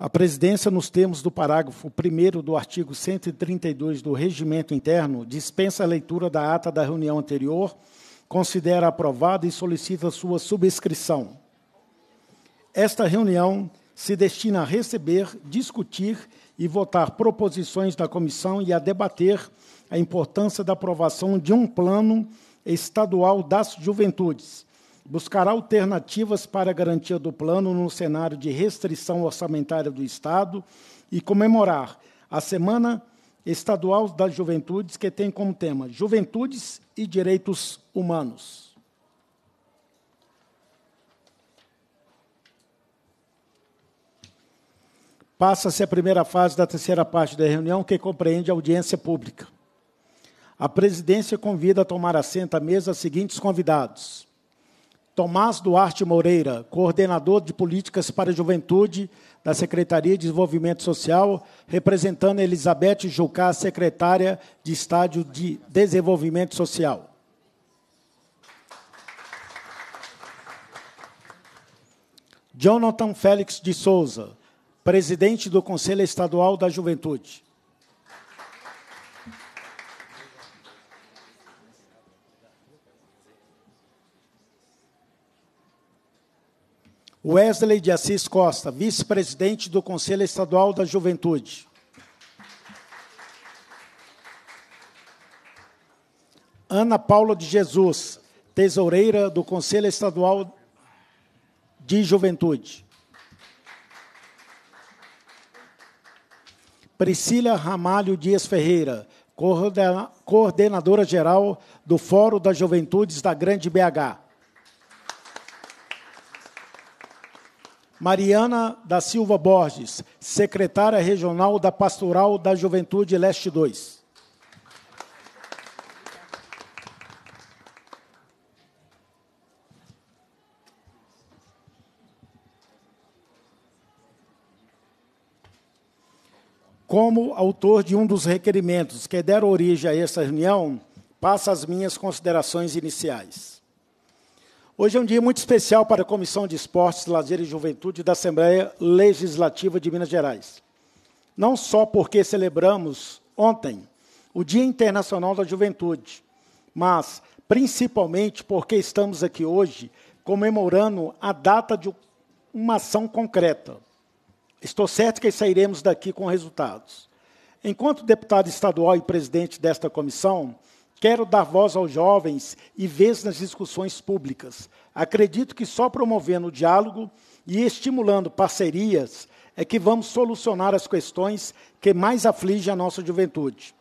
A presidência, nos termos do parágrafo 1 do artigo 132 do Regimento Interno, dispensa a leitura da ata da reunião anterior, considera aprovada e solicita sua subscrição. Esta reunião se destina a receber, discutir e votar proposições da comissão e a debater a importância da aprovação de um plano estadual das juventudes, Buscar alternativas para a garantia do plano no cenário de restrição orçamentária do Estado e comemorar a Semana Estadual das Juventudes, que tem como tema Juventudes e Direitos Humanos. passa-se a primeira fase da terceira parte da reunião, que compreende a audiência pública. A presidência convida a tomar assento à mesa seguintes convidados: Tomás Duarte Moreira, coordenador de políticas para a juventude da Secretaria de Desenvolvimento Social, representando Elizabeth Jucá, secretária de Estádio de Desenvolvimento Social. Jonathan Félix de Souza, presidente do Conselho Estadual da Juventude. Wesley de Assis Costa, vice-presidente do Conselho Estadual da Juventude. Ana Paula de Jesus, tesoureira do Conselho Estadual de Juventude. Priscila Ramalho Dias Ferreira, coordenadora geral do Fórum das Juventudes da Grande BH. Mariana da Silva Borges, secretária regional da Pastoral da Juventude Leste 2. Como autor de um dos requerimentos que deram origem a essa reunião, passo as minhas considerações iniciais. Hoje é um dia muito especial para a Comissão de Esportes, Lazer e Juventude da Assembleia Legislativa de Minas Gerais. Não só porque celebramos ontem o Dia Internacional da Juventude, mas principalmente porque estamos aqui hoje comemorando a data de uma ação concreta. Estou certo que sairemos daqui com resultados. Enquanto deputado estadual e presidente desta comissão, Quero dar voz aos jovens e vez nas discussões públicas. Acredito que só promovendo o diálogo e estimulando parcerias é que vamos solucionar as questões que mais afligem a nossa juventude.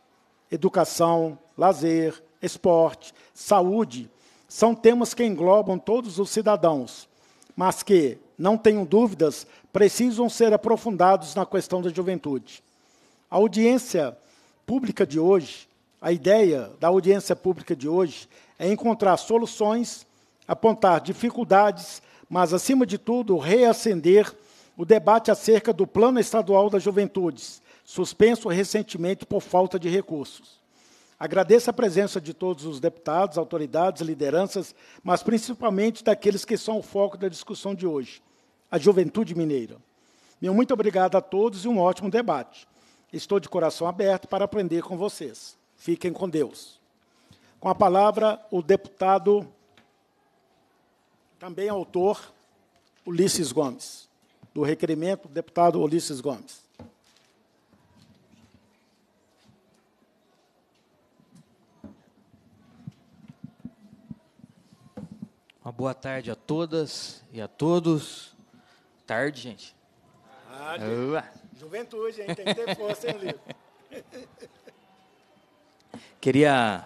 Educação, lazer, esporte, saúde são temas que englobam todos os cidadãos, mas que, não tenho dúvidas, precisam ser aprofundados na questão da juventude. A audiência pública de hoje a ideia da audiência pública de hoje é encontrar soluções, apontar dificuldades, mas, acima de tudo, reacender o debate acerca do Plano Estadual das Juventudes, suspenso recentemente por falta de recursos. Agradeço a presença de todos os deputados, autoridades, lideranças, mas principalmente daqueles que são o foco da discussão de hoje, a juventude mineira. Meu muito obrigado a todos e um ótimo debate. Estou de coração aberto para aprender com vocês. Fiquem com Deus. Com a palavra, o deputado, também autor, Ulisses Gomes. Do requerimento, deputado Ulisses Gomes. Uma boa tarde a todas e a todos. Tarde, gente. Tarde. Juventude, hein? Tem que ter força, hein, Lito? Queria,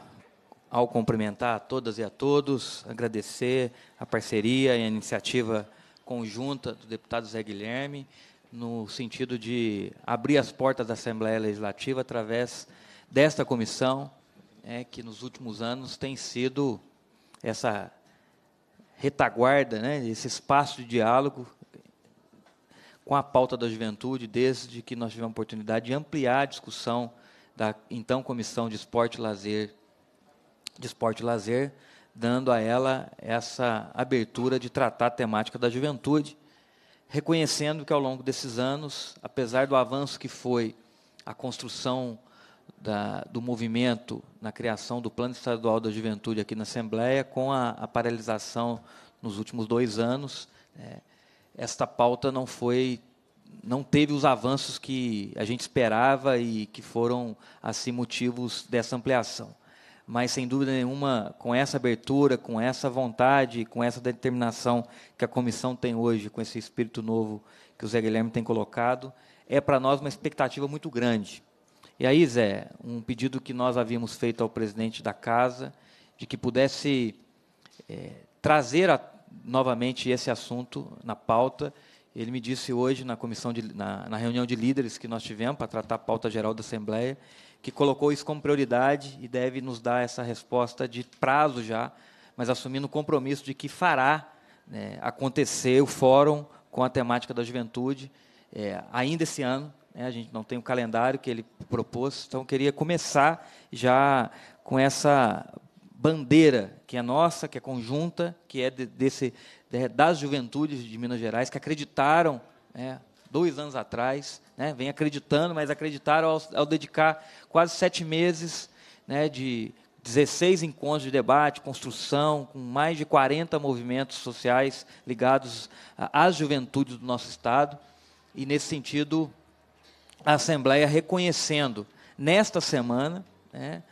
ao cumprimentar a todas e a todos, agradecer a parceria e a iniciativa conjunta do deputado Zé Guilherme, no sentido de abrir as portas da Assembleia Legislativa através desta comissão, é, que nos últimos anos tem sido essa retaguarda, né, esse espaço de diálogo com a pauta da juventude, desde que nós tivemos a oportunidade de ampliar a discussão da então Comissão de Esporte e Lazer, de Esporte e Lazer, dando a ela essa abertura de tratar a temática da juventude, reconhecendo que ao longo desses anos, apesar do avanço que foi a construção da, do movimento na criação do Plano Estadual da Juventude aqui na Assembleia, com a, a paralisação nos últimos dois anos, é, esta pauta não foi não teve os avanços que a gente esperava e que foram, assim, motivos dessa ampliação. Mas, sem dúvida nenhuma, com essa abertura, com essa vontade, com essa determinação que a comissão tem hoje, com esse espírito novo que o Zé Guilherme tem colocado, é para nós uma expectativa muito grande. E aí, Zé, um pedido que nós havíamos feito ao presidente da casa, de que pudesse é, trazer a, novamente esse assunto na pauta ele me disse hoje na comissão de, na, na reunião de líderes que nós tivemos para tratar a pauta geral da Assembleia que colocou isso como prioridade e deve nos dar essa resposta de prazo já, mas assumindo o compromisso de que fará né, acontecer o fórum com a temática da juventude é, ainda esse ano. Né, a gente não tem o calendário que ele propôs, então queria começar já com essa bandeira que é nossa, que é conjunta, que é de, desse, de, das juventudes de Minas Gerais, que acreditaram é, dois anos atrás, né, vem acreditando, mas acreditaram ao, ao dedicar quase sete meses né, de 16 encontros de debate, construção, com mais de 40 movimentos sociais ligados às juventudes do nosso Estado. E, nesse sentido, a Assembleia reconhecendo, nesta semana, né,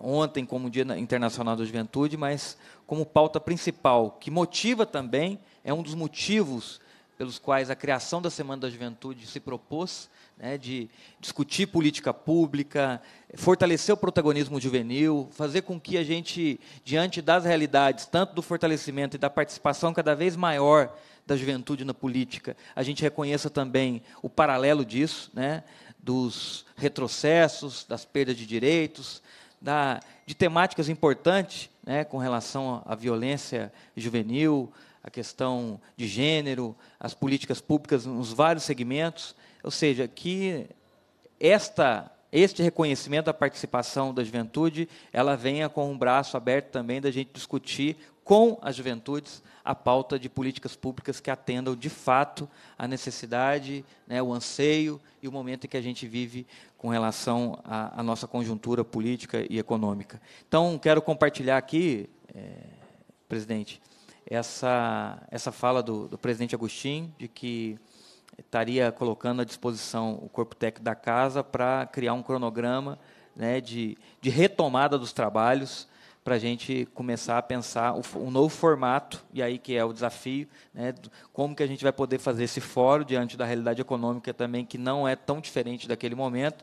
ontem como Dia Internacional da Juventude, mas como pauta principal, que motiva também, é um dos motivos pelos quais a criação da Semana da Juventude se propôs, né, de discutir política pública, fortalecer o protagonismo juvenil, fazer com que a gente, diante das realidades, tanto do fortalecimento e da participação cada vez maior da juventude na política, a gente reconheça também o paralelo disso, né, dos retrocessos, das perdas de direitos, da, de temáticas importantes né, com relação à violência juvenil, à questão de gênero, às políticas públicas nos vários segmentos. Ou seja, que esta este reconhecimento da participação da juventude, ela venha com um braço aberto também da gente discutir com as juventudes a pauta de políticas públicas que atendam de fato a necessidade, né, o anseio e o momento em que a gente vive com relação à, à nossa conjuntura política e econômica. Então, quero compartilhar aqui, é, presidente, essa, essa fala do, do presidente Agostinho de que estaria colocando à disposição o corpo técnico da casa para criar um cronograma né, de, de retomada dos trabalhos para a gente começar a pensar um novo formato, e aí que é o desafio, né, como que a gente vai poder fazer esse fórum diante da realidade econômica também, que não é tão diferente daquele momento,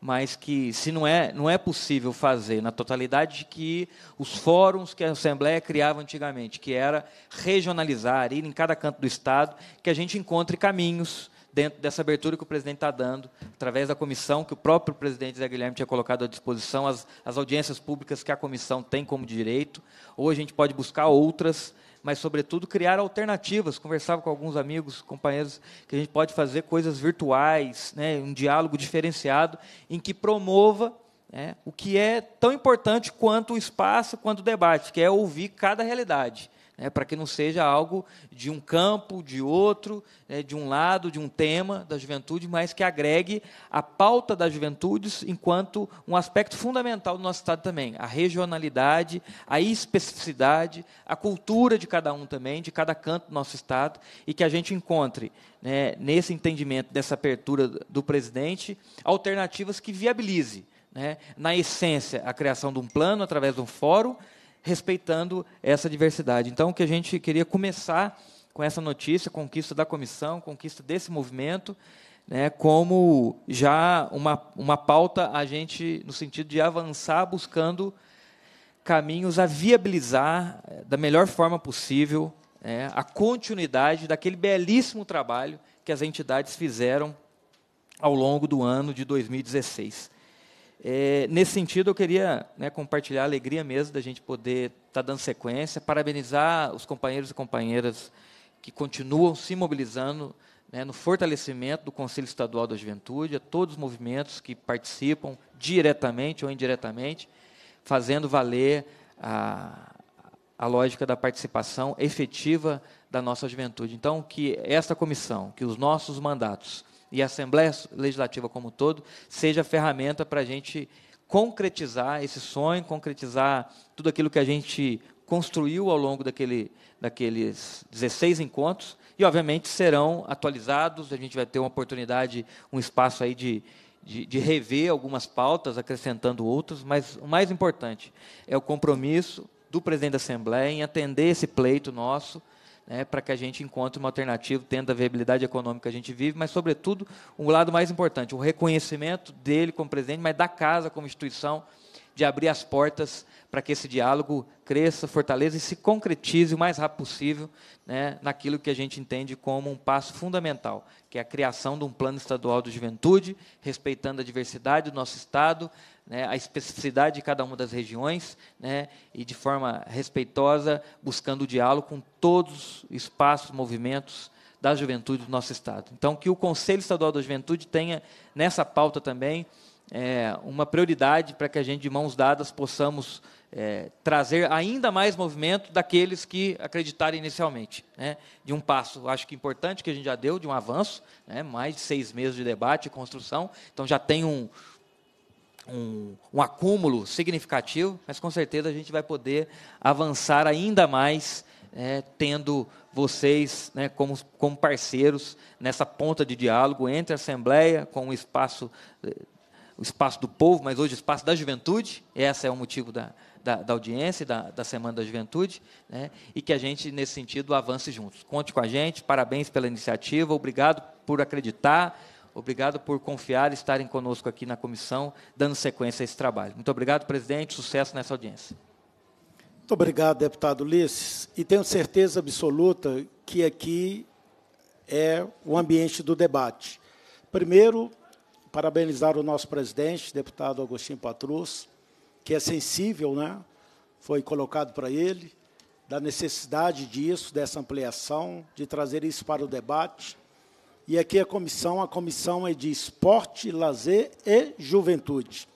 mas que se não é, não é possível fazer na totalidade que os fóruns que a Assembleia criava antigamente, que era regionalizar, ir em cada canto do Estado, que a gente encontre caminhos, dentro dessa abertura que o presidente está dando, através da comissão que o próprio presidente Zé Guilherme tinha colocado à disposição, as, as audiências públicas que a comissão tem como direito, ou a gente pode buscar outras, mas, sobretudo, criar alternativas. Conversava com alguns amigos, companheiros, que a gente pode fazer coisas virtuais, né, um diálogo diferenciado, em que promova né, o que é tão importante quanto o espaço, quanto o debate, que é ouvir cada realidade né, para que não seja algo de um campo, de outro, né, de um lado, de um tema da juventude, mas que agregue a pauta das juventudes enquanto um aspecto fundamental do nosso Estado também, a regionalidade, a especificidade, a cultura de cada um também, de cada canto do nosso Estado, e que a gente encontre, né, nesse entendimento dessa apertura do presidente, alternativas que viabilize, né, na essência, a criação de um plano através de um fórum, respeitando essa diversidade. Então, o que a gente queria começar com essa notícia, conquista da comissão, conquista desse movimento, né, como já uma, uma pauta a gente no sentido de avançar buscando caminhos a viabilizar eh, da melhor forma possível né, a continuidade daquele belíssimo trabalho que as entidades fizeram ao longo do ano de 2016. É, nesse sentido, eu queria né, compartilhar a alegria mesmo da gente poder estar tá dando sequência, parabenizar os companheiros e companheiras que continuam se mobilizando né, no fortalecimento do Conselho Estadual da Juventude, a todos os movimentos que participam diretamente ou indiretamente, fazendo valer a, a lógica da participação efetiva da nossa juventude. Então, que esta comissão, que os nossos mandatos e a Assembleia Legislativa como um todo seja ferramenta para a gente concretizar esse sonho, concretizar tudo aquilo que a gente construiu ao longo daquele, daqueles 16 encontros e, obviamente, serão atualizados. A gente vai ter uma oportunidade, um espaço aí de, de, de, rever algumas pautas, acrescentando outras, mas o mais importante é o compromisso do presidente da Assembleia em atender esse pleito nosso né, para que a gente encontre uma alternativa dentro da viabilidade econômica que a gente vive, mas, sobretudo, um lado mais importante, o reconhecimento dele como presidente, mas da casa como instituição, de abrir as portas para que esse diálogo cresça, fortaleça e se concretize o mais rápido possível né, naquilo que a gente entende como um passo fundamental, que é a criação de um plano estadual de juventude, respeitando a diversidade do nosso Estado, né, a especificidade de cada uma das regiões, né, e de forma respeitosa, buscando o diálogo com todos os espaços, movimentos, da juventude do nosso Estado. Então, que o Conselho Estadual da Juventude tenha nessa pauta também é, uma prioridade para que a gente, de mãos dadas, possamos é, trazer ainda mais movimento daqueles que acreditaram inicialmente. Né? De um passo, acho que importante, que a gente já deu, de um avanço, né? mais de seis meses de debate e construção, então já tem um, um, um, acúmulo significativo, mas com certeza a gente vai poder avançar ainda mais, é, tendo vocês né, como, como parceiros nessa ponta de diálogo entre a Assembleia, com o espaço. Eh, o espaço do povo, mas hoje o espaço da juventude, esse é o motivo da, da, da audiência, da, da Semana da Juventude, né, e que a gente, nesse sentido, avance juntos. Conte com a gente, parabéns pela iniciativa, obrigado por acreditar, obrigado por confiar e estarem conosco aqui na comissão, dando sequência a esse trabalho. Muito obrigado, presidente, sucesso nessa audiência. Muito obrigado, deputado Ulisses, e tenho certeza absoluta que aqui é o ambiente do debate. Primeiro, parabenizar o nosso presidente, deputado Agostinho Patrus, que é sensível, né? foi colocado para ele, da necessidade disso, dessa ampliação, de trazer isso para o debate. E aqui a comissão, a comissão é de esporte, lazer e juventude.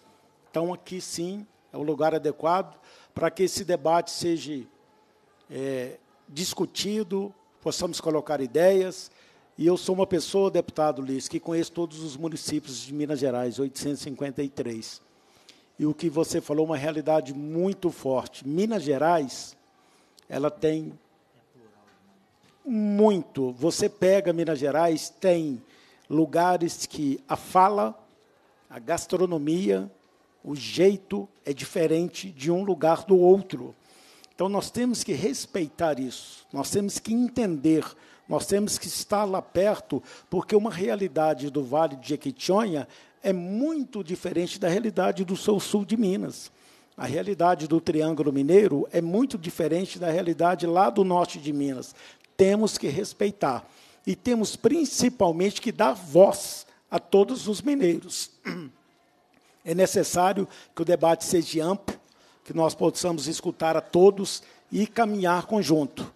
Então, aqui sim é o lugar adequado para que esse debate seja é, discutido, possamos colocar ideias. E eu sou uma pessoa, deputado Liz, que conheço todos os municípios de Minas Gerais, 853. E o que você falou, uma realidade muito forte. Minas Gerais, ela tem muito. Você pega Minas Gerais, tem lugares que a fala, a gastronomia, o jeito é diferente de um lugar do outro. Então nós temos que respeitar isso, nós temos que entender, nós temos que estar lá perto, porque uma realidade do Vale de Jequitinhonha é muito diferente da realidade do seu sul de Minas. A realidade do Triângulo Mineiro é muito diferente da realidade lá do norte de Minas. Temos que respeitar. E temos principalmente que dar voz a todos os mineiros. É necessário que o debate seja amplo, que nós possamos escutar a todos e caminhar conjunto,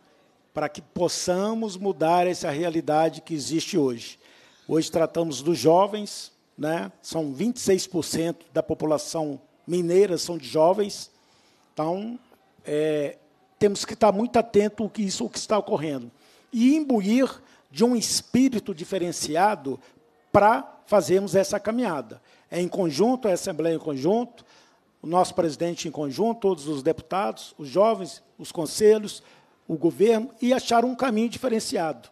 para que possamos mudar essa realidade que existe hoje. Hoje tratamos dos jovens, né? São 26% da população mineira são de jovens. Então, é, temos que estar muito atento ao que isso ao que está ocorrendo e imbuir de um espírito diferenciado para fazermos essa caminhada. É em conjunto, é a Assembleia em conjunto, o nosso presidente em conjunto, todos os deputados, os jovens, os conselhos, o governo, e achar um caminho diferenciado.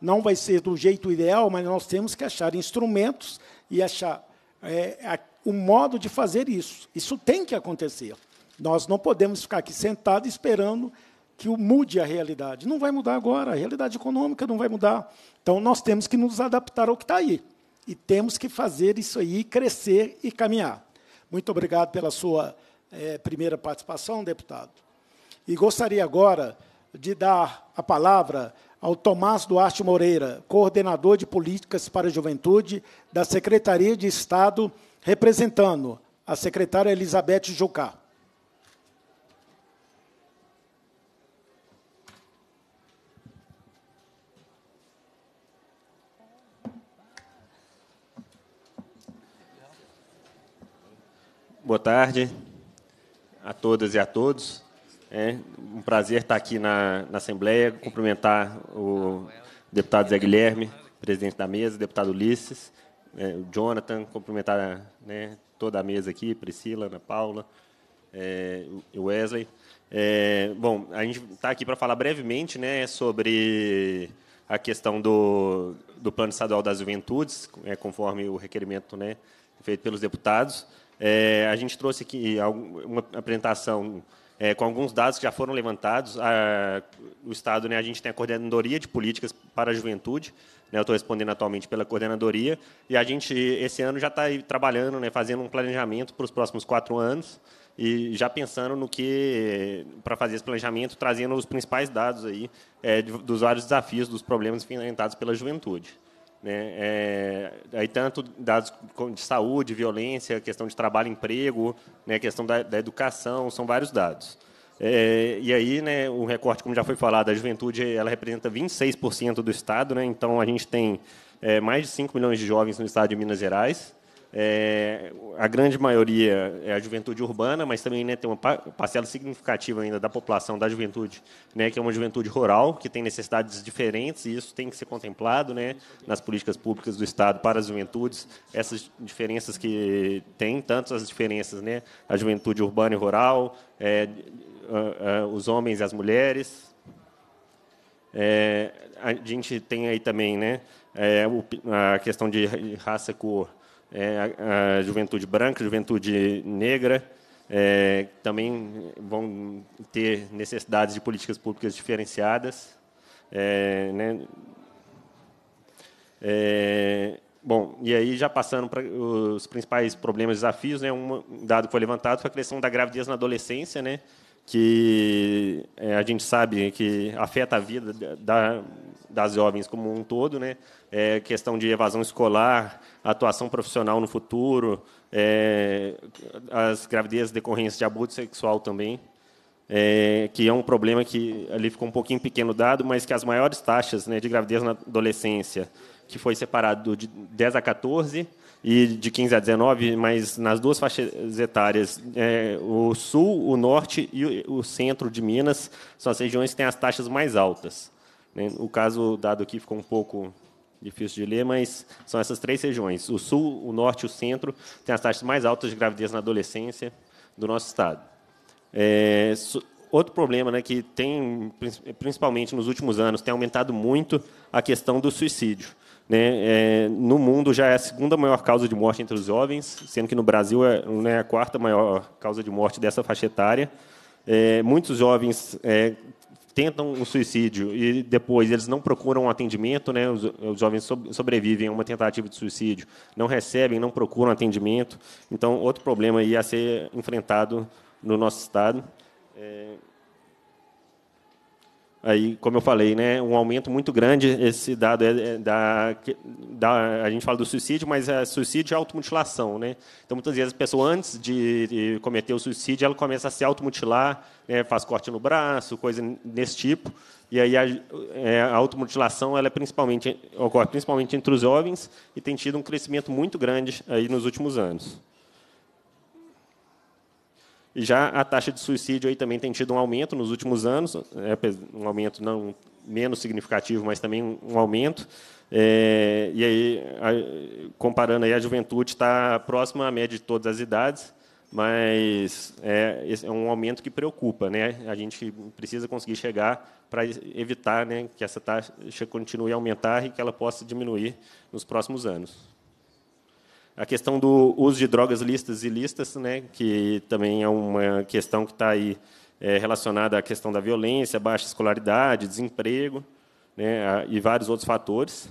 Não vai ser do jeito ideal, mas nós temos que achar instrumentos e achar é, a, o modo de fazer isso. Isso tem que acontecer. Nós não podemos ficar aqui sentados esperando que o mude a realidade. Não vai mudar agora, a realidade econômica não vai mudar. Então, nós temos que nos adaptar ao que está aí. E temos que fazer isso aí crescer e caminhar. Muito obrigado pela sua é, primeira participação, deputado. E gostaria agora de dar a palavra ao Tomás Duarte Moreira, coordenador de políticas para a juventude da Secretaria de Estado, representando a secretária Elizabeth Jucá. Boa tarde a todas e a todos. É um prazer estar aqui na, na Assembleia, cumprimentar o deputado Zé Guilherme, presidente da mesa, deputado Ulisses, é, o Jonathan, cumprimentar né, toda a mesa aqui, Priscila, Ana Paula, é, o Wesley. É, bom, a gente está aqui para falar brevemente né, sobre a questão do, do Plano Estadual das Juventudes, é, conforme o requerimento né, feito pelos deputados. É, a gente trouxe aqui uma apresentação é, com alguns dados que já foram levantados, a, o Estado, né, a gente tem a Coordenadoria de Políticas para a Juventude, né, eu estou respondendo atualmente pela Coordenadoria, e a gente, esse ano, já está trabalhando, né, fazendo um planejamento para os próximos quatro anos, e já pensando no que, para fazer esse planejamento, trazendo os principais dados aí, é, dos vários desafios, dos problemas enfrentados pela juventude. Né? É, aí tanto dados de saúde, violência, questão de trabalho, emprego, né? questão da, da educação, são vários dados. É, e aí, né, o recorte, como já foi falado, a juventude ela representa 26% do Estado, né, então a gente tem é, mais de 5 milhões de jovens no Estado de Minas Gerais, é, a grande maioria é a juventude urbana, mas também né, tem uma parcela significativa ainda da população da juventude, né, que é uma juventude rural, que tem necessidades diferentes, e isso tem que ser contemplado né, nas políticas públicas do Estado para as juventudes, essas diferenças que tem, tanto as diferenças, né, a juventude urbana e rural, é, os homens e as mulheres. É, a gente tem aí também né, é, a questão de raça e cor é, a, juventude branca, juventude negra, é, também vão ter necessidades de políticas públicas diferenciadas. É, né? Bom, e aí já passando para os principais problemas e desafios, né, um dado que foi levantado foi a questão da gravidez na adolescência, né, que é, a gente sabe que afeta a vida da, das jovens como um todo, né, é, questão de evasão escolar, atuação profissional no futuro, é, as gravidezes decorrentes de abuso sexual também, é, que é um problema que ali ficou um pouquinho pequeno dado, mas que as maiores taxas né, de gravidez na adolescência, que foi separado de 10 a 14 e de 15 a 19, mas nas duas faixas etárias, é, o sul, o norte e o centro de Minas são as regiões que têm as taxas mais altas. Né. O caso dado aqui ficou um pouco difícil de ler, mas são essas três regiões. O sul, o norte e o centro têm as taxas mais altas de gravidez na adolescência do nosso estado. É, outro problema né, que tem, principalmente nos últimos anos, tem aumentado muito a questão do suicídio. Né? É, no mundo já é a segunda maior causa de morte entre os jovens, sendo que no Brasil é né, a quarta maior causa de morte dessa faixa etária. É, muitos jovens é, tentam o suicídio e depois eles não procuram atendimento, né? Os, os jovens sobrevivem a uma tentativa de suicídio, não recebem, não procuram atendimento. Então, outro problema aí a ser enfrentado no nosso estado. É aí, como eu falei, né, um aumento muito grande esse dado é, é da, da, a gente fala do suicídio, mas é suicídio e automutilação, né? Então muitas vezes a pessoa antes de, de cometer o suicídio, ela começa a se automutilar, né, faz corte no braço, coisa desse tipo. E aí a, é, a automutilação ela é principalmente ocorre principalmente entre os jovens e tem tido um crescimento muito grande aí nos últimos anos. Já a taxa de suicídio aí também tem tido um aumento nos últimos anos, é, um aumento não menos significativo, mas também um aumento. É, e aí, a, comparando aí, a juventude está próxima à média de todas as idades, mas é, é, um aumento que preocupa, né? A gente precisa conseguir chegar para evitar, né, que essa taxa continue a aumentar e que ela possa diminuir nos próximos anos. A questão do uso de drogas listas e listas, né, que também é uma questão que está aí é, relacionada à questão da violência, baixa escolaridade, desemprego, né, e vários outros fatores.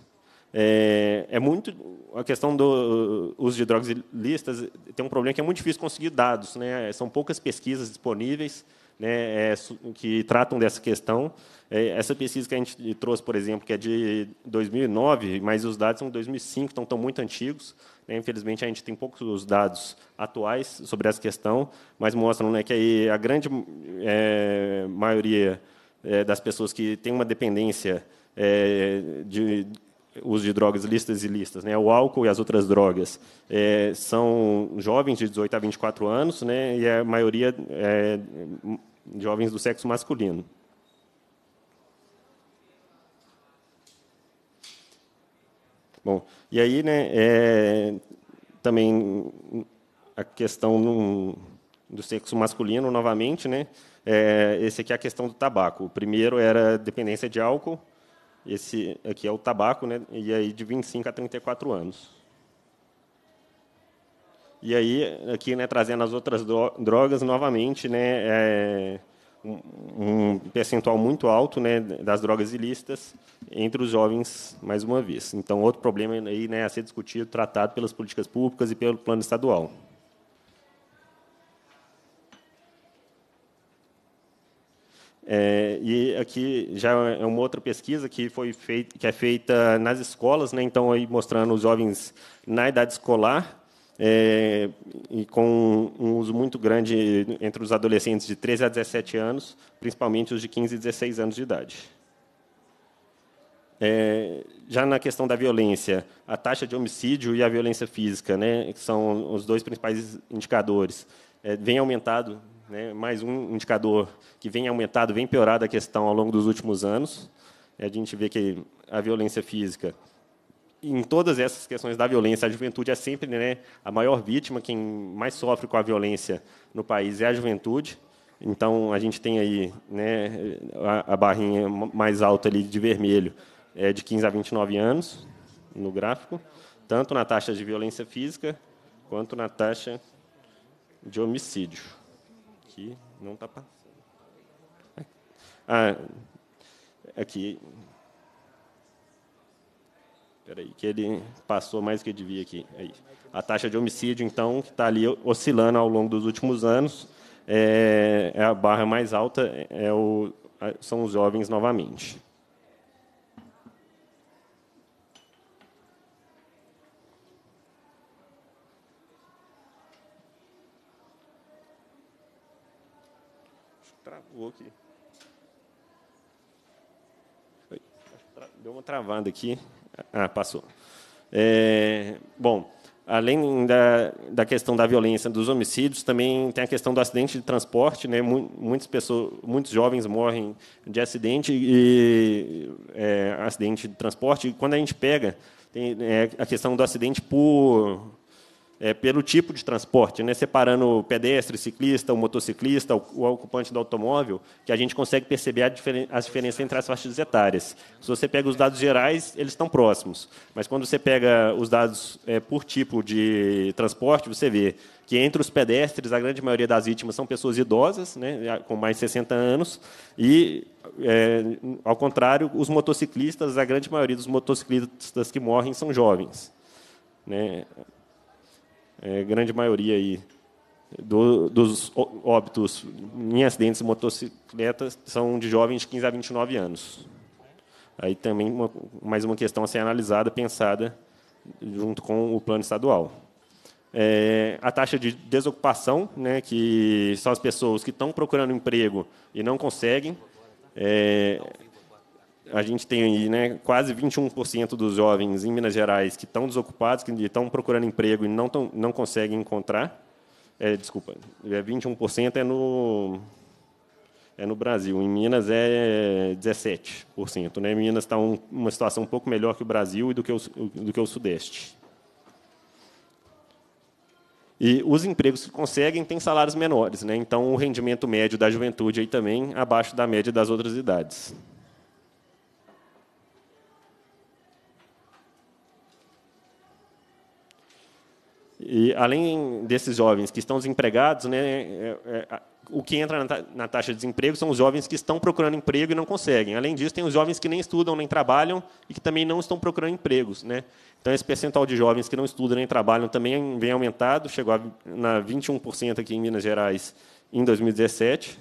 É, é, muito a questão do uh, uso de drogas ilícitas tem um problema que é muito difícil conseguir dados, né? São poucas pesquisas disponíveis né, é, que tratam dessa questão. É, essa pesquisa que a gente trouxe, por exemplo, que é de 2009, mas os dados são de 2005, então estão muito antigos. Né, infelizmente, a gente tem poucos dados atuais sobre essa questão, mas mostram né, que a grande é, maioria é, das pessoas que tem uma dependência é, de uso de drogas listas e listas, né? O álcool e as outras drogas é, são jovens de 18 a 24 anos, né? E a maioria é, jovens do sexo masculino. Bom, e aí, né? É, também a questão do sexo masculino, novamente, né? É, esse aqui é a questão do tabaco. O primeiro era dependência de álcool esse aqui é o tabaco, né? E aí de 25 a 34 anos. E aí, aqui, né, trazendo as outras drogas, novamente, né, é um percentual muito alto né, das drogas ilícitas entre os jovens, mais uma vez. Então, outro problema aí, né, a ser discutido, tratado pelas políticas públicas e pelo plano estadual. É, e aqui já é uma outra pesquisa que foi feita, que é feita nas escolas, né? Então aí mostrando os jovens na idade escolar é, e com um uso muito grande entre os adolescentes de 13 a 17 anos, principalmente os de 15 e 16 anos de idade. É, já na questão da violência, a taxa de homicídio e a violência física, né, que são os dois principais indicadores, é, vem aumentado né, mais um indicador que vem aumentado, vem piorado a questão ao longo dos últimos anos. A gente vê que a violência física, em todas essas questões da violência, a juventude é sempre né, a maior vítima, quem mais sofre com a violência no país é a juventude. Então, a gente tem aí né, a, a barrinha mais alta ali de vermelho, é de 15 a 29 anos, no gráfico, tanto na taxa de violência física quanto na taxa de homicídio aqui, não está passando. Ah, é aqui. Espera aí, que ele passou mais que devia aqui. Aí. A taxa de homicídio, então, que está ali oscilando ao longo dos últimos anos, é, é a barra mais alta, é, é o, são os jovens novamente. aqui. deu uma travada aqui. Ah, passou. É, bom, além da, da questão da violência, dos homicídios, também tem a questão do acidente de transporte. Né? Muitas pessoas, muitos jovens morrem de acidente e é, acidente de transporte. E quando a gente pega tem, é, a questão do acidente por é, pelo tipo de transporte, né? separando o pedestre, ciclista, o motociclista, o, o ocupante do automóvel, que a gente consegue perceber a, diferen entre as faixas etárias. Se você pega os dados gerais, eles estão próximos, mas quando você pega os dados é, por tipo de transporte, você vê que entre os pedestres, a grande maioria das vítimas são pessoas idosas, né, com mais de 60 anos, e, é, ao contrário, os motociclistas, a grande maioria dos motociclistas que morrem são jovens. Né? é, grande maioria aí do, dos óbitos em acidentes de motocicleta são de jovens de 15 a 29 anos. Aí também uma, mais uma questão a ser analisada, pensada junto com o plano estadual. É, a taxa de desocupação, né, que são as pessoas que estão procurando emprego e não conseguem. É, a gente tem aí, né, quase 21% dos jovens em Minas Gerais que estão desocupados, que estão procurando emprego e não, tão, não conseguem encontrar. É, desculpa, é 21% é no, é no Brasil. Em Minas é 17%. Né? Minas está um, uma situação um pouco melhor que o Brasil e do que o, do que o Sudeste. E os empregos que conseguem têm salários menores. Né? Então, o rendimento médio da juventude aí também abaixo da média das outras idades. E além desses jovens que estão desempregados, né, é, é, o que entra na taxa de desemprego são os jovens que estão procurando emprego e não conseguem. Além disso, tem os jovens que nem estudam nem trabalham e que também não estão procurando empregos, né? Então esse percentual de jovens que não estudam nem trabalham também vem aumentado, chegou a, na 21% aqui em Minas Gerais em 2017,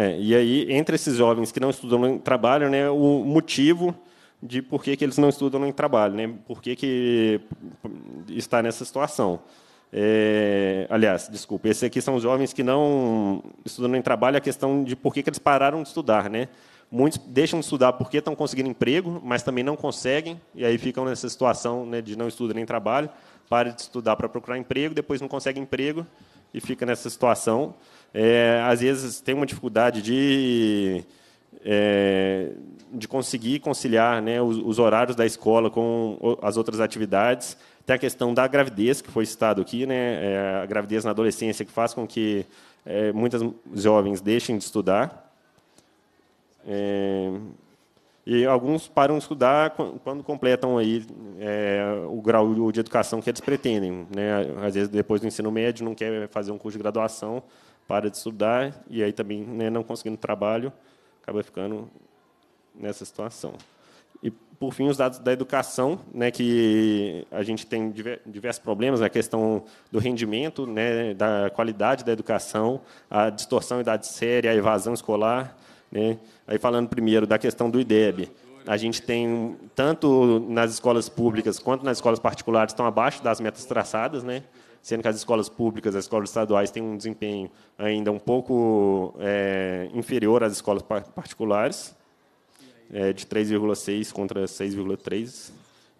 É, e aí, entre esses jovens que não estudam nem trabalham, né, o motivo de por que, que eles não estudam nem trabalham, né, por que, que está nessa situação. É, aliás, desculpa, esses aqui são os jovens que não estudam nem trabalham, a questão de por que, que eles pararam de estudar. Né? Muitos deixam de estudar porque estão conseguindo emprego, mas também não conseguem, e aí ficam nessa situação né, de não estudo nem trabalho, para de estudar para procurar emprego, depois não consegue emprego e fica nessa situação é, às vezes tem uma dificuldade de, é, de conseguir conciliar né, os, os, horários da escola com as outras atividades. Tem a questão da gravidez, que foi citado aqui, né, é, a gravidez na adolescência, que faz com que é, muitas jovens deixem de estudar. É, e alguns param de estudar quando completam aí é, o grau de educação que eles pretendem. Né? Às vezes, depois do ensino médio, não quer fazer um curso de graduação, para de estudar e aí também né, não conseguindo trabalho, acaba ficando nessa situação. E, por fim, os dados da educação, né, que a gente tem diversos problemas, né, a questão do rendimento, né, da qualidade da educação, a distorção idade séria, a evasão escolar. Né? Aí, falando primeiro da questão do IDEB, a gente tem, tanto nas escolas públicas quanto nas escolas particulares, estão abaixo das metas traçadas, né? sendo que as escolas públicas, as escolas estaduais têm um desempenho ainda um pouco é, inferior às escolas particulares, é, de 3,6 contra 6,3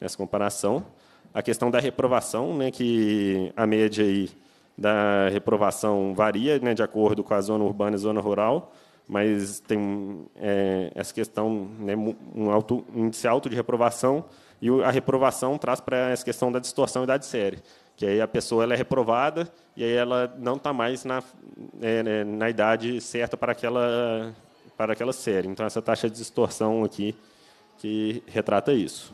nessa comparação. A questão da reprovação, né, que a média aí da reprovação varia né, de acordo com a zona urbana e zona rural, mas tem é, essa questão, né, um, alto, índice alto de reprovação, e a reprovação traz para essa questão da distorção e da série que aí a pessoa ela é reprovada e aí ela não está mais na, é, né, na idade certa para aquela, para aquela série. Então, essa taxa de distorção aqui que retrata isso.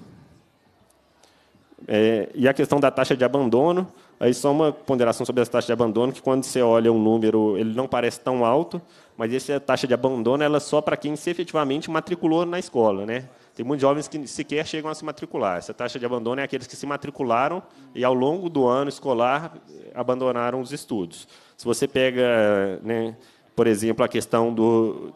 É, e a questão da taxa de abandono, aí só uma ponderação sobre essa taxa de abandono, que quando você olha um número, ele não parece tão alto, mas essa taxa de abandono ela é só para quem se efetivamente matriculou na escola. Né? Tem muitos jovens que sequer chegam a se matricular. Essa taxa de abandono é aqueles que se matricularam e, ao longo do ano escolar, abandonaram os estudos. Se você pega, né, por exemplo, a questão do,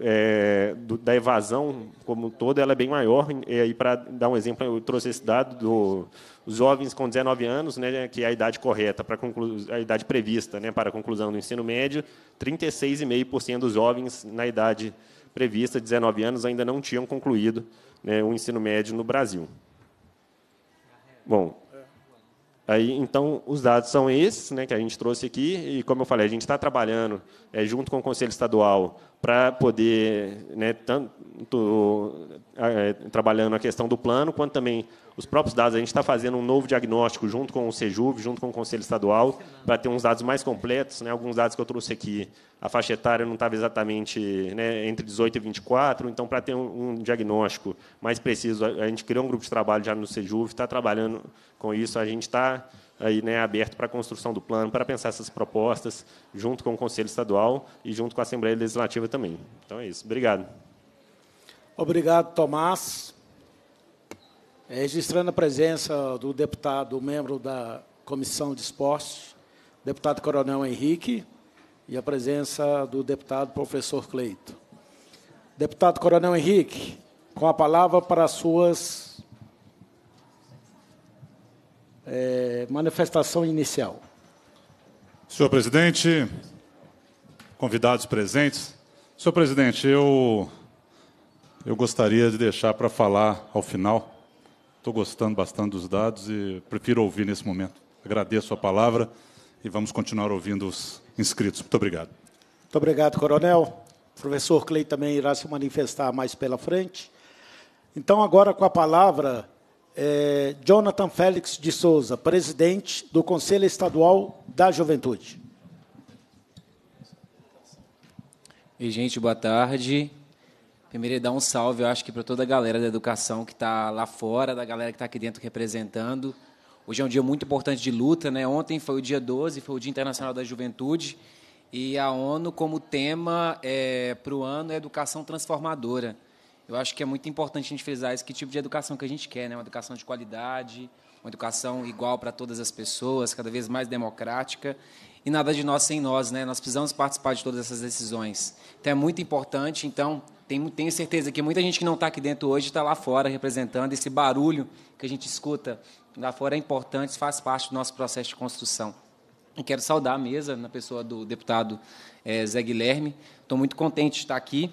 é, do, da evasão como toda ela é bem maior. E, para dar um exemplo, eu trouxe esse dado do, os jovens com 19 anos, né, que é a idade correta para a idade prevista, né, para a conclusão do ensino médio, 36,5% dos jovens na idade prevista, 19 anos, ainda não tinham concluído né, o ensino médio no Brasil. Bom, aí então os dados são esses né, que a gente trouxe aqui, e como eu falei, a gente está trabalhando é, junto com o Conselho Estadual para poder, né, tanto é, trabalhando a questão do plano, quanto também os próprios dados. A gente está fazendo um novo diagnóstico junto com o Sejuv, junto com o Conselho Estadual, para ter uns dados mais completos. Né, alguns dados que eu trouxe aqui, a faixa etária não estava exatamente né, entre 18 e 24, então, para ter um, um, diagnóstico mais preciso, a, gente criou um grupo de trabalho já no Sejuv, está trabalhando com isso, a gente está aí, né, aberto para a construção do plano, para pensar essas propostas, junto com o Conselho Estadual e junto com a Assembleia Legislativa também. Então é isso. Obrigado. Obrigado, Tomás. É, registrando a presença do deputado, membro da Comissão de Esportes, deputado Coronel Henrique, e a presença do deputado professor Cleito. Deputado Coronel Henrique, com a palavra para as suas é, manifestação inicial. Senhor presidente, convidados presentes. Senhor presidente, eu, eu gostaria de deixar para falar ao final. Estou gostando bastante dos dados e prefiro ouvir nesse momento. Agradeço a palavra e vamos continuar ouvindo os inscritos. Muito obrigado. Muito obrigado, coronel. O professor Clay também irá se manifestar mais pela frente. Então, agora com a palavra, é, Jonathan Félix de Souza, presidente do Conselho Estadual da Juventude. E, gente, boa tarde. Primeiro, dar um salve, eu acho que para toda a galera da educação que está lá fora, da galera que está aqui dentro representando. Hoje é um dia muito importante de luta, né? Ontem foi o dia 12, foi o Dia Internacional da Juventude, e a ONU como tema é, para o ano é educação transformadora. Eu acho que é muito importante a gente frisar esse que tipo de educação que a gente quer, né? Uma educação de qualidade, uma educação igual para todas as pessoas, cada vez mais democrática. E nada de nós sem nós, né? Nós precisamos participar de todas essas decisões. Então é muito importante, então, tenho certeza que muita gente que não está aqui dentro hoje está lá fora representando. Esse barulho que a gente escuta lá fora é importante, faz parte do nosso processo de construção. E quero saudar a mesa na pessoa do deputado é, Zé Guilherme. Estou muito contente de estar aqui.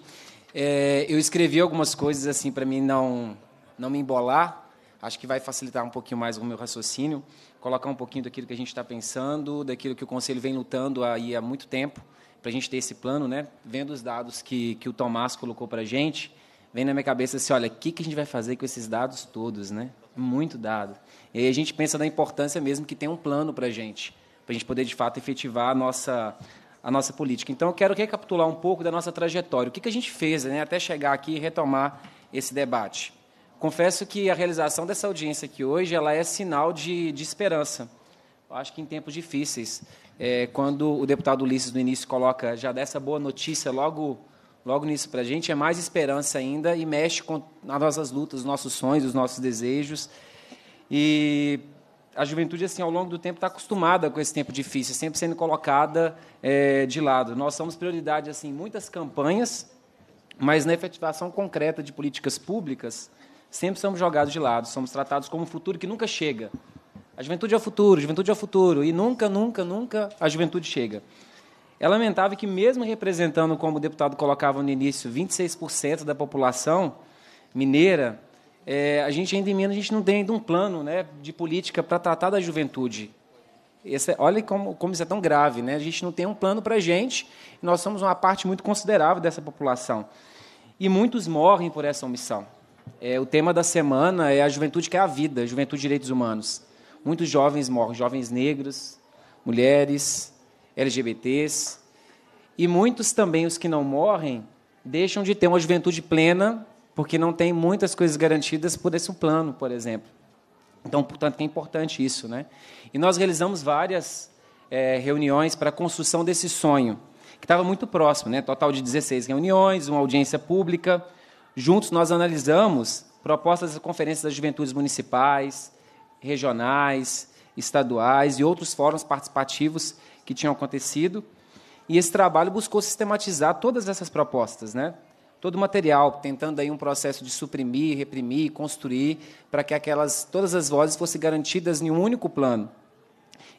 É, eu escrevi algumas coisas assim para mim não não me embolar. Acho que vai facilitar um pouquinho mais o meu raciocínio, colocar um pouquinho daquilo que a gente está pensando, daquilo que o conselho vem lutando aí há muito tempo para a gente ter esse plano, né? Vendo os dados que que o Tomás colocou para a gente, vem na minha cabeça assim, olha, o que que a gente vai fazer com esses dados todos, né? Muito dado. E aí a gente pensa na importância mesmo que tem um plano para a gente, para a gente poder de fato efetivar a nossa a nossa política. Então, eu quero recapitular um pouco da nossa trajetória. O que, que a gente fez né, até chegar aqui e retomar esse debate? Confesso que a realização dessa audiência aqui hoje ela é sinal de, de esperança. Eu acho que em tempos difíceis, é, quando o deputado Ulisses, no início, coloca já dessa boa notícia logo, logo nisso para a gente, é mais esperança ainda e mexe com as nossas lutas, os nossos sonhos, os nossos desejos. E a juventude, assim, ao longo do tempo, está acostumada com esse tempo difícil, sempre sendo colocada é, de lado. Nós somos prioridade assim, em muitas campanhas, mas na efetivação concreta de políticas públicas, sempre somos jogados de lado, somos tratados como um futuro que nunca chega. A juventude é o futuro, a juventude é o futuro, e nunca, nunca, nunca a juventude chega. É lamentável que, mesmo representando, como o deputado colocava no início, 26% da população mineira, é, a gente ainda em Minas a gente não tem ainda um plano né, de política para tratar da juventude. Esse, é, olha como, como isso é tão grave, né? A gente não tem um plano para a gente, nós somos uma parte muito considerável dessa população. E muitos morrem por essa omissão. É, o tema da semana é a juventude que é a vida, juventude e direitos humanos. Muitos jovens morrem, jovens negros, mulheres, LGBTs. E muitos também, os que não morrem, deixam de ter uma juventude plena porque não tem muitas coisas garantidas por esse plano, por exemplo. Então, portanto, é importante isso. Né? E nós realizamos várias é, reuniões para a construção desse sonho, que estava muito próximo, né? total de 16 reuniões, uma audiência pública. Juntos nós analisamos propostas das conferências das juventudes municipais, regionais, estaduais e outros fóruns participativos que tinham acontecido. E esse trabalho buscou sistematizar todas essas propostas, né? todo o material, tentando aí um processo de suprimir, reprimir, construir, para que aquelas todas as vozes fossem garantidas em um único plano.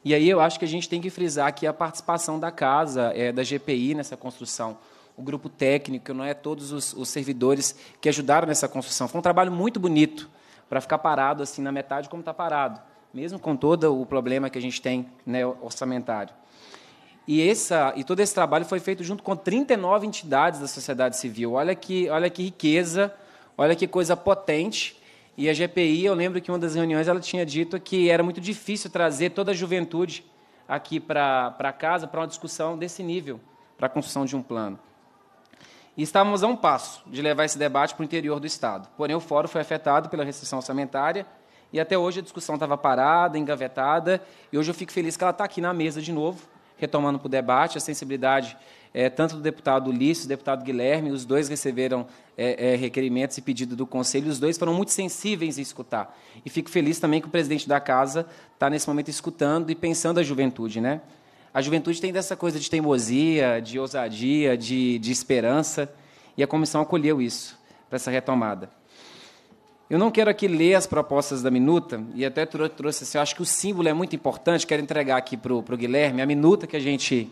E aí eu acho que a gente tem que frisar aqui a participação da casa, é, da GPI nessa construção o grupo técnico, não é todos os, os, servidores que ajudaram nessa construção. Foi um trabalho muito bonito para ficar parado assim na metade como está parado, mesmo com todo o problema que a gente tem né, orçamentário. E, essa, e todo esse trabalho foi feito junto com 39 entidades da sociedade civil. Olha que, olha que riqueza, olha que coisa potente. E a GPI, eu lembro que uma das reuniões ela tinha dito que era muito difícil trazer toda a juventude aqui para casa para uma discussão desse nível, para a construção de um plano. E estávamos a um passo de levar esse debate para o interior do Estado. Porém, o fórum foi afetado pela restrição orçamentária e até hoje a discussão estava parada, engavetada. E hoje eu fico feliz que ela está aqui na mesa de novo retomando para o debate, a sensibilidade é, tanto do deputado Ulisses, do deputado Guilherme, os dois receberam é, é, requerimentos e pedido do Conselho, os dois foram muito sensíveis em escutar. E fico feliz também que o presidente da casa está, nesse momento, escutando e pensando a juventude. Né? A juventude tem dessa coisa de teimosia, de ousadia, de, de esperança, e a comissão acolheu isso para essa retomada. Eu não quero aqui ler as propostas da minuta, e até trouxe assim, eu acho que o símbolo é muito importante, quero entregar aqui para o Guilherme a minuta que a gente,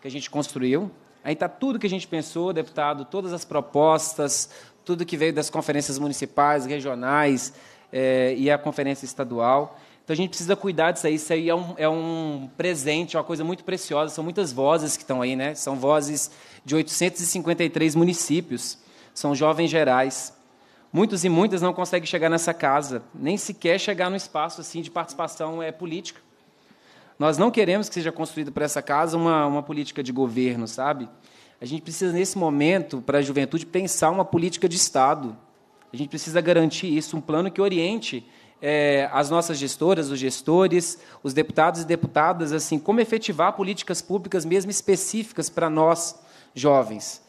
que a gente construiu. Aí está tudo que a gente pensou, deputado, todas as propostas, tudo que veio das conferências municipais, regionais é, e a conferência estadual. Então a gente precisa cuidar disso aí. Isso aí é um, é um presente, é uma coisa muito preciosa. São muitas vozes que estão aí, né? São vozes de 853 municípios, são jovens gerais. Muitos e muitas não conseguem chegar nessa casa, nem sequer chegar no espaço assim de participação é, política. Nós não queremos que seja construída para essa casa uma, uma política de governo, sabe? A gente precisa, nesse momento, para a juventude, pensar uma política de Estado. A gente precisa garantir isso, um plano que oriente é, as nossas gestoras, os gestores, os deputados e deputadas, assim, como efetivar políticas públicas mesmo específicas para nós, jovens.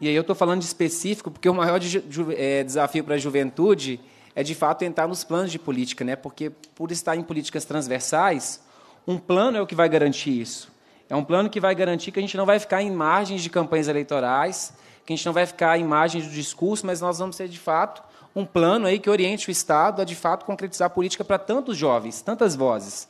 E aí eu estou falando de específico, porque o maior de, é, desafio para a juventude é, de fato, entrar nos planos de política, né? porque, por estar em políticas transversais, um plano é o que vai garantir isso. É um plano que vai garantir que a gente não vai ficar em margens de campanhas eleitorais, que a gente não vai ficar em margens do discurso, mas nós vamos ter, de fato, um plano aí que oriente o Estado a, de fato, concretizar a política para tantos jovens, tantas vozes.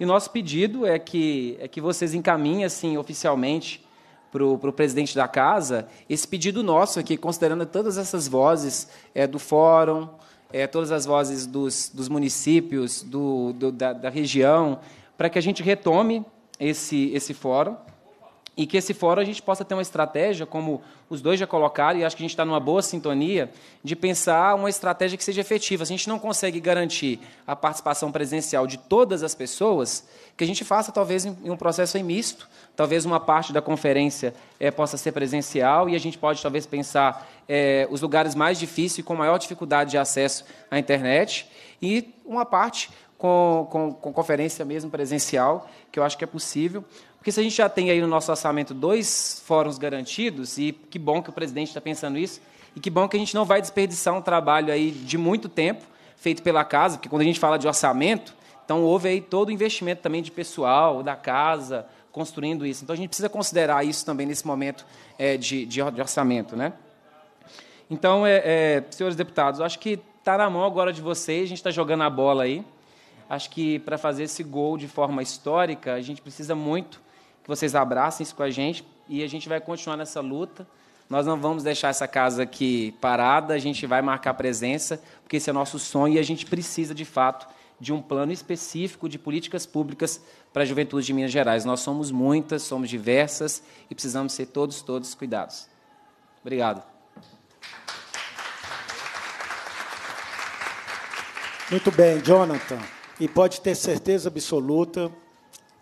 E nosso pedido é que, é que vocês encaminhem, assim, oficialmente, para o presidente da casa esse pedido nosso aqui, considerando todas essas vozes é, do fórum, é, todas as vozes dos, dos municípios, do, do, da, da região, para que a gente retome esse, esse fórum e que esse fórum a gente possa ter uma estratégia, como os dois já colocaram, e acho que a gente está numa boa sintonia, de pensar uma estratégia que seja efetiva. Se a gente não consegue garantir a participação presencial de todas as pessoas, que a gente faça talvez em um processo em misto, talvez uma parte da conferência é, possa ser presencial, e a gente pode talvez pensar é, os lugares mais difíceis e com maior dificuldade de acesso à internet, e uma parte com, com, com, conferência mesmo presencial, que eu acho que é possível, porque se a gente já tem aí no nosso orçamento dois fóruns garantidos, e que bom que o presidente está pensando isso, e que bom que a gente não vai desperdiçar um trabalho aí de muito tempo feito pela casa, porque quando a gente fala de orçamento, então houve aí todo o investimento também de pessoal, da casa, construindo isso. Então a gente precisa considerar isso também nesse momento é, de, de, orçamento. Né? Então, é, é, senhores deputados, acho que está na mão agora de vocês, a gente está jogando a bola aí. Acho que para fazer esse gol de forma histórica, a gente precisa muito que vocês abracem isso com a gente e a gente vai continuar nessa luta. Nós não vamos deixar essa casa aqui parada, a gente vai marcar presença, porque esse é nosso sonho e a gente precisa, de fato, de um plano específico de políticas públicas para a juventude de Minas Gerais. Nós somos muitas, somos diversas e precisamos ser todos, todos cuidados. Obrigado. Muito bem, Jonathan. E pode ter certeza absoluta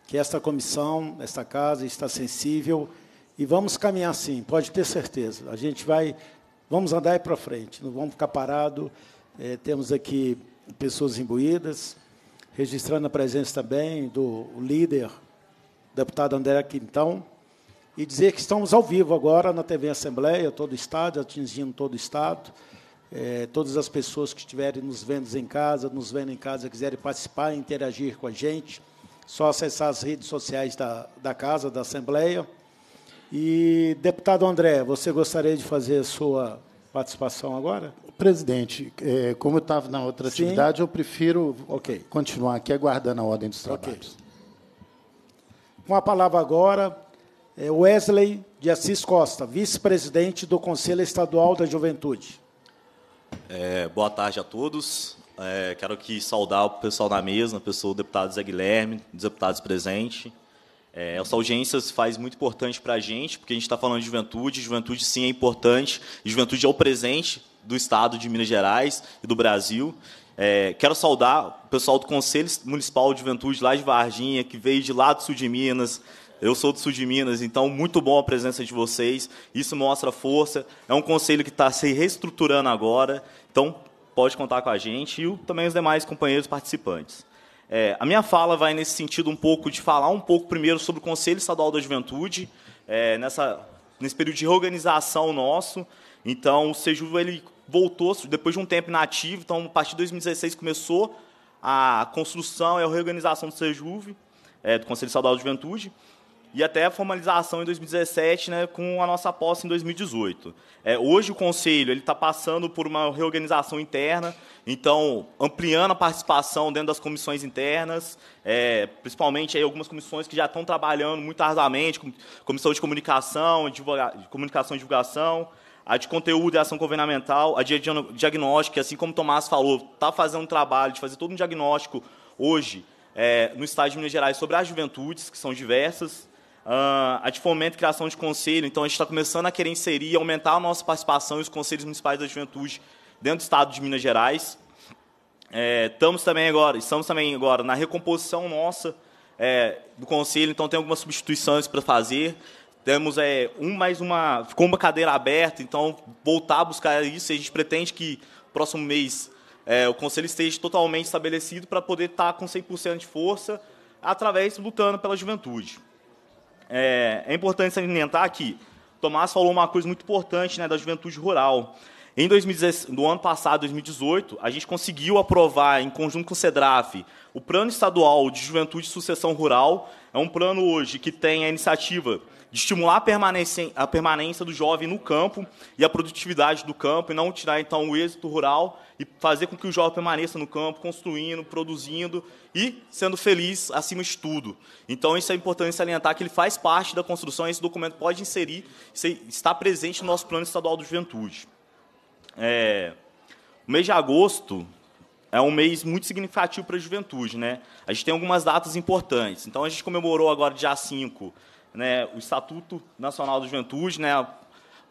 que esta comissão, esta casa está sensível e vamos caminhar sim, pode ter certeza. A gente vai, vamos andar para frente, não vamos ficar parado. É, temos aqui pessoas imbuídas, registrando a presença também do líder, deputado André Quintão, e dizer que estamos ao vivo agora na TV Assembleia, todo o Estado, atingindo todo o Estado. É, todas as pessoas que estiverem nos vendo em casa, nos vendo em casa, quiserem participar, interagir com a gente, só acessar as redes sociais da, da Casa, da Assembleia. E, deputado André, você gostaria de fazer a sua participação agora? Presidente, é, como eu estava na outra Sim. atividade, eu prefiro okay. continuar aqui aguardando a ordem dos trabalhos. Okay. Com a palavra agora, é, Wesley de Assis Costa, vice-presidente do Conselho Estadual da Juventude. É, boa tarde a todos. É, quero aqui saudar o pessoal na mesa, o pessoal, o deputado Zé Guilherme, os deputados presentes. É, essa audiência se faz muito importante para a gente, porque a gente está falando de juventude, juventude sim é importante, juventude é o presente do Estado de Minas Gerais e do Brasil. É, quero saudar o pessoal do Conselho Municipal de Juventude lá de Varginha, que veio de lá do sul de Minas, eu sou do sul de Minas, então muito bom a presença de vocês. Isso mostra força. É um conselho que está se reestruturando agora. Então, pode contar com a gente e também os demais companheiros participantes. É, a minha fala vai nesse sentido um pouco de falar um pouco primeiro sobre o Conselho Estadual da Juventude, é, nessa, nesse período de reorganização nosso. Então, o Seju ele voltou depois de um tempo inativo, então, a partir de 2016 começou a construção e a reorganização do Sejuve, é, do Conselho Estadual da Juventude e até a formalização em 2017 né, com a nossa posse em 2018. É, hoje o Conselho está passando por uma reorganização interna, então ampliando a participação dentro das comissões internas, é, principalmente aí, algumas comissões que já estão trabalhando muito arduamente, como Comissão de Comunicação, divulga, Comunicação e Divulgação, a de Conteúdo e Ação Governamental, a de Diagnóstico, que assim como o Tomás falou, está fazendo um trabalho de fazer todo um diagnóstico hoje, é, no estado de Minas Gerais sobre as juventudes, que são diversas, Uh, a de fomento e criação de conselho, então a gente está começando a querer inserir e aumentar a nossa participação e os conselhos municipais da juventude dentro do estado de Minas Gerais. É, estamos também agora, estamos também agora na recomposição nossa é, do conselho, então tem algumas substituições para fazer. Temos é, um mais uma, ficou uma cadeira aberta, então voltar a buscar isso. A gente pretende que próximo mês é, o conselho esteja totalmente estabelecido para poder estar tá com 100% de força através lutando pela juventude é, é importante salientar que Tomás falou uma coisa muito importante né, da juventude rural. Em 2016, no ano passado, 2018, a gente conseguiu aprovar, em conjunto com o CEDRAF, o Plano Estadual de Juventude e Sucessão Rural. É um plano hoje que tem a iniciativa de estimular a permanência, a permanência do jovem no campo e a produtividade do campo, e não tirar então o êxito rural e fazer com que o jovem permaneça no campo, construindo, produzindo e sendo feliz acima de tudo. Então, isso é importante salientar que ele faz parte da construção, esse documento pode inserir, está presente no nosso Plano Estadual de Juventude. É, o mês de agosto é um mês muito significativo para a juventude. Né? A gente tem algumas datas importantes. Então, a gente comemorou agora, dia 5, né, o Estatuto Nacional da Juventude, né,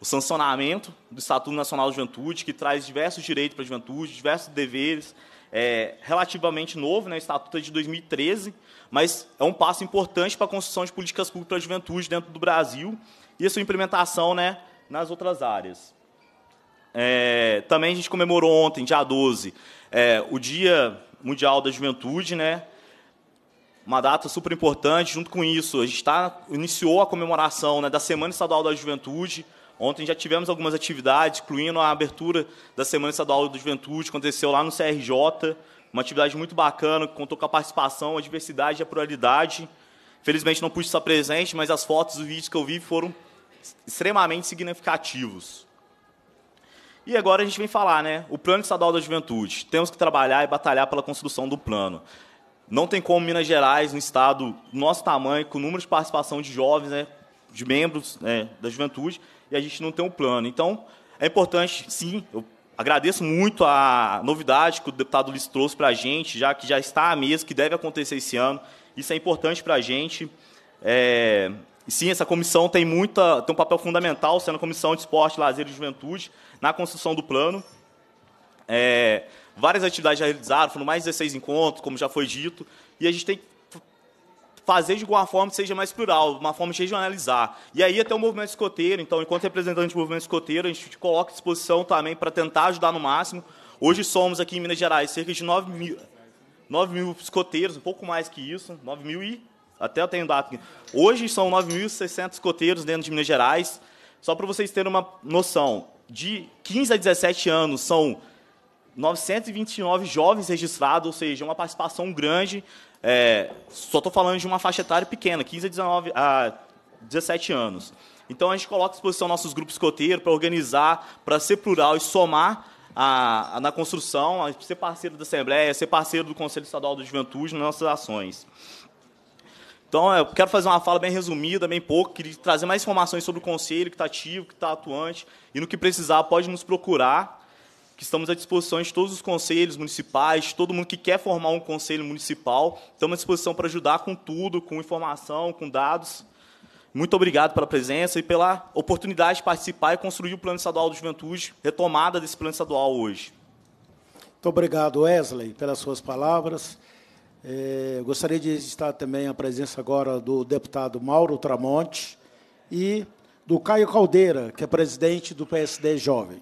o sancionamento do Estatuto Nacional da Juventude, que traz diversos direitos para a juventude, diversos deveres, é, relativamente novo, né, o Estatuto é de 2013, mas é um passo importante para a construção de políticas públicas para a juventude dentro do Brasil e a sua implementação né, nas outras áreas. É, também a gente comemorou ontem, dia 12, é, o Dia Mundial da Juventude, né, uma data super importante. Junto com isso, a gente tá, iniciou a comemoração né, da Semana Estadual da Juventude. Ontem já tivemos algumas atividades, incluindo a abertura da Semana Estadual da Juventude, que aconteceu lá no CRJ. Uma atividade muito bacana, que contou com a participação, a diversidade e a pluralidade. Felizmente não pude estar presente, mas as fotos e vídeos que eu vi foram extremamente significativos. E agora a gente vem falar, né? O Plano Estadual da Juventude. Temos que trabalhar e batalhar pela construção do plano. Não tem como Minas Gerais, um estado do nosso tamanho, com o número de participação de jovens, né, de membros né, da juventude, e a gente não tem um plano. Então, é importante, sim, eu agradeço muito a novidade que o deputado Luiz trouxe para a gente, já que já está à mesa, que deve acontecer esse ano. Isso é importante para a gente. É, sim, essa comissão tem, muita, tem um papel fundamental, sendo a Comissão de Esporte, Lazer e Juventude, na construção do plano. É, várias atividades já realizaram, foram mais de 16 encontros, como já foi dito, e a gente tem que fazer de alguma forma que seja mais plural, uma forma de regionalizar. E aí até o movimento escoteiro, então, enquanto representante do movimento escoteiro, a gente coloca à disposição também para tentar ajudar no máximo. Hoje somos aqui em Minas Gerais cerca de 9 mil, 9 mil escoteiros, um pouco mais que isso, 9 mil e... Até eu tenho dado aqui. Hoje são 9.600 escoteiros dentro de Minas Gerais. Só para vocês terem uma noção, de 15 a 17 anos são 929 jovens registrados, ou seja, uma participação grande. É, só estou falando de uma faixa etária pequena, 15 a, 19, a 17 anos. Então a gente coloca à disposição nossos grupos coteiros para organizar, para ser plural e somar a, a, na construção, a ser parceiro da Assembleia, ser parceiro do Conselho Estadual da Juventude nas nossas ações. Então, eu quero fazer uma fala bem resumida, bem pouco, queria trazer mais informações sobre o Conselho, que está ativo, que está atuante, e no que precisar pode nos procurar que estamos à disposição de todos os conselhos municipais, todo mundo que quer formar um conselho municipal. Estamos à disposição para ajudar com tudo, com informação, com dados. Muito obrigado pela presença e pela oportunidade de participar e construir o Plano Estadual de Juventude, retomada desse Plano Estadual hoje. Muito obrigado, Wesley, pelas suas palavras. É, gostaria de registrar também a presença agora do deputado Mauro Tramonte e do Caio Caldeira, que é presidente do PSD Jovem.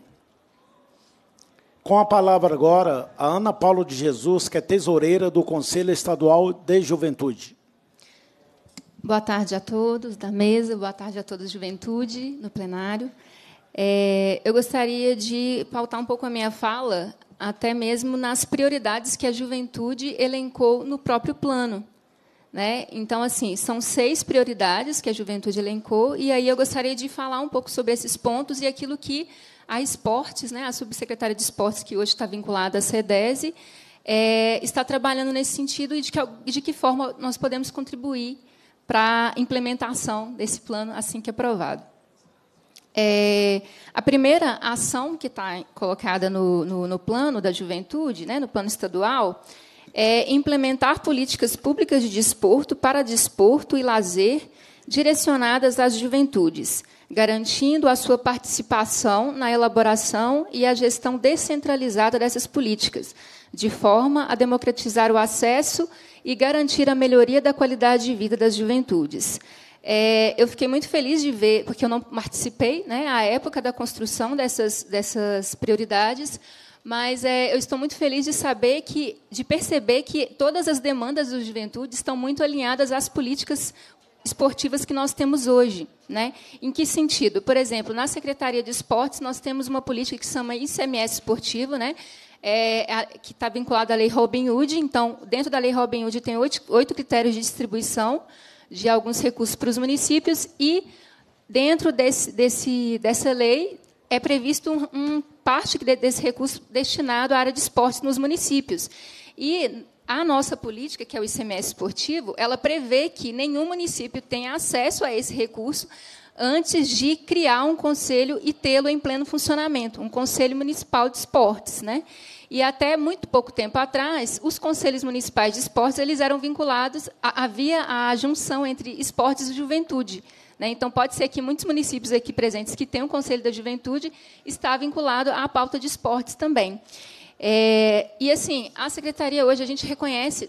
Com a palavra agora, a Ana Paula de Jesus, que é tesoureira do Conselho Estadual de Juventude. Boa tarde a todos da mesa, boa tarde a todos juventude no plenário. É, eu gostaria de pautar um pouco a minha fala, até mesmo nas prioridades que a juventude elencou no próprio plano. Né? Então, assim, são seis prioridades que a juventude elencou, e aí eu gostaria de falar um pouco sobre esses pontos e aquilo que a Esportes, né, a subsecretária de Esportes, que hoje está vinculada à SEDESE, é, está trabalhando nesse sentido e de que, de que forma nós podemos contribuir para a implementação desse plano assim que aprovado. É, a primeira ação que está colocada no, no, no plano da juventude, né, no plano estadual, é implementar políticas públicas de desporto para desporto e lazer direcionadas às juventudes, garantindo a sua participação na elaboração e a gestão descentralizada dessas políticas, de forma a democratizar o acesso e garantir a melhoria da qualidade de vida das juventudes. É, eu fiquei muito feliz de ver, porque eu não participei né, à época da construção dessas, dessas prioridades, mas é, eu estou muito feliz de saber que, de perceber que todas as demandas da juventude estão muito alinhadas às políticas esportivas que nós temos hoje, né? Em que sentido? Por exemplo, na Secretaria de Esportes nós temos uma política que se chama ICMS esportivo, né? É, a, que está vinculada à Lei Robin Hood. Então, dentro da Lei Robin Hood tem oito, oito critérios de distribuição de alguns recursos para os municípios e dentro desse, desse, dessa lei é previsto um, um parte desse recurso destinado à área de esportes nos municípios. E a nossa política, que é o ICMS esportivo, ela prevê que nenhum município tenha acesso a esse recurso antes de criar um conselho e tê-lo em pleno funcionamento, um conselho municipal de esportes, né? E até muito pouco tempo atrás, os conselhos municipais de esportes eles eram vinculados havia a junção entre esportes e juventude. Né? Então, pode ser que muitos municípios aqui presentes que têm um Conselho da Juventude está vinculado à pauta de esportes também. É, e, assim, a Secretaria hoje, a gente reconhece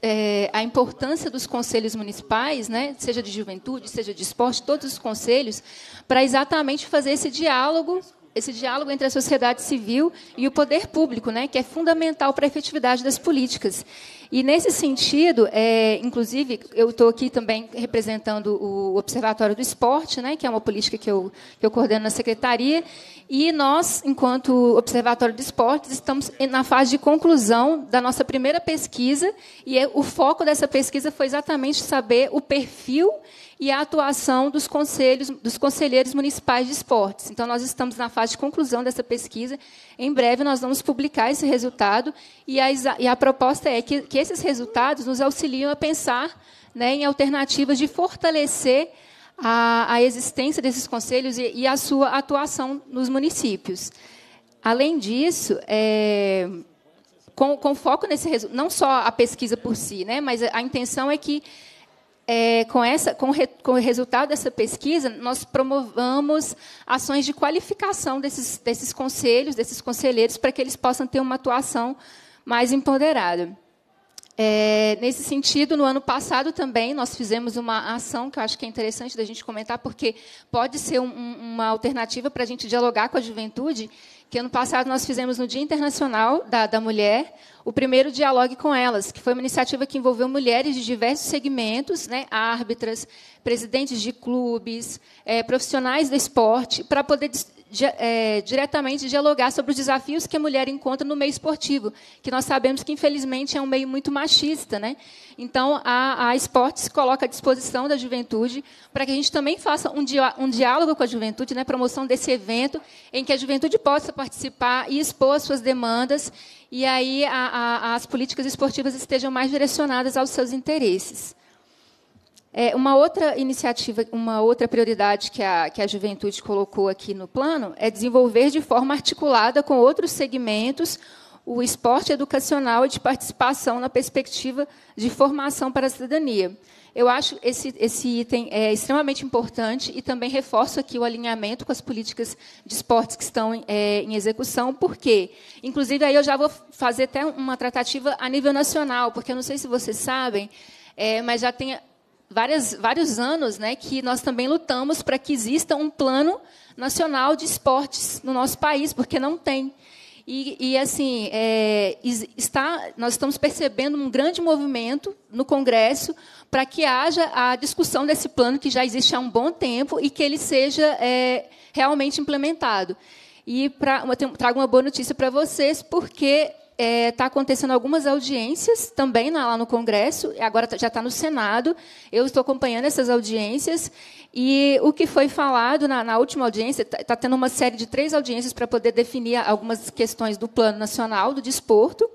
é, a importância dos conselhos municipais, né, seja de juventude, seja de esporte, todos os conselhos, para exatamente fazer esse diálogo esse diálogo entre a sociedade civil e o poder público, né, que é fundamental para a efetividade das políticas. E, nesse sentido, é, inclusive, eu estou aqui também representando o Observatório do Esporte, né, que é uma política que eu, que eu coordeno na Secretaria, e nós, enquanto Observatório do Esporte, estamos na fase de conclusão da nossa primeira pesquisa, e é, o foco dessa pesquisa foi exatamente saber o perfil e a atuação dos, conselhos, dos conselheiros municipais de esportes. Então, nós estamos na fase de conclusão dessa pesquisa. Em breve, nós vamos publicar esse resultado e a, e a proposta é que, que esses resultados nos auxiliam a pensar né, em alternativas de fortalecer a, a existência desses conselhos e, e, a sua atuação nos municípios. Além disso, é, com, com foco nesse não só a pesquisa por si, né, mas a intenção é que é, com, essa, com, re, com, o resultado dessa pesquisa, nós promovamos ações de qualificação desses, desses conselhos, desses conselheiros, para que eles possam ter uma atuação mais empoderada. É, nesse sentido, no ano passado também nós fizemos uma ação que eu acho que é interessante da gente comentar, porque pode ser um, uma alternativa para a gente dialogar com a juventude. Que ano passado nós fizemos no Dia Internacional da, da Mulher o primeiro Dialogue com Elas, que foi uma iniciativa que envolveu mulheres de diversos segmentos, né, árbitras, presidentes de clubes, é, profissionais do esporte, para poder é, diretamente dialogar sobre os desafios que a mulher encontra no meio esportivo, que nós sabemos que, infelizmente, é um meio muito machista. Né? Então, a, a Esporte se coloca à disposição da juventude para que a gente também faça um, dia, um diálogo com a juventude, né? promoção desse evento, em que a juventude possa participar e expor as suas demandas, e aí a, a, as políticas esportivas estejam mais direcionadas aos seus interesses. É, uma outra iniciativa, uma outra prioridade que a, que a juventude colocou aqui no plano é desenvolver de forma articulada com outros segmentos o esporte educacional e de participação na perspectiva de formação para a cidadania. Eu acho esse, esse item é extremamente importante e também reforço aqui o alinhamento com as políticas de esportes que estão em, é, em execução, porque, inclusive, aí eu já vou fazer até uma tratativa a nível nacional, porque eu não sei se vocês sabem, é, mas já tem várias, vários anos né, que nós também lutamos para que exista um plano nacional de esportes no nosso país, porque não tem. E, e assim, é, está, nós estamos percebendo um grande movimento no Congresso para que haja a discussão desse plano que já existe há um bom tempo e que ele seja é, realmente implementado. E pra, trago uma boa notícia para vocês, porque está é, tá acontecendo algumas audiências também lá no Congresso, agora tá, já está no Senado. Eu estou acompanhando essas audiências. E o que foi falado na, na última audiência, está tá tendo uma série de três audiências para poder definir algumas questões do Plano Nacional do Desporto.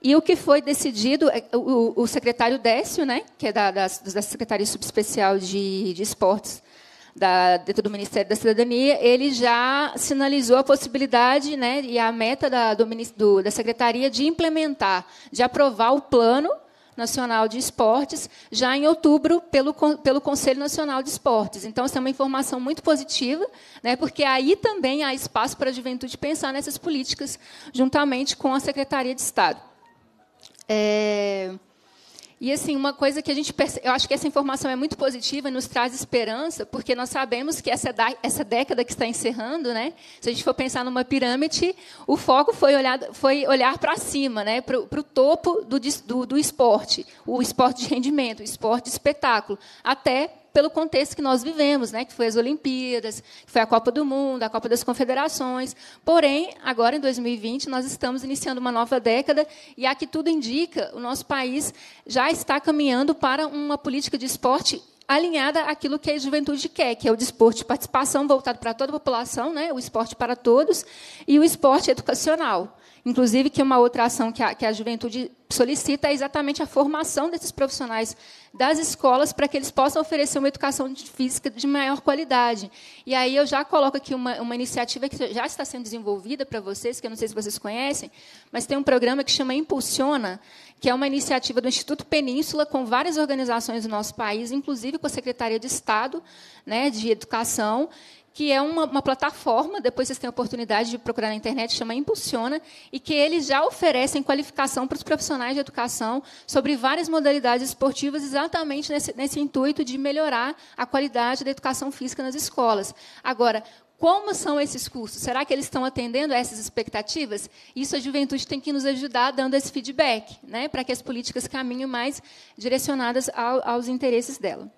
E o que foi decidido, é, o, o secretário Décio, né, que é da, da, da Secretaria Subespecial de, de Esportes, da, dentro do Ministério da Cidadania, ele já sinalizou a possibilidade né, e a meta da, do, do, da Secretaria de implementar, de aprovar o plano Nacional de Esportes, já em outubro, pelo, pelo Conselho Nacional de Esportes. Então, essa é uma informação muito positiva, né, porque aí também há espaço para a juventude pensar nessas políticas, juntamente com a Secretaria de Estado. É... E assim, uma coisa que a gente perce... eu acho que essa informação é muito positiva, e nos traz esperança, porque nós sabemos que essa, da... essa década que está encerrando, né? Se a gente for pensar numa pirâmide, o foco foi olhar, foi olhar para cima, né? Para o topo do, do, do esporte, o esporte de rendimento, o esporte de espetáculo, até pelo contexto que nós vivemos, né, que foi as Olimpíadas, que foi a Copa do Mundo, a Copa das Confederações. Porém, agora em 2020, nós estamos iniciando uma nova década e, a que tudo indica, o nosso país já está caminhando para uma política de esporte alinhada àquilo que a juventude quer, que é o desporto de participação voltado para toda a população, né, o esporte para todos e o esporte educacional. Inclusive, que uma outra ação que a, que a juventude solicita é exatamente a formação desses profissionais das escolas para que eles possam oferecer uma educação de física de maior qualidade. E aí eu já coloco aqui uma, uma iniciativa que já está sendo desenvolvida para vocês, que eu não sei se vocês conhecem, mas tem um programa que chama Impulsiona, que é uma iniciativa do Instituto Península com várias organizações do nosso país, inclusive com a Secretaria de Estado né, de Educação, que é uma, uma, plataforma, depois vocês têm a oportunidade de procurar na internet, chama Impulsiona, e que eles já oferecem qualificação para os profissionais de educação sobre várias modalidades esportivas, exatamente nesse, nesse intuito de melhorar a qualidade da educação física nas escolas. Agora, como são esses cursos? Será que eles estão atendendo a essas expectativas? Isso a juventude tem que nos ajudar dando esse feedback, né, para que as políticas caminhem mais direcionadas ao, aos interesses dela.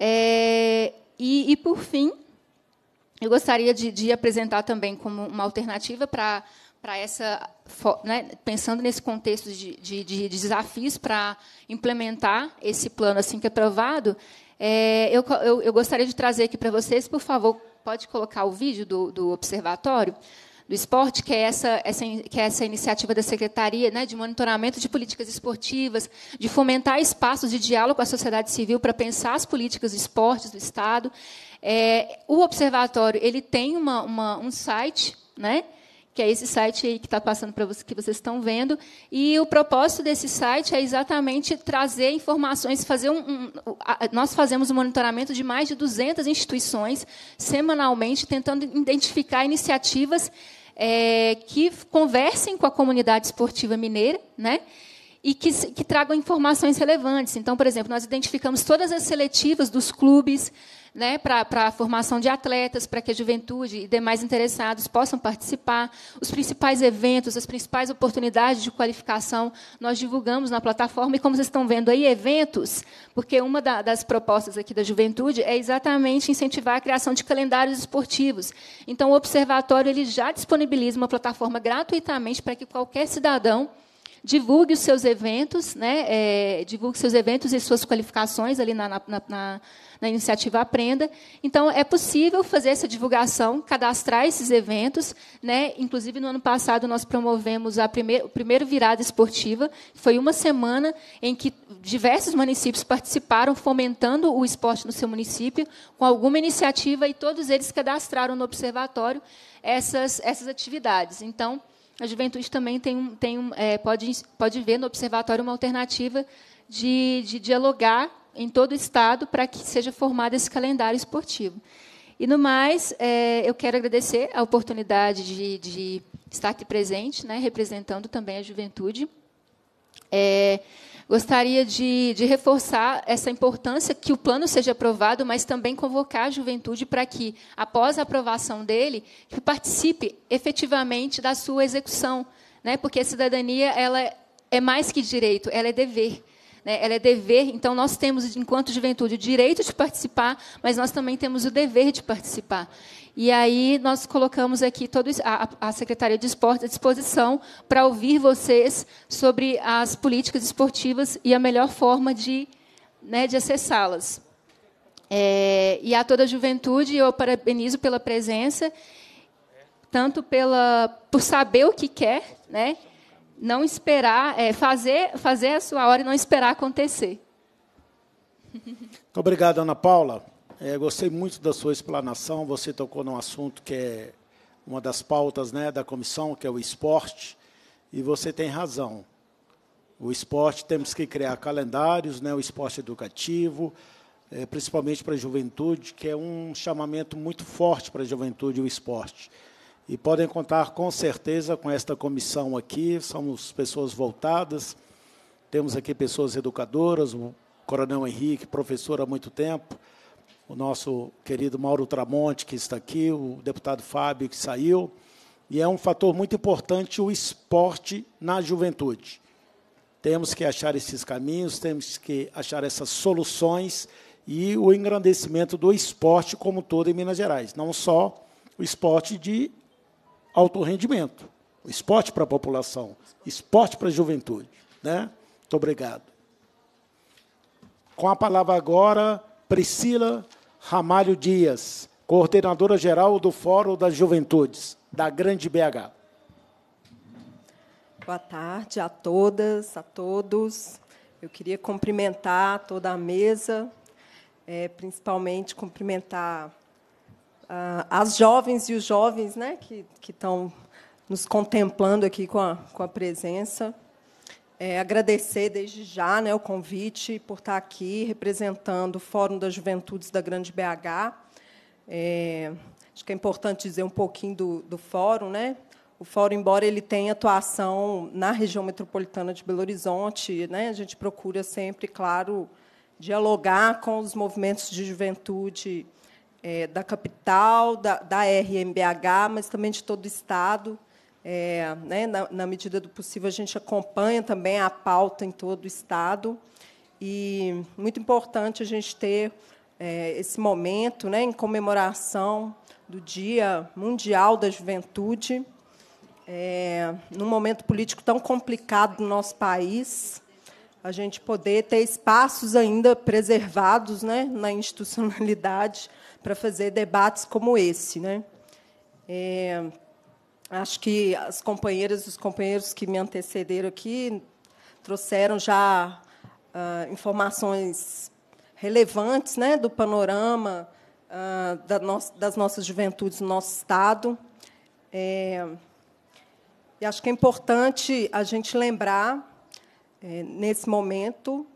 É, e, e, por fim, eu gostaria de, de apresentar também como uma alternativa para para essa né, pensando nesse contexto de, de, de desafios para implementar esse plano assim que é aprovado, é, eu, eu, eu, gostaria de trazer aqui para vocês, por favor, pode colocar o vídeo do, do observatório do esporte, que é essa, essa, que é essa iniciativa da Secretaria né, de Monitoramento de Políticas Esportivas, de fomentar espaços de diálogo com a sociedade civil para pensar as políticas de esportes do Estado. É, o observatório ele tem uma, uma, um site, né? que é esse site aí que está passando para vocês, que vocês estão vendo. E o propósito desse site é exatamente trazer informações, fazer um, um a, nós fazemos um monitoramento de mais de 200 instituições semanalmente, tentando identificar iniciativas é, que conversem com a comunidade esportiva mineira, né? e que, que tragam informações relevantes. Então, por exemplo, nós identificamos todas as seletivas dos clubes né, para a formação de atletas, para que a juventude e demais interessados possam participar. Os principais eventos, as principais oportunidades de qualificação, nós divulgamos na plataforma. E como vocês estão vendo aí, eventos, porque uma da, das propostas aqui da juventude é exatamente incentivar a criação de calendários esportivos. Então, o Observatório ele já disponibiliza uma plataforma gratuitamente para que qualquer cidadão divulgue os seus eventos, né? É, divulgue seus eventos e suas qualificações ali na, na, na, na iniciativa Aprenda. Então, é possível fazer essa divulgação, cadastrar esses eventos. Né? Inclusive, no ano passado, nós promovemos a primeira, a primeira virada esportiva. Foi uma semana em que diversos municípios participaram, fomentando o esporte no seu município, com alguma iniciativa, e todos eles cadastraram no observatório essas, essas atividades. Então, a juventude também tem, tem, é, pode, pode ver no observatório uma alternativa de, de dialogar em todo o Estado para que seja formado esse calendário esportivo. E, no mais, é, eu quero agradecer a oportunidade de, de estar aqui presente, né, representando também a juventude. É, Gostaria de, de reforçar essa importância que o plano seja aprovado, mas também convocar a juventude para que, após a aprovação dele, que participe efetivamente da sua execução, né? porque a cidadania ela é mais que direito, ela é dever. Né? Ela é dever, então nós temos, enquanto juventude, o direito de participar, mas nós também temos o dever de participar. E aí nós colocamos aqui todo, a, a Secretaria de Esportes à disposição para ouvir vocês sobre as políticas esportivas e a melhor forma de, né, de acessá-las. É, e a toda a juventude, eu parabenizo pela presença, tanto pela, por saber o que quer, né, não esperar, é, fazer, fazer a sua hora e não esperar acontecer. Muito obrigado, Ana Paula. É, gostei muito da sua explanação. Você tocou num assunto que é uma das pautas né, da comissão, que é o esporte, e você tem razão. O esporte, temos que criar calendários, né, o esporte educativo, é, principalmente para a juventude, que é um chamamento muito forte para a juventude o esporte. E podem contar com certeza com esta comissão aqui, somos pessoas voltadas, temos aqui pessoas educadoras, o Coronel Henrique, professor há muito tempo, o nosso querido Mauro Tramonte, que está aqui, o deputado Fábio, que saiu. E é um fator muito importante o esporte na juventude. Temos que achar esses caminhos, temos que achar essas soluções e o engrandecimento do esporte como todo em Minas Gerais, não só o esporte de alto rendimento, o esporte para a população, esporte para a juventude. Né? Muito obrigado. Com a palavra agora, Priscila Ramalho Dias, coordenadora geral do Fórum das Juventudes da Grande BH. Boa tarde a todas, a todos. Eu queria cumprimentar toda a mesa, é, principalmente cumprimentar ah, as jovens e os jovens né, que, que estão nos contemplando aqui com a, com a presença é, agradecer desde já né, o convite por estar aqui representando o Fórum das Juventudes da Grande BH. É, acho que é importante dizer um pouquinho do, do fórum, né? O fórum, embora ele tenha atuação na região metropolitana de Belo Horizonte, né, a gente procura sempre, claro, dialogar com os movimentos de juventude é, da capital, da, da RMBH, mas também de todo o Estado. É, né, na, na, medida do possível, a gente acompanha também a pauta em todo o Estado. E muito importante a gente ter é, esse momento né, em comemoração do Dia Mundial da Juventude, é, num momento político tão complicado do nosso país, a gente poder ter espaços ainda preservados né, na institucionalidade para fazer debates como esse. Né? É, Acho que as companheiras e os companheiros que me antecederam aqui trouxeram já uh, informações relevantes né, do panorama uh, da no das nossas juventudes no nosso Estado. É, e acho que é importante a gente lembrar, é, nesse momento,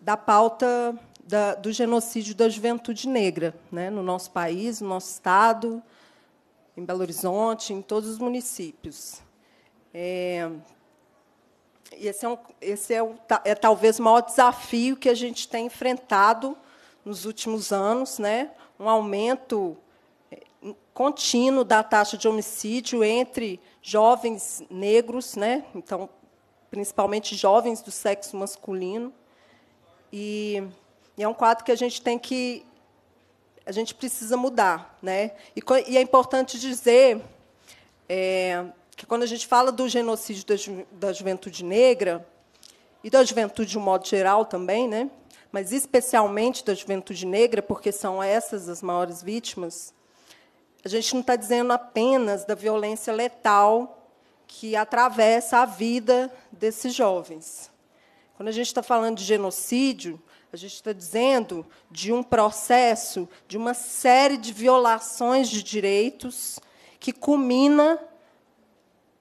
da pauta da, do genocídio da juventude negra né, no nosso país, no nosso Estado, em Belo Horizonte, em todos os municípios. É, esse é, um, esse é, o, é talvez o maior desafio que a gente tem enfrentado nos últimos anos, né? um aumento é, contínuo da taxa de homicídio entre jovens negros, né? então, principalmente jovens do sexo masculino. E, e é um quadro que a gente tem que a gente precisa mudar. Né? E, e é importante dizer é, que, quando a gente fala do genocídio da, ju, da juventude negra, e da juventude de um modo geral também, né? mas especialmente da juventude negra, porque são essas as maiores vítimas, a gente não está dizendo apenas da violência letal que atravessa a vida desses jovens. Quando a gente está falando de genocídio, a gente está dizendo de um processo, de uma série de violações de direitos que culmina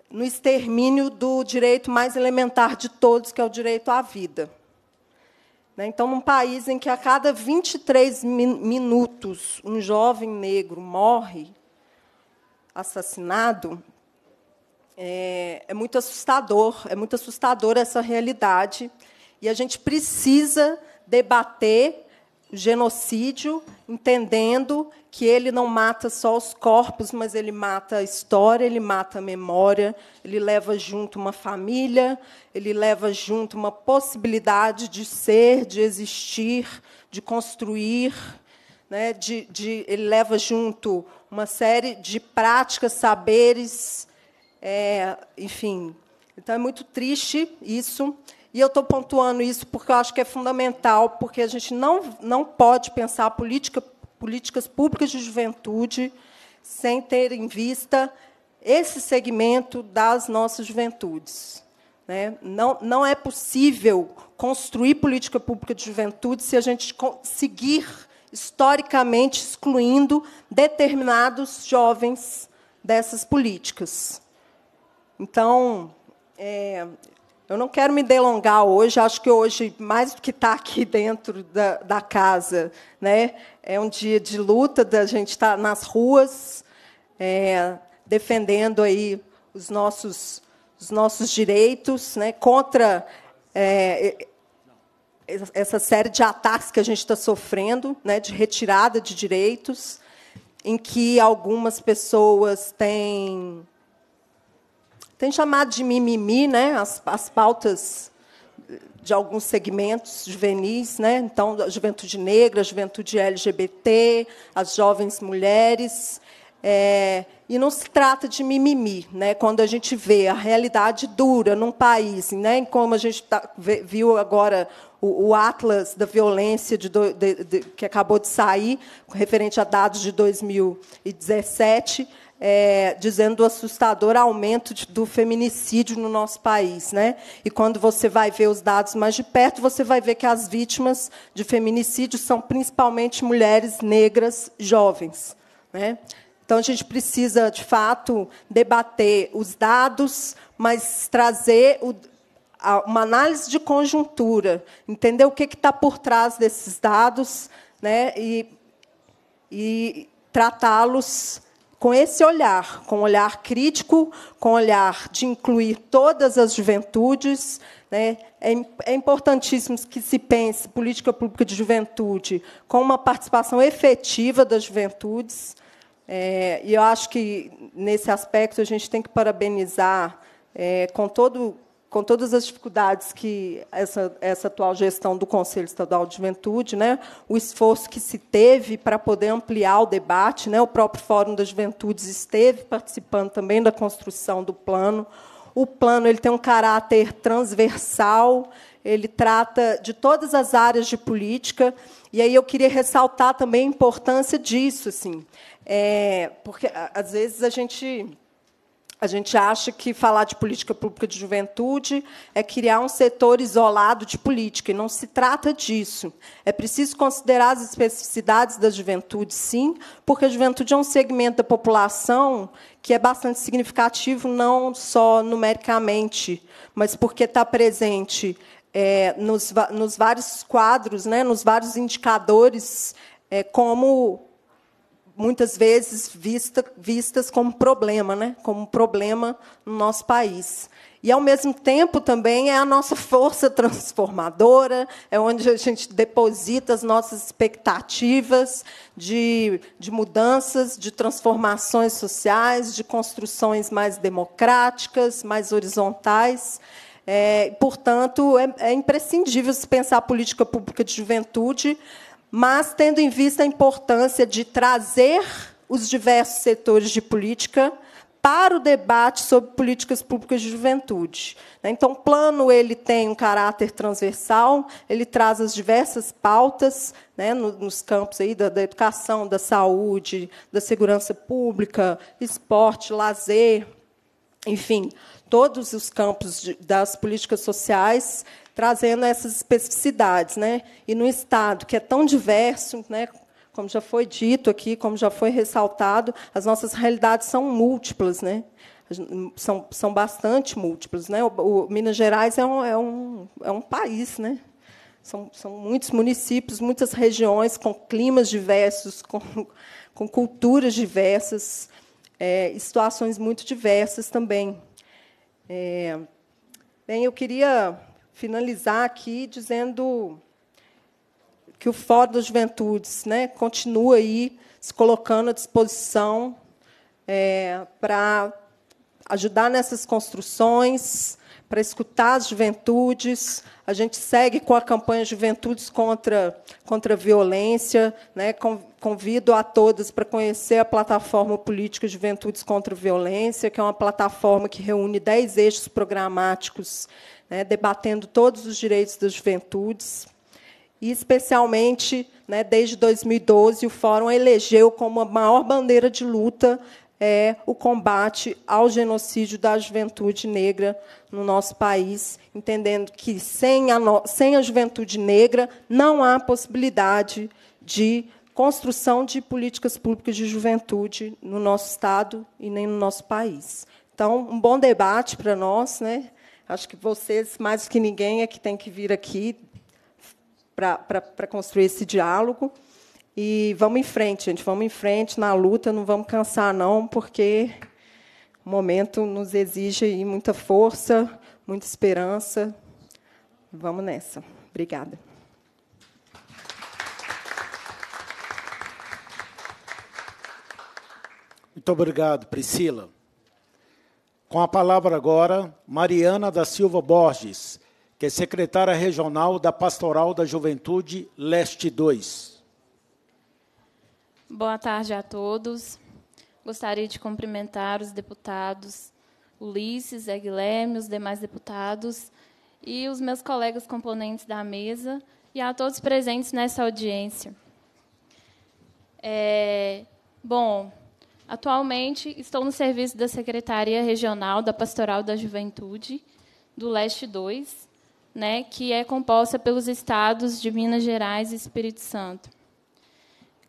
no extermínio do direito mais elementar de todos, que é o direito à vida. Né? Então, num país em que a cada 23 minutos um jovem negro morre assassinado, é, é muito assustador, é muito assustadora essa realidade. E a gente precisa debater genocídio, entendendo que ele não mata só os corpos, mas ele mata a história, ele mata a memória, ele leva junto uma família, ele leva junto uma possibilidade de ser, de existir, de construir, né? de, de ele leva junto uma série de práticas, saberes, é, enfim. Então é muito triste isso. E eu estou pontuando isso porque eu acho que é fundamental, porque a gente não, não pode pensar política, políticas públicas de juventude sem ter em vista esse segmento das nossas juventudes. Né? Não, não é possível construir política pública de juventude se a gente seguir historicamente excluindo determinados jovens dessas políticas. Então, é, eu não quero me delongar hoje, acho que hoje, mais do que estar tá aqui dentro da, da casa, né, é um dia de luta, da gente estar tá nas ruas, é, defendendo aí os nossos, os nossos direitos, né, contra é, essa série de ataques que a gente está sofrendo, né, de retirada de direitos, em que algumas pessoas têm tem chamado de mimimi né, as, as pautas de alguns segmentos juvenis, né? então, a juventude negra, a juventude LGBT, as jovens mulheres. É, e não se trata de mimimi, né? quando a gente vê a realidade dura num país, né? como a gente tá, viu agora o, o, Atlas da Violência de do, de, de, que acabou de sair, referente a dados de 2017 é, dizendo o assustador aumento de, do feminicídio no nosso país. Né? E quando você vai ver os dados mais de perto, você vai ver que as vítimas de feminicídio são principalmente mulheres negras jovens. Né? Então, a gente precisa, de fato, debater os dados, mas trazer o, a, uma análise de conjuntura, entender o que está por trás desses dados né? e, e tratá-los com esse olhar, com um olhar crítico, com um olhar de incluir todas as juventudes. Né? É, é importantíssimo que se pense política pública de juventude com uma participação efetiva das juventudes. É, e eu acho que, nesse aspecto, a gente tem que parabenizar, é, com todo com todas as dificuldades que essa, essa atual gestão do Conselho Estadual de Juventude, né, o esforço que se teve para poder ampliar o debate, né, o próprio Fórum das Juventudes esteve participando também da construção do plano. O plano ele tem um caráter transversal, ele trata de todas as áreas de política, e aí eu queria ressaltar também a importância disso, assim, é, porque às vezes a gente a gente acha que falar de política pública de juventude é criar um setor isolado de política, e não se trata disso. É preciso considerar as especificidades da juventude, sim, porque a juventude é um segmento da população que é bastante significativo, não só numericamente, mas porque está presente é, nos, nos vários quadros, né, nos vários indicadores, é, como muitas vezes vista, vistas como problema, né? como problema no nosso país. E, ao mesmo tempo, também é a nossa força transformadora, é onde a gente deposita as nossas expectativas de, de mudanças, de transformações sociais, de construções mais democráticas, mais horizontais. É, portanto, é, é imprescindível se pensar a política pública de juventude mas tendo em vista a importância de trazer os diversos setores de política para o debate sobre políticas públicas de juventude. Né? Então, o plano ele tem um caráter transversal, ele traz as diversas pautas né, nos campos aí da, da educação, da saúde, da segurança pública, esporte, lazer, enfim, todos os campos de, das políticas sociais trazendo essas especificidades, né? E no estado que é tão diverso, né? Como já foi dito aqui, como já foi ressaltado, as nossas realidades são múltiplas, né? São, são bastante múltiplas, né? O, o Minas Gerais é um, é um, é um país, né? São, são muitos municípios, muitas regiões com climas diversos, com, com culturas diversas, é, situações muito diversas também. É, bem, eu queria finalizar aqui dizendo que o Fórum das Juventudes né, continua aí se colocando à disposição é, para ajudar nessas construções, para escutar as juventudes. A gente segue com a campanha Juventudes contra, contra a Violência. Né? Convido a todas para conhecer a plataforma política Juventudes contra a Violência, que é uma plataforma que reúne dez eixos programáticos né, debatendo todos os direitos das juventudes. E, especialmente, né, desde 2012, o Fórum elegeu como a maior bandeira de luta é o combate ao genocídio da juventude negra no nosso país, entendendo que sem a, no... sem a juventude negra não há possibilidade de construção de políticas públicas de juventude no nosso Estado e nem no nosso país. Então, um bom debate para nós, né? Acho que vocês, mais do que ninguém, é que tem que vir aqui para construir esse diálogo. E vamos em frente, gente. Vamos em frente na luta, não vamos cansar, não, porque o momento nos exige muita força, muita esperança. Vamos nessa. Obrigada. Muito obrigado, Priscila. Com a palavra agora, Mariana da Silva Borges, que é secretária regional da Pastoral da Juventude Leste 2. Boa tarde a todos. Gostaria de cumprimentar os deputados Ulisses, Zé Guilherme, os demais deputados e os meus colegas componentes da mesa e a todos presentes nessa audiência. É, bom, Atualmente, estou no serviço da Secretaria Regional da Pastoral da Juventude, do Leste 2, né, que é composta pelos estados de Minas Gerais e Espírito Santo.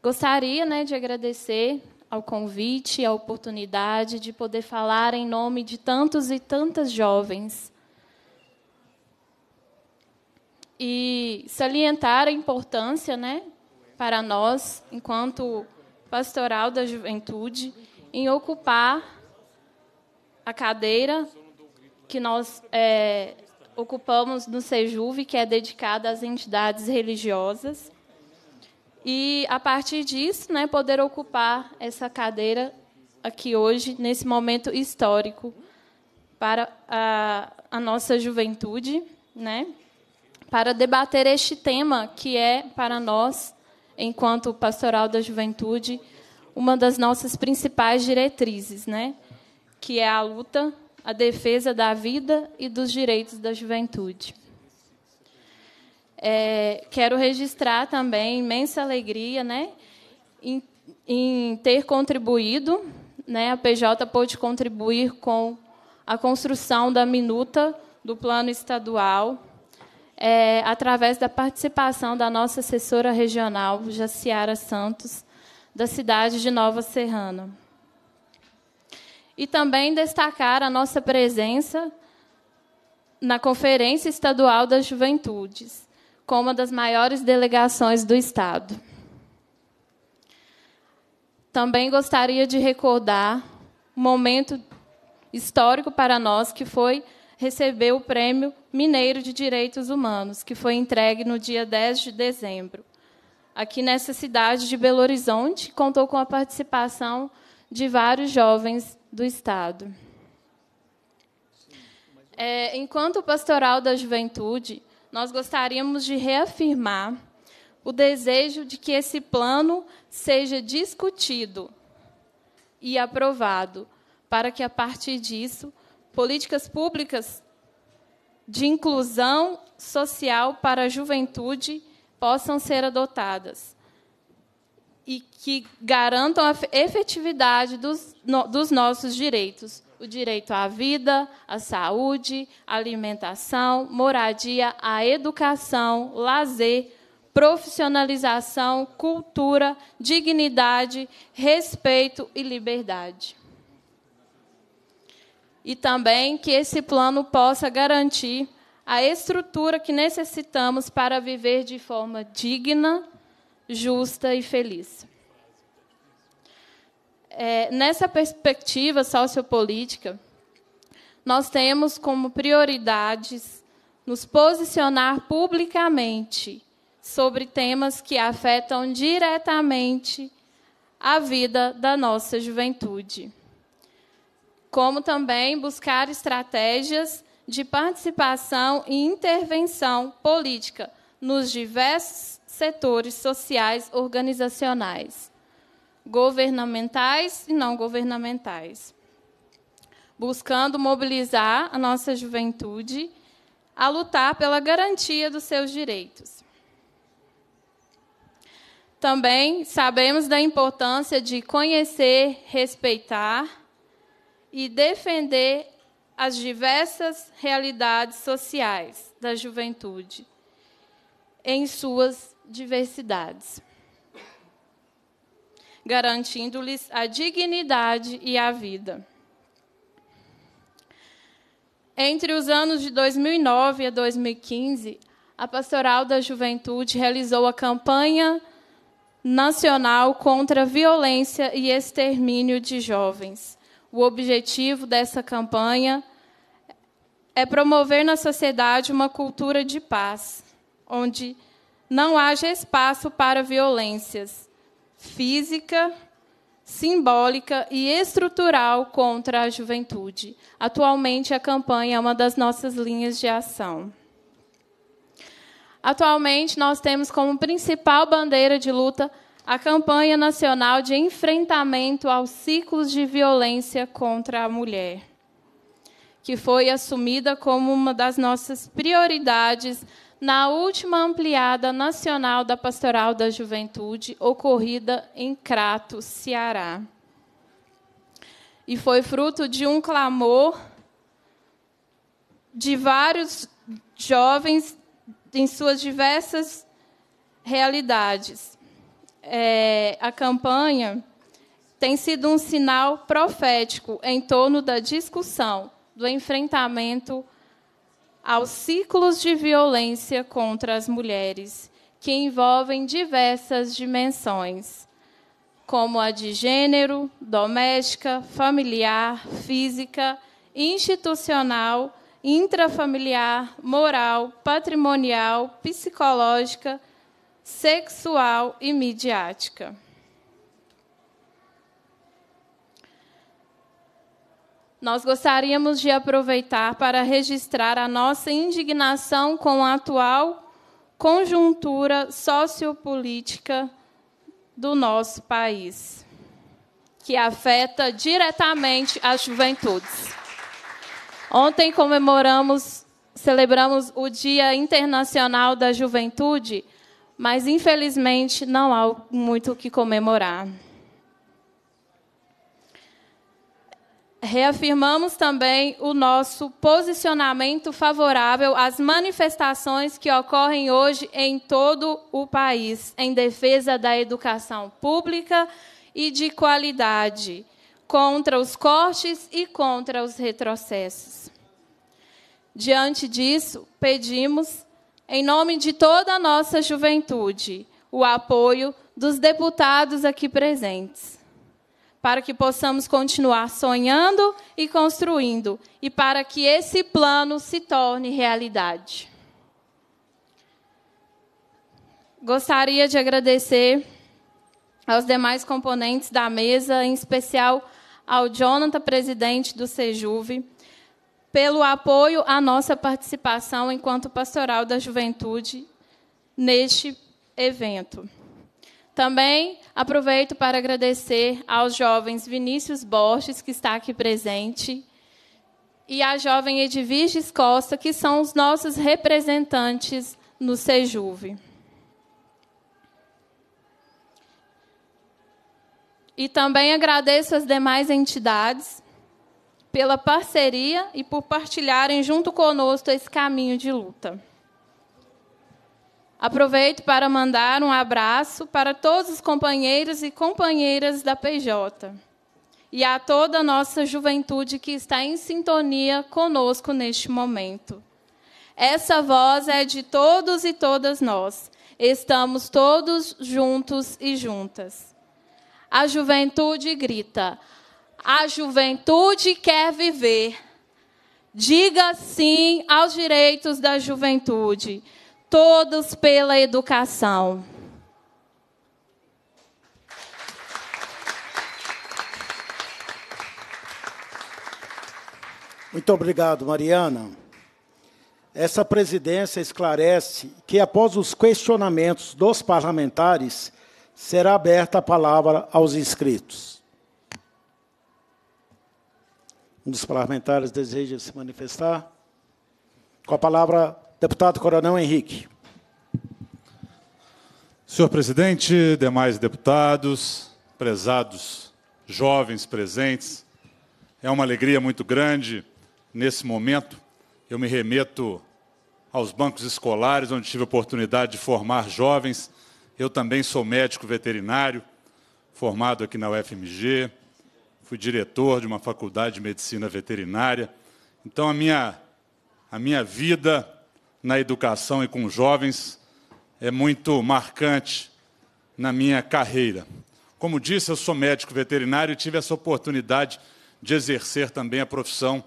Gostaria né, de agradecer ao convite, à oportunidade de poder falar em nome de tantos e tantas jovens. E salientar a importância né, para nós, enquanto pastoral da juventude, em ocupar a cadeira que nós é, ocupamos no Sejuve, que é dedicada às entidades religiosas. E, a partir disso, né, poder ocupar essa cadeira aqui hoje, nesse momento histórico para a, a nossa juventude, né, para debater este tema que é, para nós, enquanto pastoral da juventude, uma das nossas principais diretrizes, né? que é a luta, a defesa da vida e dos direitos da juventude. É, quero registrar também imensa alegria né, em, em ter contribuído, né, a PJ pôde contribuir com a construção da minuta do plano estadual é, através da participação da nossa assessora regional, Jaciara Santos, da cidade de Nova Serrana. E também destacar a nossa presença na Conferência Estadual das Juventudes, como uma das maiores delegações do Estado. Também gostaria de recordar um momento histórico para nós, que foi recebeu o Prêmio Mineiro de Direitos Humanos, que foi entregue no dia 10 de dezembro, aqui nessa cidade de Belo Horizonte, contou com a participação de vários jovens do Estado. É, enquanto pastoral da juventude, nós gostaríamos de reafirmar o desejo de que esse plano seja discutido e aprovado, para que, a partir disso, políticas públicas de inclusão social para a juventude possam ser adotadas e que garantam a efetividade dos, no, dos nossos direitos. O direito à vida, à saúde, alimentação, moradia, à educação, lazer, profissionalização, cultura, dignidade, respeito e liberdade e também que esse plano possa garantir a estrutura que necessitamos para viver de forma digna, justa e feliz. É, nessa perspectiva sociopolítica, nós temos como prioridades nos posicionar publicamente sobre temas que afetam diretamente a vida da nossa juventude como também buscar estratégias de participação e intervenção política nos diversos setores sociais organizacionais, governamentais e não governamentais, buscando mobilizar a nossa juventude a lutar pela garantia dos seus direitos. Também sabemos da importância de conhecer, respeitar e defender as diversas realidades sociais da juventude em suas diversidades, garantindo-lhes a dignidade e a vida. Entre os anos de 2009 a 2015, a Pastoral da Juventude realizou a campanha nacional contra a violência e extermínio de jovens o objetivo dessa campanha é promover na sociedade uma cultura de paz, onde não haja espaço para violências física, simbólica e estrutural contra a juventude. Atualmente, a campanha é uma das nossas linhas de ação. Atualmente, nós temos como principal bandeira de luta a campanha nacional de enfrentamento aos ciclos de violência contra a mulher, que foi assumida como uma das nossas prioridades na última ampliada nacional da Pastoral da Juventude, ocorrida em Crato, Ceará. E foi fruto de um clamor de vários jovens em suas diversas realidades é, a campanha tem sido um sinal profético em torno da discussão, do enfrentamento aos ciclos de violência contra as mulheres, que envolvem diversas dimensões, como a de gênero, doméstica, familiar, física, institucional, intrafamiliar, moral, patrimonial, psicológica sexual e midiática. Nós gostaríamos de aproveitar para registrar a nossa indignação com a atual conjuntura sociopolítica do nosso país, que afeta diretamente as juventudes. Ontem comemoramos, celebramos o Dia Internacional da Juventude mas infelizmente não há muito o que comemorar. Reafirmamos também o nosso posicionamento favorável às manifestações que ocorrem hoje em todo o país em defesa da educação pública e de qualidade, contra os cortes e contra os retrocessos. Diante disso, pedimos em nome de toda a nossa juventude, o apoio dos deputados aqui presentes, para que possamos continuar sonhando e construindo e para que esse plano se torne realidade. Gostaria de agradecer aos demais componentes da mesa, em especial ao Jonathan, presidente do Sejuve pelo apoio à nossa participação enquanto pastoral da juventude neste evento. Também aproveito para agradecer aos jovens Vinícius Borges, que está aqui presente, e à jovem Edviges Costa, que são os nossos representantes no Sejuve. E também agradeço às demais entidades pela parceria e por partilharem junto conosco esse caminho de luta. Aproveito para mandar um abraço para todos os companheiros e companheiras da PJ e a toda a nossa juventude que está em sintonia conosco neste momento. Essa voz é de todos e todas nós. Estamos todos juntos e juntas. A juventude grita: a juventude quer viver. Diga sim aos direitos da juventude, todos pela educação. Muito obrigado, Mariana. Essa presidência esclarece que, após os questionamentos dos parlamentares, será aberta a palavra aos inscritos. Um dos parlamentares deseja se manifestar. Com a palavra, deputado Coronel Henrique. Senhor presidente, demais deputados, prezados jovens presentes, é uma alegria muito grande nesse momento. Eu me remeto aos bancos escolares, onde tive a oportunidade de formar jovens. Eu também sou médico veterinário, formado aqui na UFMG fui diretor de uma faculdade de medicina veterinária. Então, a minha, a minha vida na educação e com jovens é muito marcante na minha carreira. Como disse, eu sou médico veterinário e tive essa oportunidade de exercer também a profissão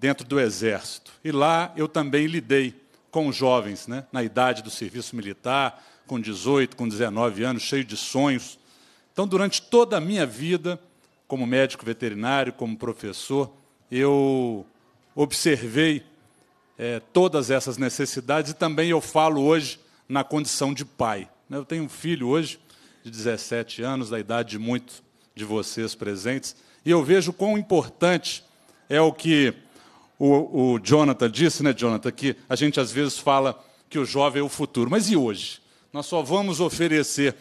dentro do Exército. E lá eu também lidei com jovens, né, na idade do serviço militar, com 18, com 19 anos, cheio de sonhos. Então, durante toda a minha vida, como médico veterinário, como professor, eu observei é, todas essas necessidades e também eu falo hoje na condição de pai. Né? Eu tenho um filho hoje de 17 anos, da idade de muitos de vocês presentes, e eu vejo quão importante é o que o, o Jonathan disse, né, Jonathan, que a gente às vezes fala que o jovem é o futuro, mas e hoje? Nós só vamos oferecer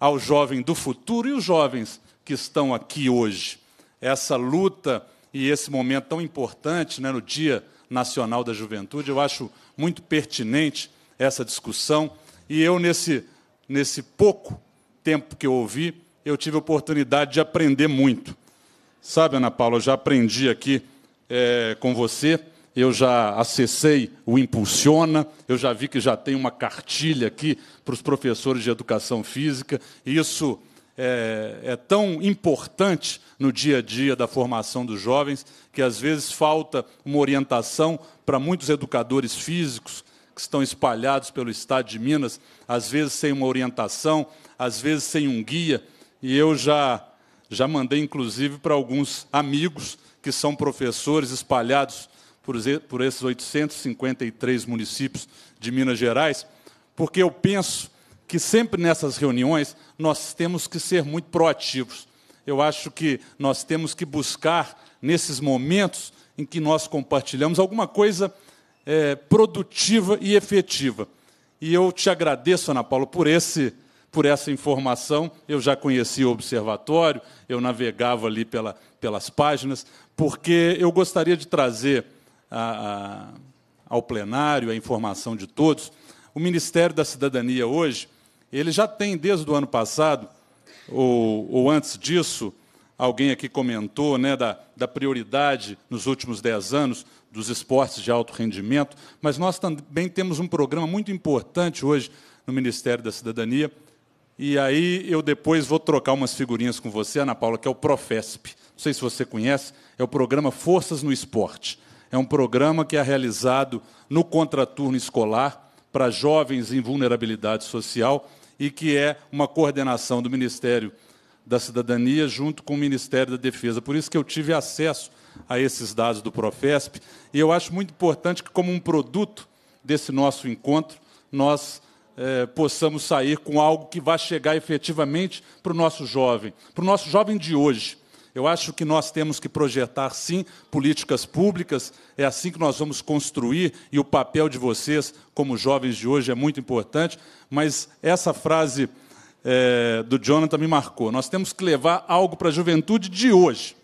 ao jovem do futuro e os jovens que estão aqui hoje. Essa luta e esse momento tão importante, né, no Dia Nacional da Juventude, eu acho muito pertinente essa discussão. E eu, nesse, nesse pouco tempo que eu ouvi, eu tive a oportunidade de aprender muito. Sabe, Ana Paula, eu já aprendi aqui é, com você, eu já acessei o Impulsiona, eu já vi que já tem uma cartilha aqui para os professores de educação física, isso é, é tão importante no dia a dia da formação dos jovens, que às vezes falta uma orientação para muitos educadores físicos que estão espalhados pelo estado de Minas, às vezes sem uma orientação, às vezes sem um guia. E eu já, já mandei, inclusive, para alguns amigos que são professores espalhados por, por esses 853 municípios de Minas Gerais, porque eu penso que sempre nessas reuniões nós temos que ser muito proativos. Eu acho que nós temos que buscar, nesses momentos em que nós compartilhamos, alguma coisa é, produtiva e efetiva. E eu te agradeço, Ana Paula, por esse por essa informação. Eu já conhecia o observatório, eu navegava ali pela, pelas páginas, porque eu gostaria de trazer a, a, ao plenário a informação de todos. O Ministério da Cidadania hoje ele já tem, desde o ano passado, ou, ou antes disso, alguém aqui comentou né, da, da prioridade nos últimos dez anos dos esportes de alto rendimento, mas nós também temos um programa muito importante hoje no Ministério da Cidadania, e aí eu depois vou trocar umas figurinhas com você, Ana Paula, que é o Profesp. Não sei se você conhece, é o programa Forças no Esporte. É um programa que é realizado no contraturno escolar para jovens em vulnerabilidade social e que é uma coordenação do Ministério da Cidadania junto com o Ministério da Defesa. Por isso que eu tive acesso a esses dados do Profesp e eu acho muito importante que, como um produto desse nosso encontro, nós eh, possamos sair com algo que vá chegar efetivamente para o nosso jovem, para o nosso jovem de hoje eu acho que nós temos que projetar, sim, políticas públicas, é assim que nós vamos construir, e o papel de vocês, como jovens de hoje, é muito importante. Mas essa frase é, do Jonathan me marcou: nós temos que levar algo para a juventude de hoje.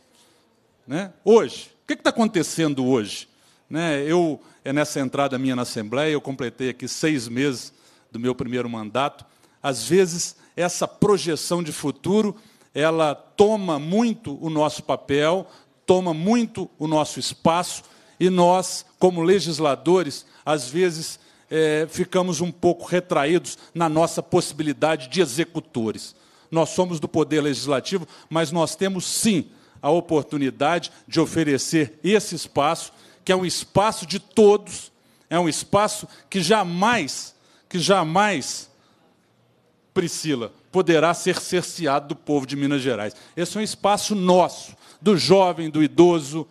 Né? Hoje. O que está acontecendo hoje? Né? Eu, é nessa entrada minha na Assembleia, eu completei aqui seis meses do meu primeiro mandato. Às vezes, essa projeção de futuro ela toma muito o nosso papel, toma muito o nosso espaço, e nós, como legisladores, às vezes é, ficamos um pouco retraídos na nossa possibilidade de executores. Nós somos do Poder Legislativo, mas nós temos sim a oportunidade de oferecer esse espaço, que é um espaço de todos, é um espaço que jamais, que jamais, Priscila, poderá ser cerceado do povo de Minas Gerais. Esse é um espaço nosso, do jovem, do idoso,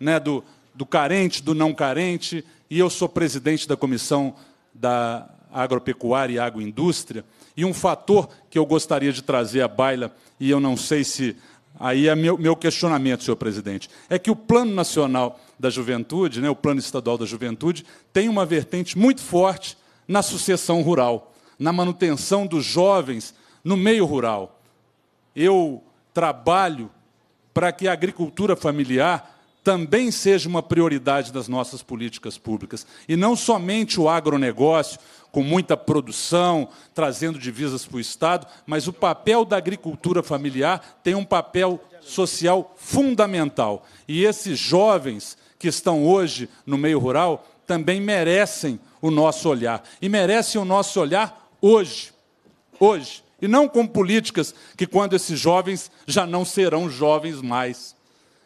né, do, do carente, do não carente, e eu sou presidente da Comissão da Agropecuária e Agroindústria, e um fator que eu gostaria de trazer à baila, e eu não sei se Aí é meu, meu, questionamento, senhor presidente. É que o Plano Nacional da Juventude, né, o Plano Estadual da Juventude, tem uma vertente muito forte na sucessão rural, na manutenção dos jovens no meio rural. Eu trabalho para que a agricultura familiar também seja uma prioridade das nossas políticas públicas. E não somente o agronegócio, com muita produção, trazendo divisas para o Estado, mas o papel da agricultura familiar tem um papel social fundamental. E esses jovens que estão hoje no meio rural também merecem o nosso olhar. E merecem o nosso olhar hoje. Hoje. E não com políticas que, quando esses jovens já não serão jovens mais.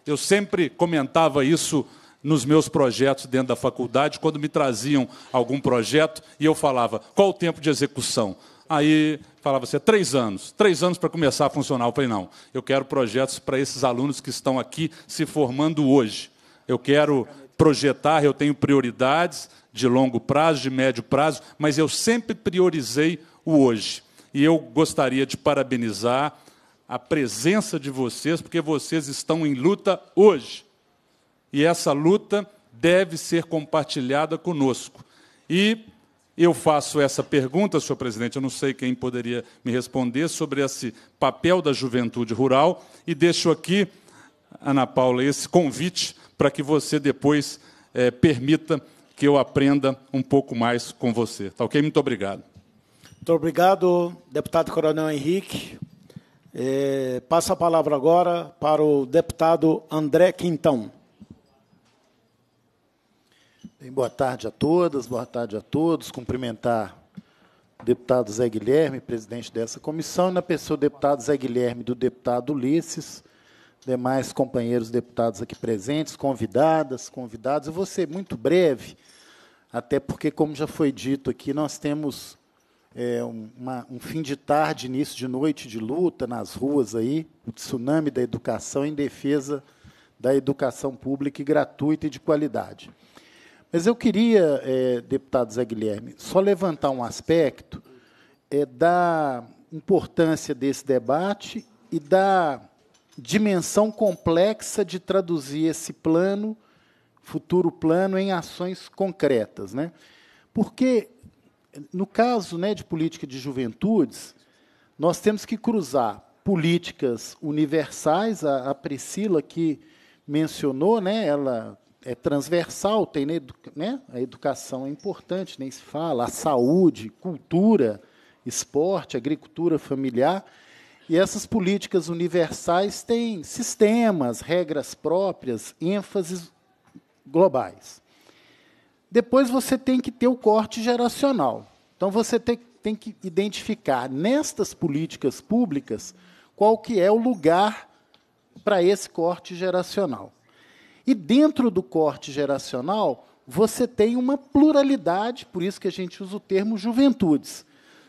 Eu sempre comentava isso nos meus projetos dentro da faculdade, quando me traziam algum projeto e eu falava: qual o tempo de execução? Aí falava assim, três anos, três anos para começar a funcionar. Eu falei, não, eu quero projetos para esses alunos que estão aqui se formando hoje. Eu quero projetar, eu tenho prioridades de longo prazo, de médio prazo, mas eu sempre priorizei o hoje e eu gostaria de parabenizar a presença de vocês, porque vocês estão em luta hoje. E essa luta deve ser compartilhada conosco. E eu faço essa pergunta, senhor presidente, eu não sei quem poderia me responder sobre esse papel da juventude rural, e deixo aqui, Ana Paula, esse convite para que você depois é, permita que eu aprenda um pouco mais com você. Tá ok? Muito obrigado. Muito obrigado, deputado Coronel Henrique. É, passa a palavra agora para o deputado André Quintão. Bem, boa tarde a todas, boa tarde a todos. Cumprimentar o deputado Zé Guilherme, presidente dessa comissão, e na pessoa do deputado Zé Guilherme, do deputado Ulisses, demais companheiros deputados aqui presentes, convidadas, convidados. Eu vou ser muito breve, até porque, como já foi dito aqui, nós temos é, uma, um fim de tarde, início de noite de luta nas ruas aí, o tsunami da educação em defesa da educação pública e gratuita e de qualidade. Mas eu queria, é, deputado Zé Guilherme, só levantar um aspecto é, da importância desse debate e da dimensão complexa de traduzir esse plano, futuro plano, em ações concretas. Né? Porque no caso né, de política de juventudes, nós temos que cruzar políticas universais, a, a Priscila que mencionou, né, ela é transversal, tem né, né a educação é importante, nem se fala, a saúde, cultura, esporte, agricultura familiar. E essas políticas universais têm sistemas, regras próprias, ênfases globais. Depois você tem que ter o corte geracional. Então você tem, tem que identificar nestas políticas públicas qual que é o lugar para esse corte geracional. E dentro do corte geracional, você tem uma pluralidade, por isso que a gente usa o termo juventudes.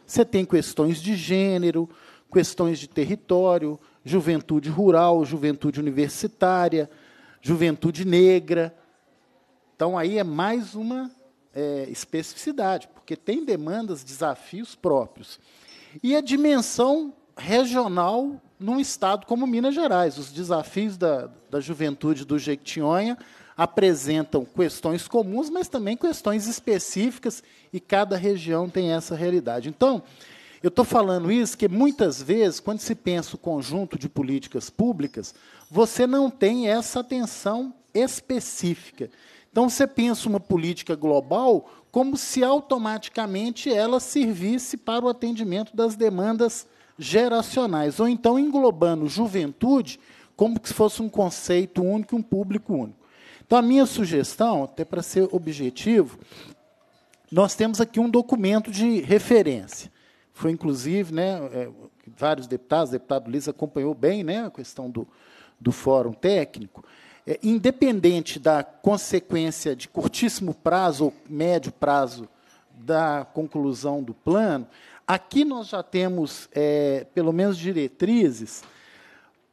Você tem questões de gênero, questões de território, juventude rural, juventude universitária, juventude negra, então, aí é mais uma é, especificidade, porque tem demandas, desafios próprios. E a dimensão regional num estado como Minas Gerais. Os desafios da, da juventude do Jequitinhonha apresentam questões comuns, mas também questões específicas, e cada região tem essa realidade. Então, eu estou falando isso que muitas vezes, quando se pensa o conjunto de políticas públicas, você não tem essa atenção específica. Então, você pensa uma política global como se automaticamente ela servisse para o atendimento das demandas geracionais, ou então englobando juventude como se fosse um conceito único, um público único. Então, a minha sugestão, até para ser objetivo, nós temos aqui um documento de referência. Foi, inclusive, né, é, vários deputados, o deputado Liz acompanhou bem né, a questão do, do Fórum Técnico é, independente da consequência de curtíssimo prazo ou médio prazo da conclusão do plano, aqui nós já temos, é, pelo menos, diretrizes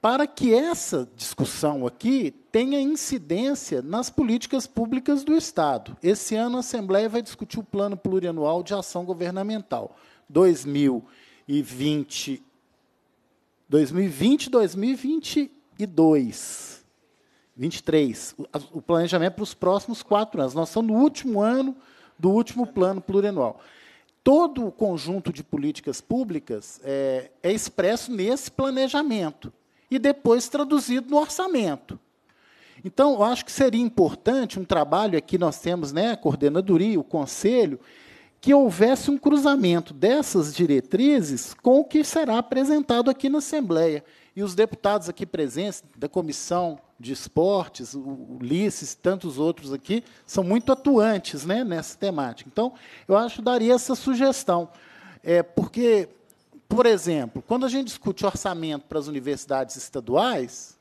para que essa discussão aqui tenha incidência nas políticas públicas do Estado. Esse ano a Assembleia vai discutir o Plano Plurianual de Ação Governamental 2020 2020 2022. 23. O planejamento para os próximos quatro anos. Nós estamos no último ano do último plano plurianual. Todo o conjunto de políticas públicas é, é expresso nesse planejamento e depois traduzido no orçamento. Então, eu acho que seria importante um trabalho aqui nós temos, né, a coordenadoria, o conselho, que houvesse um cruzamento dessas diretrizes com o que será apresentado aqui na Assembleia. E os deputados aqui presentes, da Comissão de Esportes, o Ulisses, tantos outros aqui, são muito atuantes né, nessa temática. Então, eu acho que daria essa sugestão. É, porque, por exemplo, quando a gente discute orçamento para as universidades estaduais,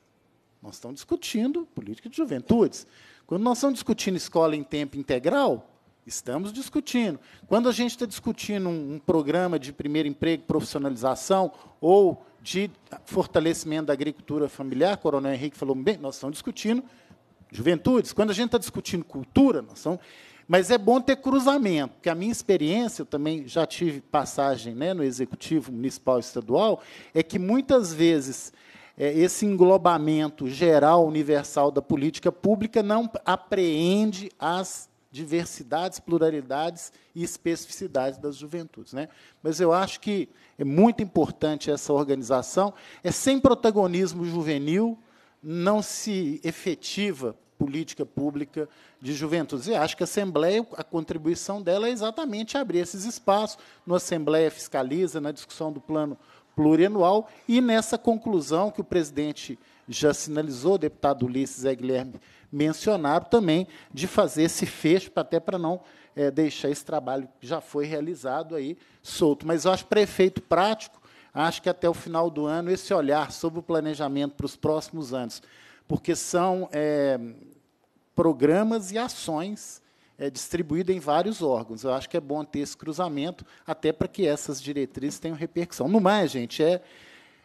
nós estamos discutindo política de juventudes. Quando nós estamos discutindo escola em tempo integral, Estamos discutindo. Quando a gente está discutindo um, um, programa de primeiro emprego, profissionalização ou de fortalecimento da agricultura familiar, Coronel Henrique falou bem, nós estamos discutindo juventudes. Quando a gente está discutindo cultura, nós estamos... mas é bom ter cruzamento, porque a minha experiência, eu também já tive passagem né, no executivo municipal e estadual, é que muitas vezes é, esse englobamento geral, universal da política pública não apreende as diversidades, pluralidades e especificidades das juventudes. Né? Mas eu acho que é muito importante essa organização, é sem protagonismo juvenil, não se efetiva política pública de juventudes. E acho que a Assembleia, a contribuição dela é exatamente abrir esses espaços. No Assembleia fiscaliza, na discussão do plano plurianual e nessa conclusão que o presidente já sinalizou, o deputado Ulisses Guilherme mencionado também, de fazer esse fecho, até para não é, deixar esse trabalho que já foi realizado aí solto. Mas eu acho prefeito prático, acho que até o final do ano, esse olhar sobre o planejamento para os próximos anos, porque são é, programas e ações é, distribuídas em vários órgãos. Eu acho que é bom ter esse cruzamento, até para que essas diretrizes tenham repercussão. No mais, gente, é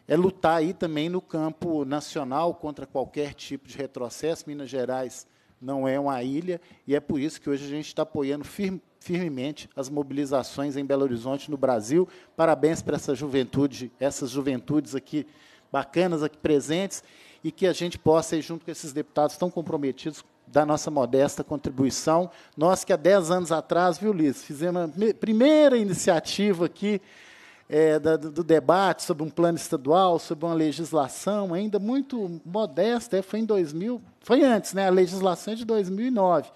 é lutar aí também no campo nacional contra qualquer tipo de retrocesso. Minas Gerais não é uma ilha e é por isso que hoje a gente está apoiando firme, firmemente as mobilizações em Belo Horizonte, no Brasil. Parabéns para essa juventude, essas juventudes aqui bacanas, aqui presentes, e que a gente possa, junto com esses deputados tão comprometidos, da nossa modesta contribuição. Nós que há 10 anos atrás, viu, Liz, fizemos a primeira iniciativa aqui é, da, do debate sobre um plano estadual, sobre uma legislação ainda muito modesta, é, foi em 2000, foi antes, né? a legislação é de 2009.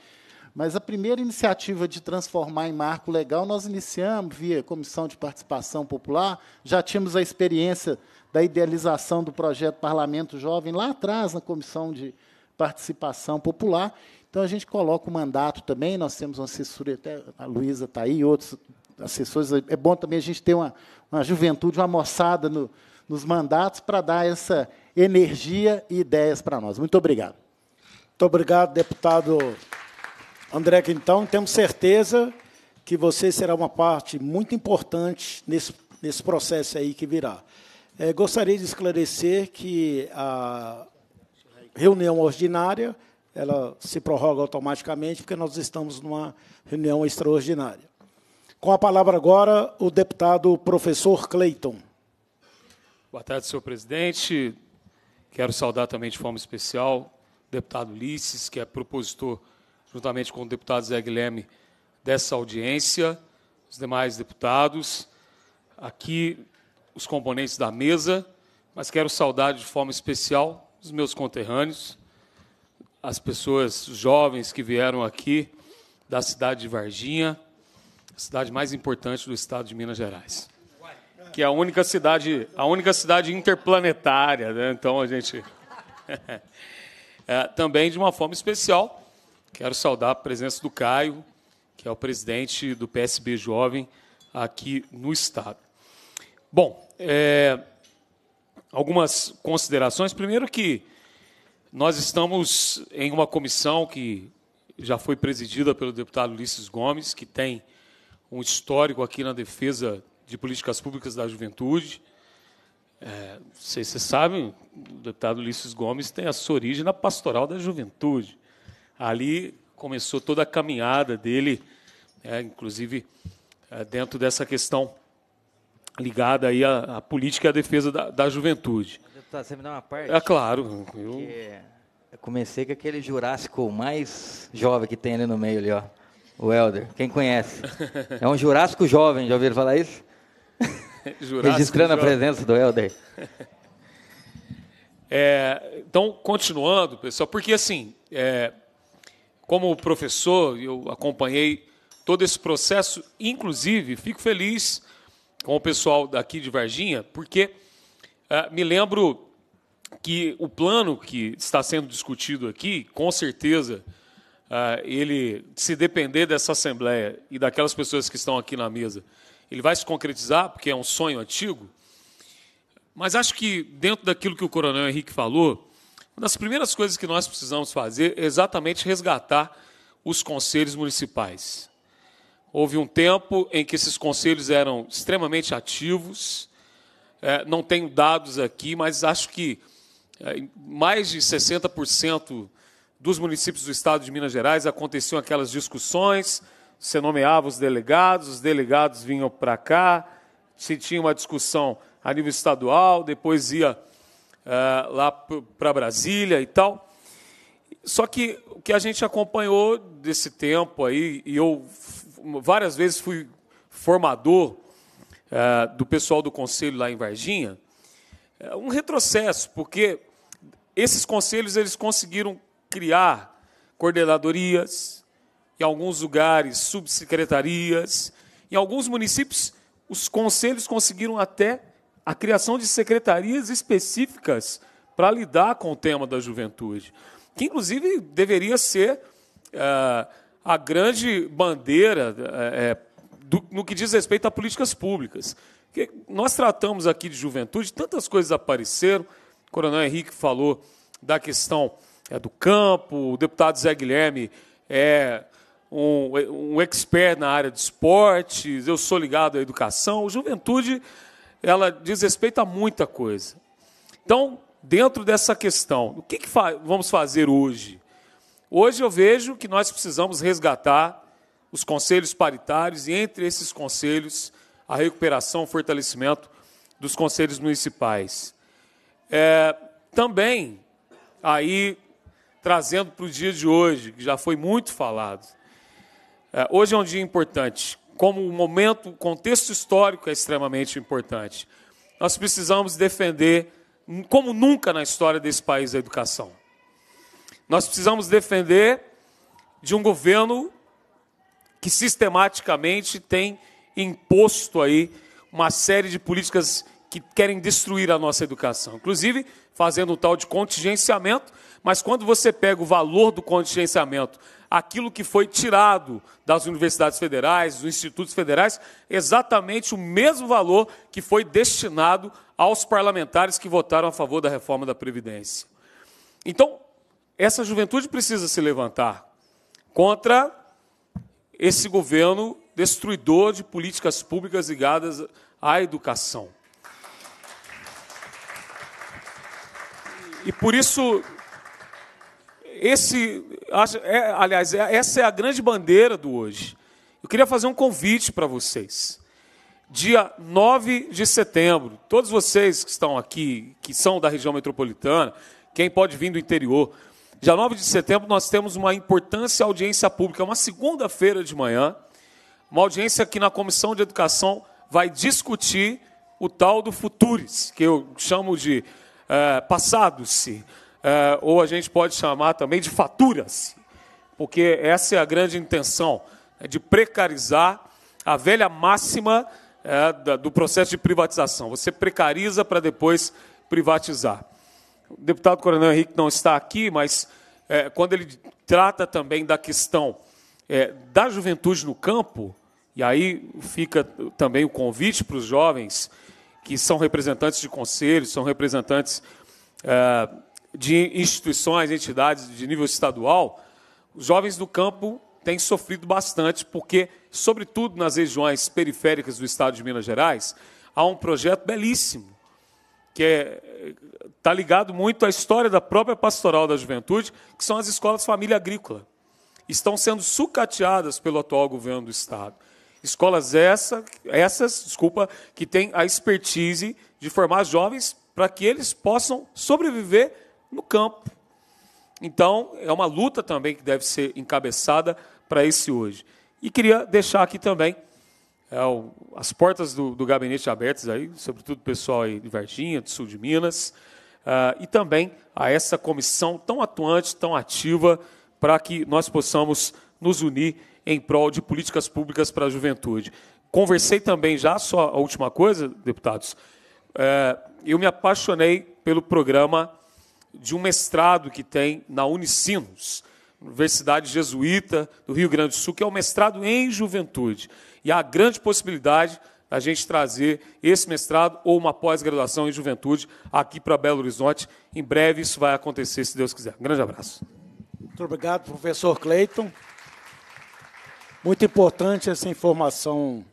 Mas a primeira iniciativa de transformar em marco legal nós iniciamos via Comissão de Participação Popular, já tínhamos a experiência da idealização do projeto Parlamento Jovem lá atrás na Comissão de Participação Popular. Então a gente coloca o mandato também, nós temos uma assessor, até a Luísa está aí, outros assessores. É bom também a gente ter uma, uma juventude, uma moçada no, nos mandatos para dar essa energia e ideias para nós. Muito obrigado. Muito obrigado, deputado André Quintão. Temos certeza que você será uma parte muito importante nesse, nesse processo aí que virá. É, gostaria de esclarecer que a reunião ordinária ela se prorroga automaticamente porque nós estamos numa reunião extraordinária. Com a palavra agora o deputado professor Cleiton. Boa tarde, senhor presidente. Quero saudar também de forma especial o deputado Ulisses, que é propositor, juntamente com o deputado Zé Guilherme, dessa audiência, os demais deputados, aqui os componentes da mesa, mas quero saudar de forma especial os meus conterrâneos, as pessoas jovens que vieram aqui da cidade de Varginha, cidade mais importante do estado de Minas Gerais. Que é a única cidade, a única cidade interplanetária, né? Então a gente. é, também de uma forma especial, quero saudar a presença do Caio, que é o presidente do PSB Jovem aqui no Estado. Bom, é, algumas considerações. Primeiro que nós estamos em uma comissão que já foi presidida pelo deputado Ulisses Gomes, que tem um histórico aqui na defesa de políticas públicas da juventude. É, não sei se vocês sabem, o deputado Ulisses Gomes tem a sua origem na pastoral da juventude. Ali começou toda a caminhada dele, é, inclusive é, dentro dessa questão ligada aí à, à política e à defesa da, da, juventude. Deputado, você me dá uma parte? É claro. Eu... É, eu comecei com aquele Jurássico mais jovem que tem ali no meio, ali, ó. O Helder, quem conhece? É um Jurássico jovem, já ouviram falar isso? Registrando jovem. a presença do Helder. É, então, continuando, pessoal, porque assim, é, como professor, eu acompanhei todo esse processo, inclusive fico feliz com o pessoal daqui de Varginha, porque é, me lembro que o plano que está sendo discutido aqui, com certeza, uh, ele se depender dessa Assembleia e daquelas pessoas que estão aqui na mesa, ele vai se concretizar, porque é um sonho antigo. Mas acho que, dentro daquilo que o Coronel Henrique falou, uma das primeiras coisas que nós precisamos fazer é exatamente resgatar os conselhos municipais. Houve um tempo em que esses conselhos eram extremamente ativos. É, não tenho dados aqui, mas acho que é, mais de 60% dos municípios do estado de Minas Gerais aconteciam aquelas discussões, você nomeava os delegados, os delegados vinham para cá, se tinha uma discussão a nível estadual, depois ia eh, lá para Brasília e tal. Só que o que a gente acompanhou desse tempo aí, e eu várias vezes fui formador eh, do pessoal do conselho lá em Varginha, é um retrocesso, porque esses conselhos eles conseguiram criar coordenadorias, em alguns lugares, subsecretarias. Em alguns municípios, os conselhos conseguiram até a criação de secretarias específicas para lidar com o tema da juventude, que inclusive deveria ser é, a grande bandeira é, do, no que diz respeito a políticas públicas. Porque nós tratamos aqui de juventude, tantas coisas apareceram. O Coronel Henrique falou da questão é do campo, o deputado Zé Guilherme é um, um expert na área de esportes, eu sou ligado à educação. Juventude, ela diz respeito a muita coisa. Então, dentro dessa questão, o que, que fa vamos fazer hoje? Hoje eu vejo que nós precisamos resgatar os conselhos paritários e, entre esses conselhos, a recuperação, o fortalecimento dos conselhos municipais. É, também, aí trazendo para o dia de hoje, que já foi muito falado. É, hoje é um dia importante. Como o momento, o contexto histórico é extremamente importante. Nós precisamos defender, como nunca na história desse país, a educação. Nós precisamos defender de um governo que sistematicamente tem imposto aí uma série de políticas que querem destruir a nossa educação, inclusive fazendo um tal de contingenciamento mas quando você pega o valor do contingenciamento, aquilo que foi tirado das universidades federais, dos institutos federais, exatamente o mesmo valor que foi destinado aos parlamentares que votaram a favor da reforma da Previdência. Então, essa juventude precisa se levantar contra esse governo destruidor de políticas públicas ligadas à educação. E por isso esse, é, aliás, é, essa é a grande bandeira do hoje. Eu queria fazer um convite para vocês. Dia 9 de setembro, todos vocês que estão aqui, que são da região metropolitana, quem pode vir do interior, dia 9 de setembro nós temos uma importante audiência pública, é uma segunda-feira de manhã, uma audiência que na Comissão de Educação vai discutir o tal do Futuris, que eu chamo de é, eh, passado-se é, ou a gente pode chamar também de faturas, porque essa é a grande intenção, é de precarizar a velha máxima é, da, do processo de privatização. Você precariza para depois privatizar. O deputado Coronel Henrique não está aqui, mas é, quando ele trata também da questão é, da juventude no campo, e aí fica também o convite para os jovens que são representantes de conselhos, são representantes é, de instituições, entidades de nível estadual, os jovens do campo têm sofrido bastante, porque, sobretudo nas regiões periféricas do estado de Minas Gerais, há um projeto belíssimo, que está é, tá ligado muito à história da própria pastoral da juventude, que são as escolas família agrícola. Estão sendo sucateadas pelo atual governo do estado. Escolas essa, essas, desculpa, que têm a expertise de formar jovens para que eles possam sobreviver no campo. Então, é uma luta também que deve ser encabeçada para esse hoje. E queria deixar aqui também é, o, as portas do, do, gabinete abertas aí, sobretudo o pessoal aí de Varginha, do sul de Minas, uh, e também a essa comissão tão atuante, tão ativa, para que nós possamos nos unir em prol de políticas públicas para a juventude. Conversei também já, só a última coisa, deputados, é, eu me apaixonei pelo programa de um mestrado que tem na Unicinos, Universidade Jesuíta do Rio Grande do Sul, que é o um mestrado em juventude. E há grande possibilidade da gente trazer esse mestrado ou uma pós-graduação em juventude aqui para Belo Horizonte. Em breve isso vai acontecer, se Deus quiser. Um grande abraço. Muito obrigado, professor Cleiton. Muito importante essa informação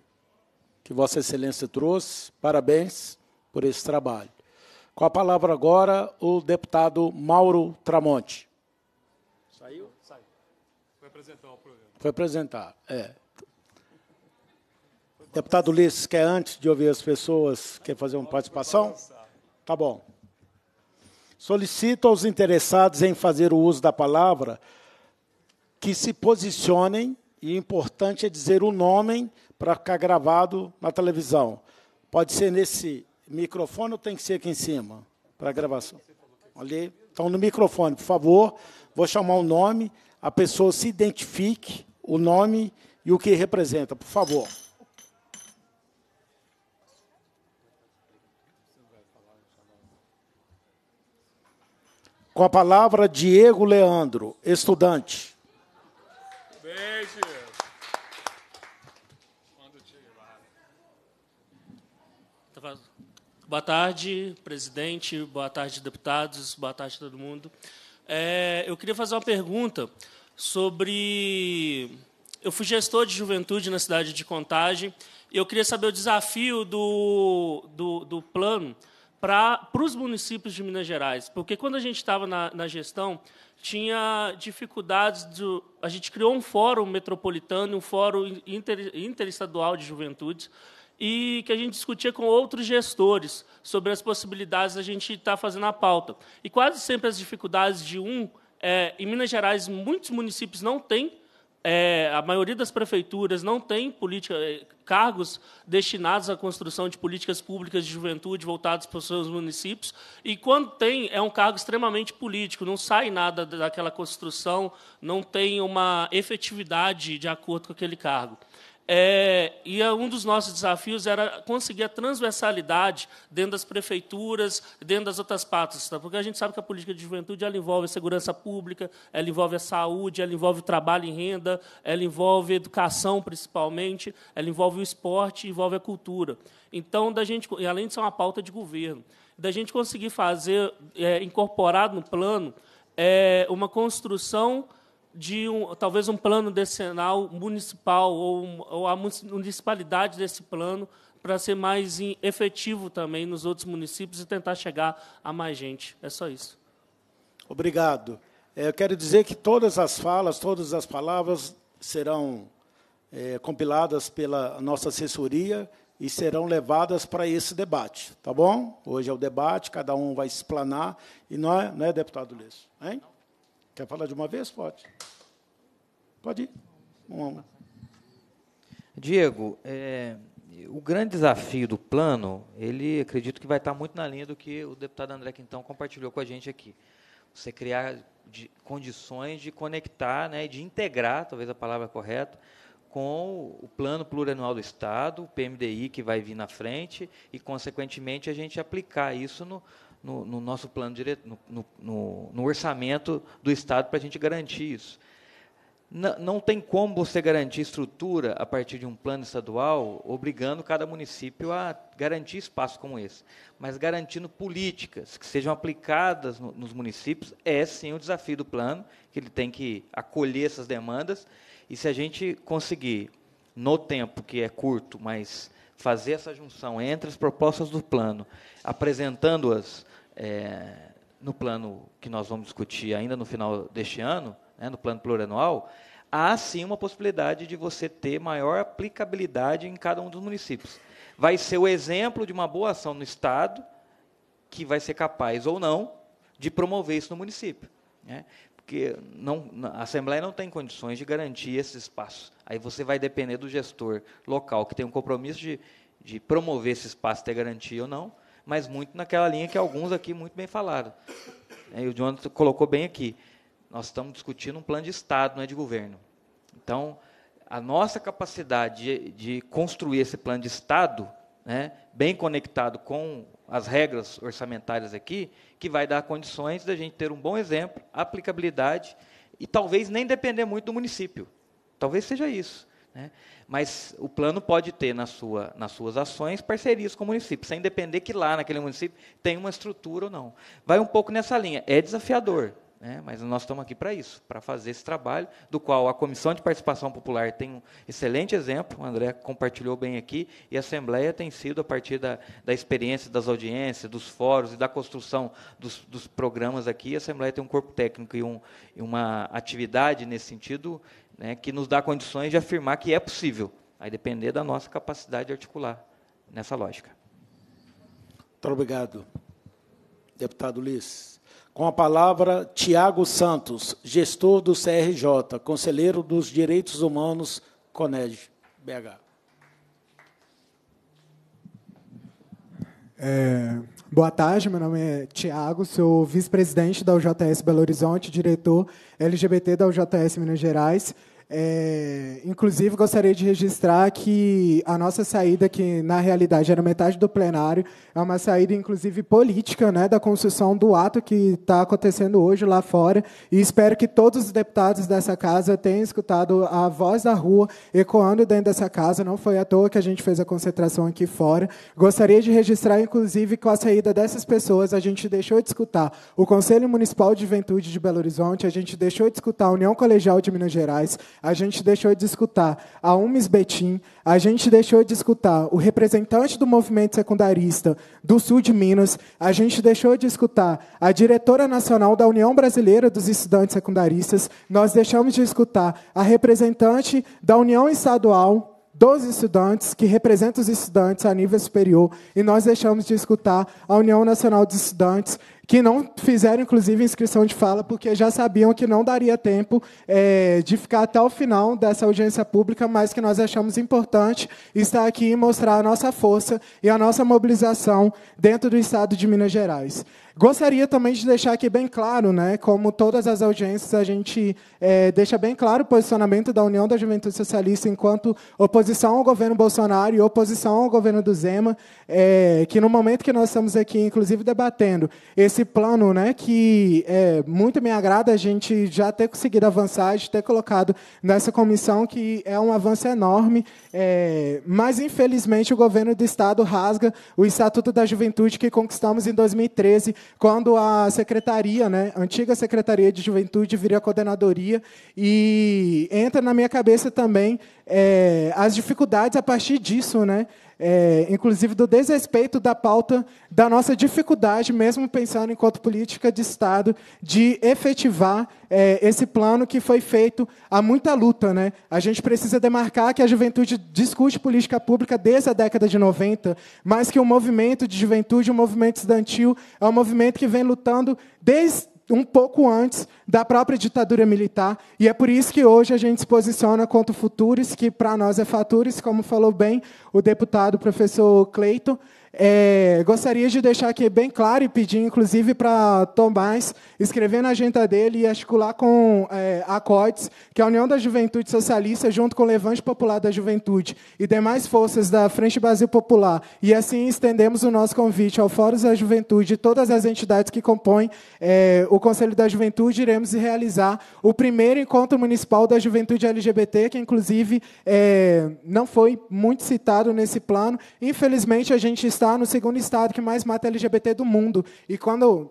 que Vossa Excelência trouxe. Parabéns por esse trabalho. Com a palavra agora o deputado Mauro Tramonte. Saiu? Saiu. Foi apresentar o programa. Foi apresentar, é. Deputado Ulisses, quer antes de ouvir as pessoas, quer fazer uma participação? Tá bom. Solicito aos interessados em fazer o uso da palavra que se posicionem, e importante é dizer o nome para ficar gravado na televisão. Pode ser nesse Microfone tem que ser aqui em cima para a gravação? Ali. Então, no microfone, por favor. Vou chamar o nome, a pessoa se identifique, o nome e o que representa, por favor. Com a palavra, Diego Leandro, estudante. Beijo. Boa tarde, presidente. Boa tarde, deputados. Boa tarde, todo mundo. É, eu queria fazer uma pergunta sobre. Eu fui gestor de juventude na cidade de Contagem e eu queria saber o desafio do, do, do plano para os municípios de Minas Gerais. Porque quando a gente estava na, na, gestão, tinha dificuldades. Do, a gente criou um fórum metropolitano, um fórum inter, interestadual de juventudes, e que a gente discutia com outros gestores sobre as possibilidades da gente estar tá fazendo a pauta. E quase sempre as dificuldades de um. É, em Minas Gerais, muitos municípios não têm é, a maioria das prefeituras não tem política, é, cargos destinados à construção de políticas públicas de juventude voltados para os seus municípios, e quando tem, é um cargo extremamente político, não sai nada daquela construção, não tem uma efetividade de acordo com aquele cargo. É, e é um dos nossos desafios era conseguir a transversalidade dentro das prefeituras, dentro das outras patas, tá? porque a gente sabe que a política de juventude ela envolve a segurança pública, ela envolve a saúde, ela envolve o trabalho e renda, ela envolve a educação, principalmente, ela envolve o esporte, envolve a cultura. Então, da gente, e além de ser uma pauta de governo, da gente conseguir fazer, é, incorporar no plano, é, uma construção de um, talvez um plano decenal municipal ou, ou a municipalidade desse plano para ser mais efetivo também nos outros municípios e tentar chegar a mais gente. É só isso. Obrigado. É, eu quero dizer que todas as falas, todas as palavras serão é, compiladas pela nossa assessoria e serão levadas para esse debate, tá bom? Hoje é o debate, cada um vai explanar, e não é, não é deputado Lesso? Hein? Não. Quer falar de uma vez? Pode. Pode ir. momento. Diego, é, o grande desafio do plano, ele acredito que vai estar muito na linha do que o deputado André Quintão compartilhou com a gente aqui. Você criar de, condições de conectar, né, de integrar, talvez a palavra correta, com o plano plurianual do Estado, o PMDI que vai vir na frente, e, consequentemente, a gente aplicar isso no, no, no nosso plano direto, no, no, no, orçamento do Estado para a gente garantir isso. Não, não tem como você garantir estrutura a partir de um plano estadual, obrigando cada município a garantir espaço como esse. Mas garantindo políticas que sejam aplicadas no, nos municípios é sim o desafio do plano, que ele tem que acolher essas demandas. E se a gente conseguir, no tempo que é curto, mas fazer essa junção entre as propostas do plano, apresentando-as é, no plano que nós vamos discutir ainda no final deste ano, né, no plano plurianual, há sim uma possibilidade de você ter maior aplicabilidade em cada um dos municípios. Vai ser o exemplo de uma boa ação no Estado, que vai ser capaz ou não de promover isso no município. Né? Porque não, a Assembleia não tem condições de garantir esse espaço. Aí você vai depender do gestor local, que tem um compromisso de, de promover esse espaço, ter garantia ou não, mas muito naquela linha que alguns aqui muito bem falaram. É, e o Jonathan colocou bem aqui. Nós estamos discutindo um plano de Estado, não é de governo. Então, a nossa capacidade de, de construir esse plano de Estado, né, bem conectado com as regras orçamentárias aqui, que vai dar condições da gente ter um bom exemplo, aplicabilidade e talvez nem depender muito do município. Talvez seja isso. Né? Mas o plano pode ter na sua, nas suas ações parcerias com o município, sem depender que lá naquele município tem uma estrutura ou não. Vai um pouco nessa linha. É desafiador, né? mas nós estamos aqui para isso, para fazer esse trabalho, do qual a Comissão de Participação Popular tem um excelente exemplo, o André compartilhou bem aqui, e a Assembleia tem sido, a partir da, da experiência das audiências, dos fóruns e da construção dos, dos programas aqui, a Assembleia tem um corpo técnico e, um, e uma atividade nesse sentido né, que nos dá condições de afirmar que é possível, Vai depender da nossa capacidade de articular nessa lógica. Muito obrigado, deputado Liz. Com a palavra, Tiago Santos, gestor do CRJ, conselheiro dos Direitos Humanos, Conege, BH. É, Boa tarde, meu nome é Tiago, sou vice-presidente da UJS Belo Horizonte, diretor LGBT da UJS Minas Gerais é, inclusive, gostaria de registrar que a nossa saída, que na realidade era metade do plenário, é uma saída, inclusive, política né, da construção do ato que está acontecendo hoje lá fora. E espero que todos os deputados dessa casa tenham escutado a voz da rua ecoando dentro dessa casa. Não foi à toa que a gente fez a concentração aqui fora. Gostaria de registrar, inclusive, que com a saída dessas pessoas, a gente deixou de escutar o Conselho Municipal de Juventude de Belo Horizonte, a gente deixou de escutar a União Colegial de Minas Gerais, a gente deixou de escutar a Umis Betim, a gente deixou de escutar o representante do movimento secundarista do sul de Minas, a gente deixou de escutar a diretora nacional da União Brasileira dos Estudantes Secundaristas, nós deixamos de escutar a representante da União Estadual dos estudantes, que representa os estudantes a nível superior, e nós deixamos de escutar a União Nacional dos Estudantes, que não fizeram, inclusive, inscrição de fala, porque já sabiam que não daria tempo é, de ficar até o final dessa audiência pública, mas que nós achamos importante estar aqui e mostrar a nossa força e a nossa mobilização dentro do Estado de Minas Gerais. Gostaria também de deixar aqui bem claro, né, como todas as audiências, a gente é, deixa bem claro o posicionamento da União da Juventude Socialista enquanto oposição ao governo Bolsonaro e oposição ao governo do Zema, é, que no momento que nós estamos aqui, inclusive, debatendo esse plano, né, que é, muito me agrada a gente já ter conseguido avançar, de ter colocado nessa comissão, que é um avanço enorme, é, mas, infelizmente, o governo do Estado rasga o Estatuto da Juventude que conquistamos em 2013 quando a secretaria, né, a antiga Secretaria de Juventude, viria a coordenadoria, e entra na minha cabeça também é, as dificuldades a partir disso, né, é, inclusive do desrespeito da pauta da nossa dificuldade, mesmo pensando enquanto política de Estado, de efetivar é, esse plano que foi feito a muita luta. Né? A gente precisa demarcar que a juventude discute política pública desde a década de 90, mas que o movimento de juventude, o movimento estudantil, é um movimento que vem lutando desde um pouco antes da própria ditadura militar, e é por isso que hoje a gente se posiciona contra o Futures, que para nós é Futures, como falou bem o deputado professor Cleiton. É, gostaria de deixar aqui bem claro e pedir, inclusive, para Tomás escrever na agenda dele e articular com é, a COITES que a União da Juventude Socialista, junto com o Levante Popular da Juventude e demais forças da Frente Brasil Popular, e assim estendemos o nosso convite ao Fórum da Juventude e todas as entidades que compõem é, o Conselho da Juventude, iremos realizar o primeiro encontro municipal da juventude LGBT, que, inclusive, é, não foi muito citado nesse plano. Infelizmente, a gente está está no segundo estado que mais mata LGBT do mundo. E quando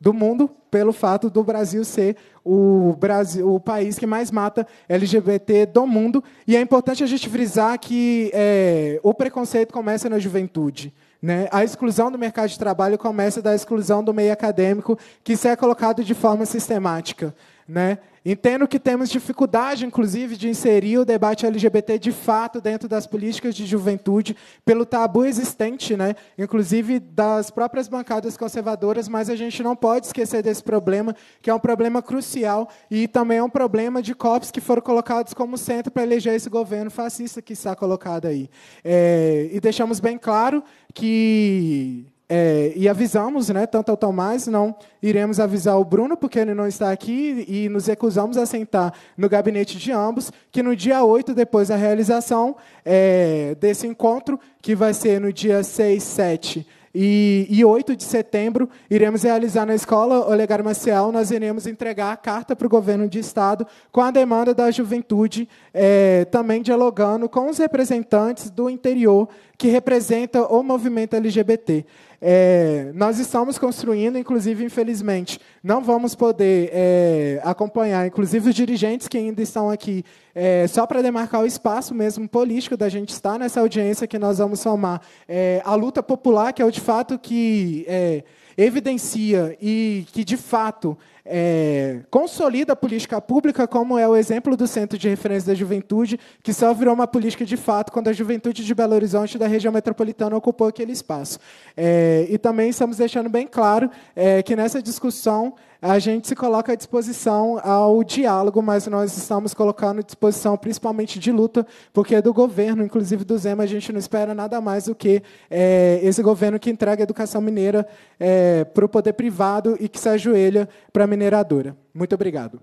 do mundo, pelo fato do Brasil ser o, Brasil, o país que mais mata LGBT do mundo. E é importante a gente frisar que é, o preconceito começa na juventude. Né? A exclusão do mercado de trabalho começa da exclusão do meio acadêmico, que isso é colocado de forma sistemática. Né? Entendo que temos dificuldade, inclusive, de inserir o debate LGBT de fato dentro das políticas de juventude, pelo tabu existente, né? inclusive das próprias bancadas conservadoras, mas a gente não pode esquecer desse problema, que é um problema crucial e também é um problema de COPs que foram colocados como centro para eleger esse governo fascista que está colocado aí. É, e deixamos bem claro que é, e avisamos, né, tanto ao Tomás, não iremos avisar o Bruno, porque ele não está aqui, e nos recusamos a sentar no gabinete de ambos, que no dia 8, depois da realização é, desse encontro, que vai ser no dia 6, 7 e, e 8 de setembro, iremos realizar na escola Olegar Maciel, nós iremos entregar a carta para o governo de Estado com a demanda da juventude, é, também dialogando com os representantes do interior que representa o movimento LGBT. É, nós estamos construindo, inclusive, infelizmente, não vamos poder é, acompanhar, inclusive os dirigentes que ainda estão aqui, é, só para demarcar o espaço mesmo político da gente estar nessa audiência que nós vamos somar é, a luta popular, que é o de fato que é, evidencia e que, de fato, é, consolida a política pública, como é o exemplo do Centro de Referência da Juventude, que só virou uma política de fato quando a juventude de Belo Horizonte da região metropolitana ocupou aquele espaço. É, e também estamos deixando bem claro é, que nessa discussão a gente se coloca à disposição ao diálogo, mas nós estamos colocando à disposição principalmente de luta, porque é do governo, inclusive do Zema, a gente não espera nada mais do que é, esse governo que entrega a educação mineira é, para o poder privado e que se ajoelha para a mineradora. Muito obrigado.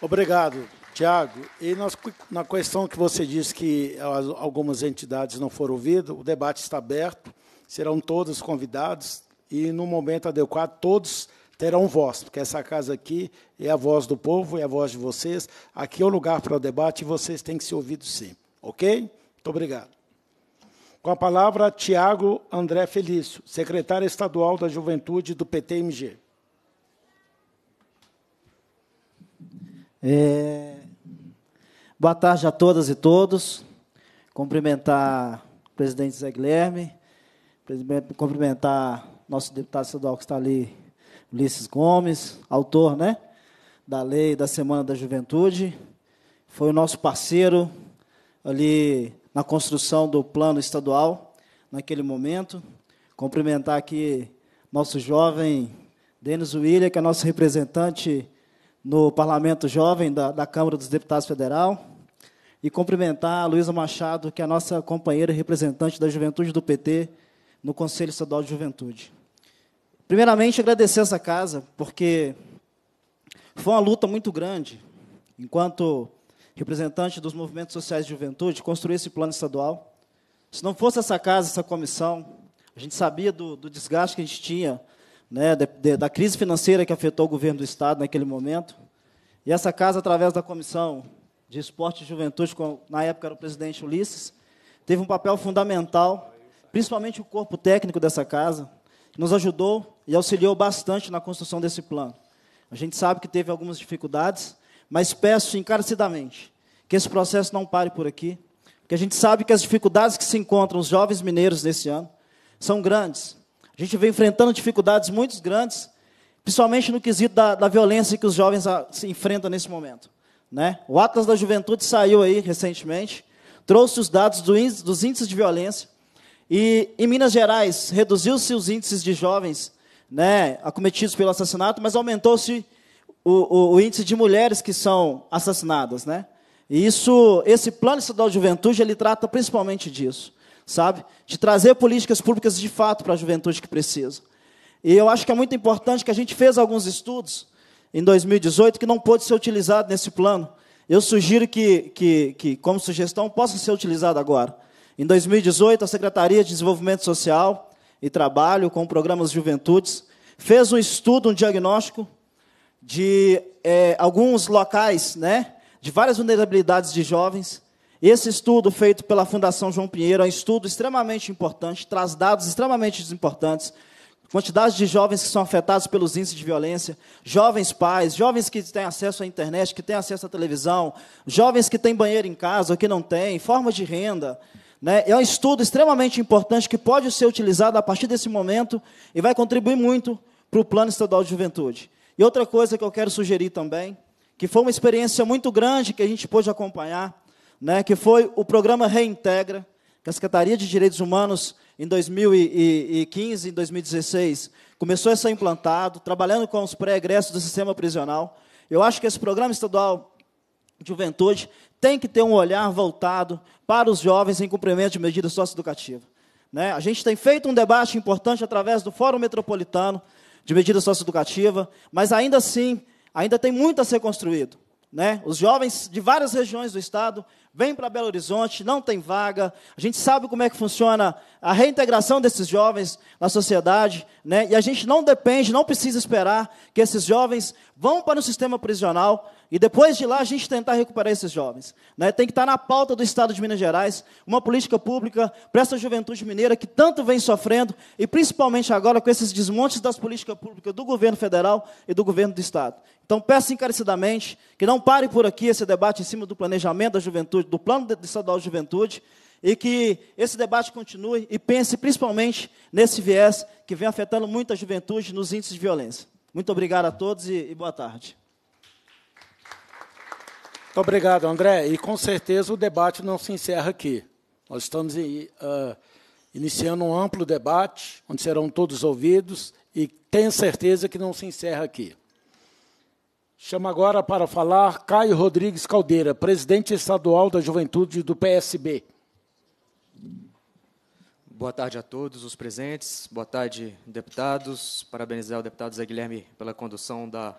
Obrigado, Tiago. E nós, na questão que você disse que algumas entidades não foram ouvidas, o debate está aberto, serão todos convidados, e no momento adequado todos terão voz, porque essa casa aqui é a voz do povo, é a voz de vocês. Aqui é o lugar para o debate e vocês têm que ser ouvidos sim. Ok? Muito obrigado. Com a palavra, Tiago André Felício, secretário estadual da Juventude do PTMG. É... Boa tarde a todas e todos. Cumprimentar o presidente Zé Guilherme, cumprimentar nosso deputado estadual que está ali, Ulisses Gomes, autor né, da lei da Semana da Juventude. Foi o nosso parceiro ali na construção do plano estadual, naquele momento. Cumprimentar aqui nosso jovem Denis William, que é nosso representante no Parlamento Jovem da, da Câmara dos Deputados Federal. E cumprimentar a Luísa Machado, que é a nossa companheira representante da juventude do PT no Conselho Estadual de Juventude. Primeiramente, agradecer essa casa, porque foi uma luta muito grande, enquanto representante dos movimentos sociais de juventude, construir esse plano estadual. Se não fosse essa casa, essa comissão, a gente sabia do, do desgaste que a gente tinha, né, de, de, da crise financeira que afetou o governo do Estado naquele momento. E essa casa, através da comissão de esporte e juventude, com, na época era o presidente Ulisses, teve um papel fundamental principalmente o corpo técnico dessa casa, que nos ajudou e auxiliou bastante na construção desse plano. A gente sabe que teve algumas dificuldades, mas peço encarecidamente que esse processo não pare por aqui, porque a gente sabe que as dificuldades que se encontram os jovens mineiros nesse ano são grandes. A gente vem enfrentando dificuldades muito grandes, principalmente no quesito da, da violência que os jovens a, ah, se enfrentam nesse momento. Né? O Atlas da Juventude saiu aí recentemente, trouxe os dados do índice, dos índices de violência, e em Minas Gerais, reduziu-se os índices de jovens né, acometidos pelo assassinato, mas aumentou-se o, o, o, índice de mulheres que são assassinadas. Né? E isso, esse plano estadual de juventude, ele trata principalmente disso, sabe? De trazer políticas públicas de fato para a juventude que precisa. E eu acho que é muito importante que a gente fez alguns estudos em 2018 que não pôde ser utilizado nesse plano. Eu sugiro que, que, que como sugestão, possa ser utilizado agora. Em 2018, a Secretaria de Desenvolvimento Social e Trabalho, com programas de juventudes, fez um estudo, um diagnóstico de é, alguns locais, né, de várias vulnerabilidades de jovens. Esse estudo feito pela Fundação João Pinheiro é um estudo extremamente importante, traz dados extremamente importantes. Quantidade de jovens que são afetados pelos índices de violência, jovens pais, jovens que têm acesso à internet, que têm acesso à televisão, jovens que têm banheiro em casa ou que não têm, formas de renda. Né? É um estudo extremamente importante que pode ser utilizado a partir desse momento e vai contribuir muito para o Plano Estadual de Juventude. E outra coisa que eu quero sugerir também, que foi uma experiência muito grande que a gente pôde acompanhar, né, que foi o programa Reintegra, que a Secretaria de Direitos Humanos, em 2015, em 2016, começou a ser implantado, trabalhando com os pré-egressos do sistema prisional. Eu acho que esse programa estadual de juventude tem que ter um olhar voltado para os jovens em cumprimento de medidas socioeducativas. Né? A gente tem feito um debate importante através do Fórum Metropolitano de Medidas Socioeducativas, mas ainda assim, ainda tem muito a ser construído. Né? Os jovens de várias regiões do Estado vêm para Belo Horizonte, não tem vaga. A gente sabe como é que funciona a reintegração desses jovens na sociedade, né? E a gente não depende, não precisa esperar que esses jovens vão para o sistema prisional e depois de lá a gente tentar recuperar esses jovens. Né? Tem que estar tá na pauta do Estado de Minas Gerais, uma política pública para essa juventude mineira que tanto vem sofrendo, e principalmente agora com esses desmontes das políticas públicas do governo federal e do governo do Estado. Então peço encarecidamente que não pare por aqui esse debate em cima do planejamento da juventude, do plano estadual de juventude, e que esse debate continue e pense principalmente nesse viés que vem afetando muito a juventude nos índices de violência. Muito obrigado a todos e, e boa tarde. Muito obrigado, André. E com certeza o debate não se encerra aqui. Nós estamos uh, iniciando um amplo debate, onde serão todos ouvidos, e tenho certeza que não se encerra aqui. Chamo agora para falar Caio Rodrigues Caldeira, presidente estadual da Juventude do PSB. Boa tarde a todos os presentes, boa tarde, deputados. Parabenizar o deputado Zé Guilherme pela condução da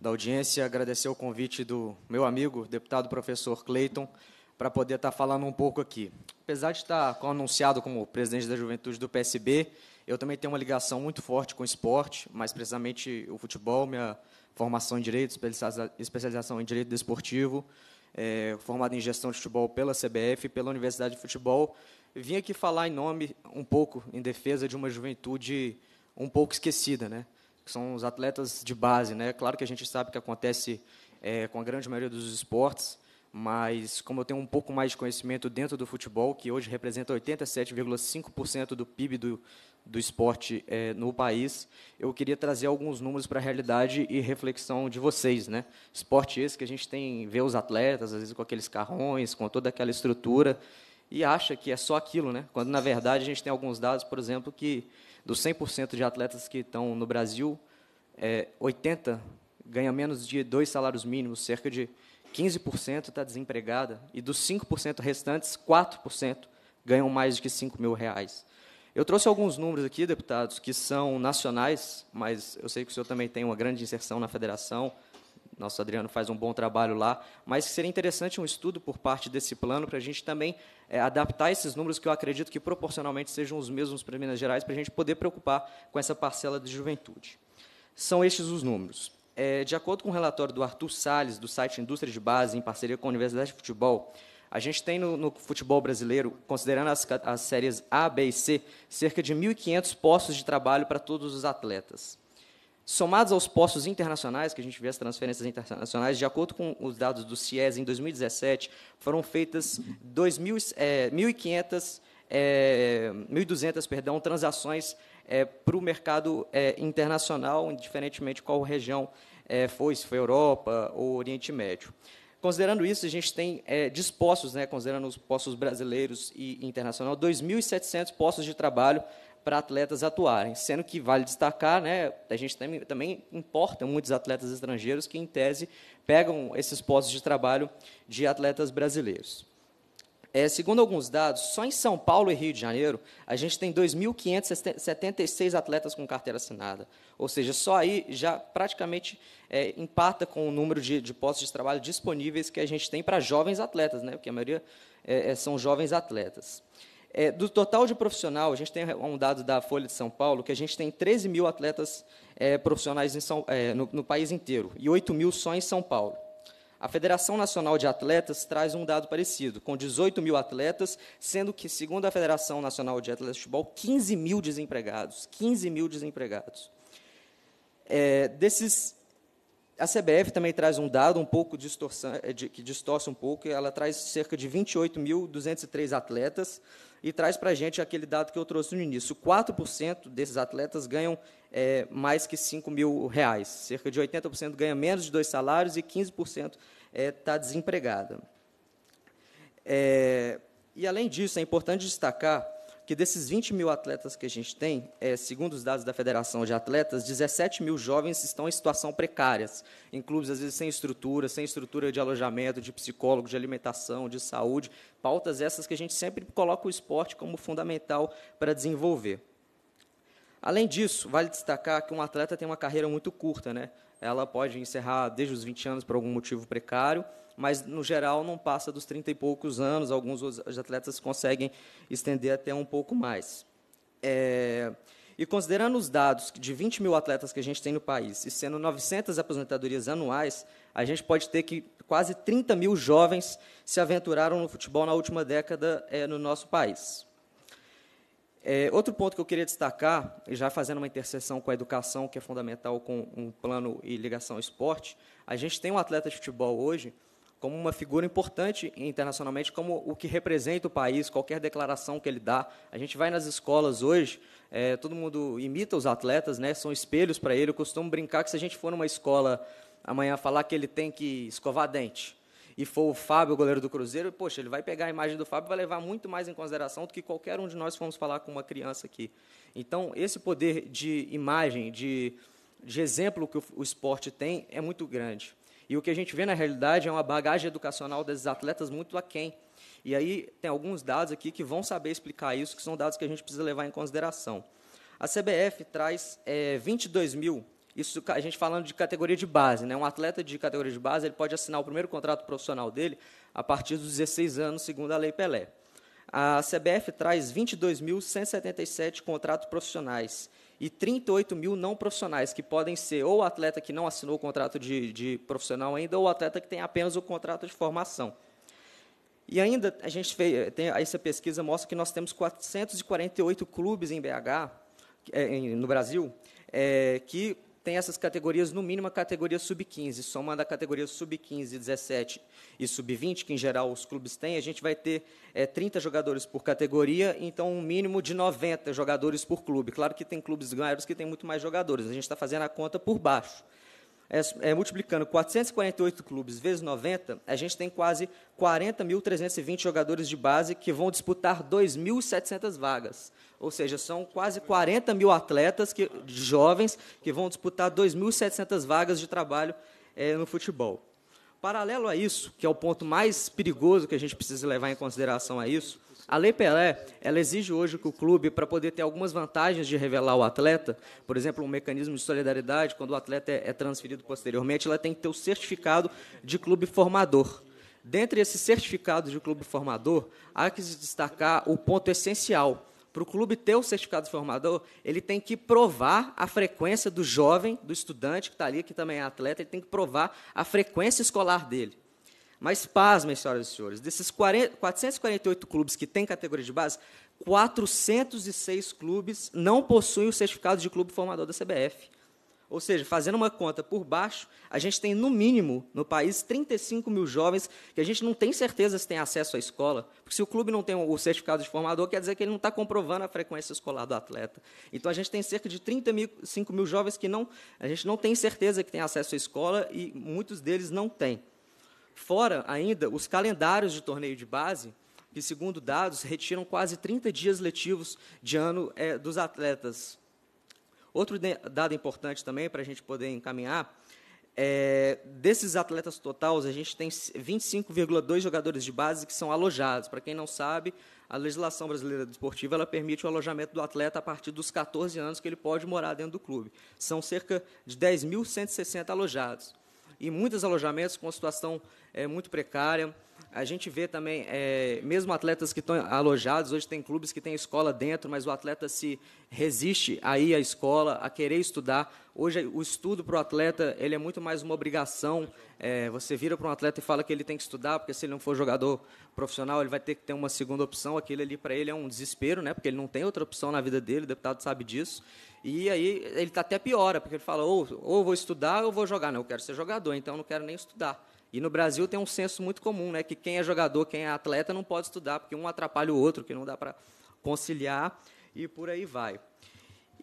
da audiência, agradecer o convite do meu amigo, deputado professor Cleiton, para poder estar tá falando um pouco aqui. Apesar de estar tá anunciado como presidente da juventude do PSB, eu também tenho uma ligação muito forte com o esporte, mais precisamente o futebol, minha formação em direito, especialização em direito desportivo, é, formado em gestão de futebol pela CBF, pela Universidade de Futebol. Vim aqui falar em nome, um pouco, em defesa de uma juventude um pouco esquecida, né? que são os atletas de base. Né? Claro que a gente sabe que acontece é, com a grande maioria dos esportes, mas como eu tenho um pouco mais de conhecimento dentro do futebol, que hoje representa 87,5% do PIB do, do esporte é, no país, eu queria trazer alguns números para a realidade e reflexão de vocês. Né? Esporte esse que a gente tem, vê os atletas, às vezes com aqueles carrões, com toda aquela estrutura, e acha que é só aquilo, né? quando na verdade a gente tem alguns dados, por exemplo, que dos 100% de atletas que estão no Brasil, é, 80 ganha menos de dois salários mínimos, cerca de 15% está desempregada, e dos 5% restantes, 4% ganham mais de que 5 mil reais. Eu trouxe alguns números aqui, deputados, que são nacionais, mas eu sei que o senhor também tem uma grande inserção na federação, nosso Adriano faz um bom trabalho lá, mas seria interessante um estudo por parte desse plano para a gente também é, adaptar esses números que eu acredito que proporcionalmente sejam os mesmos para Minas Gerais, para a gente poder preocupar com essa parcela de juventude. São estes os números. É, de acordo com o relatório do Arthur Salles, do site Indústria de Base, em parceria com a Universidade de Futebol, a gente tem no, no futebol brasileiro, considerando as, as séries A, B e C, cerca de 1.500 postos de trabalho para todos os atletas. Somados aos postos internacionais, que a gente vê as transferências internacionais, de acordo com os dados do CIES, em 2017, foram feitas 2.500, é, 1.500, é, 1.200 perdão, transações é, para o mercado é, internacional, indiferentemente qual região é, foi, se foi Europa ou Oriente Médio. Considerando isso, a gente tem é, dispostos, né, considerando os postos brasileiros e internacional, 2.700 postos de trabalho para atletas atuarem, sendo que vale destacar, né, a gente também, também importa muitos atletas estrangeiros que, em tese, pegam esses postos de trabalho de atletas brasileiros. É, segundo alguns dados, só em São Paulo e Rio de Janeiro, a gente tem 2.576 atletas com carteira assinada. Ou seja, só aí já praticamente é, empata com o número de, de, postos de trabalho disponíveis que a gente tem para jovens atletas, né? porque a maioria é, é são jovens atletas. É, do total de profissional, a gente tem um dado da Folha de São Paulo, que a gente tem 13 mil atletas é, profissionais São, é, no, no, país inteiro e 8 mil só em São Paulo. A Federação Nacional de Atletas traz um dado parecido, com 18 mil atletas, sendo que, segundo a Federação Nacional de Atletas de Futebol, 15 mil desempregados. 15 mil desempregados. É, desses a CBF também traz um dado um pouco distorção, é, que distorce um pouco, ela traz cerca de 28.203 atletas, e traz para a gente aquele dado que eu trouxe no início. 4% desses atletas ganham é, mais que 5 mil reais. Cerca de 80% ganha menos de dois salários e 15% está é, tá desempregada. É, e, além disso, é importante destacar que desses 20 mil atletas que a gente tem, é, segundo os dados da Federação de Atletas, 17 mil jovens estão em situação precária, em clubes, às vezes, sem estrutura, sem estrutura de alojamento, de psicólogo, de alimentação, de saúde, pautas essas que a gente sempre coloca o esporte como fundamental para desenvolver. Além disso, vale destacar que um atleta tem uma carreira muito curta, né? Ela pode encerrar desde os 20 anos por algum motivo precário, mas no geral não passa dos 30 e poucos anos. Alguns atletas conseguem estender até um pouco mais. É... E considerando os dados de 20 mil atletas que a gente tem no país, e sendo 900 aposentadorias anuais, a gente pode ter que quase 30 mil jovens se aventuraram no futebol na última década é, no nosso país. É, outro ponto que eu queria destacar, já fazendo uma interseção com a educação, que é fundamental com um plano e ligação ao esporte, a gente tem um atleta de futebol hoje como uma figura importante internacionalmente, como o que representa o país, qualquer declaração que ele dá. A gente vai nas escolas hoje, é, todo mundo imita os atletas, né? são espelhos para ele. Eu costumo brincar que se a gente for numa escola amanhã falar que ele tem que escovar dente, e for o Fábio, o goleiro do Cruzeiro, poxa, ele vai pegar a imagem do Fábio e vai levar muito mais em consideração do que qualquer um de nós fomos falar com uma criança aqui. Então, esse poder de imagem, de, de exemplo que o, o esporte tem, é muito grande. E o que a gente vê na realidade é uma bagagem educacional desses atletas muito aquém. E aí tem alguns dados aqui que vão saber explicar isso, que são dados que a gente precisa levar em consideração. A CBF traz é, 22 mil, isso a gente falando de categoria de base, né? Um atleta de categoria de base ele pode assinar o primeiro contrato profissional dele a partir dos 16 anos, segundo a Lei Pelé. A CBF traz 22.177 contratos profissionais e 38 mil não profissionais, que podem ser ou atleta que não assinou o contrato de, de profissional ainda, ou atleta que tem apenas o contrato de formação. E ainda, a gente fez, tem, essa pesquisa mostra que nós temos 448 clubes em BH, é, no Brasil, é, que tem essas categorias, no mínimo a categoria sub-15, soma da categoria sub-15, 17 e sub-20, que em geral os clubes têm, a gente vai ter é, eh, 30 jogadores por categoria, então um mínimo de 90 jogadores por clube. Claro que tem clubes ganheiros que têm muito mais jogadores, a gente está fazendo a conta por baixo. É, é, multiplicando 448 clubes vezes 90, a gente tem quase 40.320 jogadores de base que vão disputar 2.700 vagas. Ou seja, são quase 40 mil atletas que, jovens que vão disputar 2.700 vagas de trabalho é, no futebol. Paralelo a isso, que é o ponto mais perigoso que a gente precisa levar em consideração a isso, a Lei Pelé, ela exige hoje que o clube, para poder ter algumas vantagens de revelar o atleta, por exemplo, um mecanismo de solidariedade, quando o atleta é, é transferido posteriormente, ela tem que ter o certificado de clube formador. Dentre esses certificados de clube formador, há que se destacar o ponto essencial, para o clube ter o certificado de formador, ele tem que provar a frequência do jovem, do estudante que está ali, que também é atleta, ele tem que provar a frequência escolar dele. Mas pasmem, senhoras e senhores, desses 40, 448 clubes que têm categoria de base, 406 clubes não possuem o certificado de clube formador da CBF. Ou seja, fazendo uma conta por baixo, a gente tem, no mínimo, no país, 35 mil jovens que a gente não tem certeza se tem acesso à escola. Porque se o clube não tem o certificado de formador, quer dizer que ele não está comprovando a frequência escolar do atleta. Então, a gente tem cerca de 35 mil jovens que não, a gente não tem certeza que tem acesso à escola e muitos deles não têm. Fora ainda os calendários de torneio de base, que, segundo dados, retiram quase 30 dias letivos de ano é, dos atletas. Outro dado importante também, para a gente poder encaminhar, é, desses atletas totais, a gente tem 25,2 jogadores de base que são alojados. Para quem não sabe, a legislação brasileira desportiva ela permite o alojamento do atleta a partir dos 14 anos que ele pode morar dentro do clube. São cerca de 10.160 alojados. E muitos alojamentos com uma situação é, muito precária, a gente vê também, é, mesmo atletas que estão alojados, hoje tem clubes que têm escola dentro, mas o atleta se resiste a ir à escola, a querer estudar. Hoje, o estudo para o atleta ele é muito mais uma obrigação. É, você vira para um atleta e fala que ele tem que estudar, porque se ele não for jogador profissional, ele vai ter que ter uma segunda opção. Aquilo ali para ele é um desespero, né? porque ele não tem outra opção na vida dele, o deputado sabe disso. E aí ele está até piora, porque ele fala: ou, ou vou estudar ou vou jogar. Não, eu quero ser jogador, então eu não quero nem estudar. E no Brasil tem um senso muito comum, né, que quem é jogador, quem é atleta não pode estudar, porque um atrapalha o outro, que não dá para conciliar e por aí vai.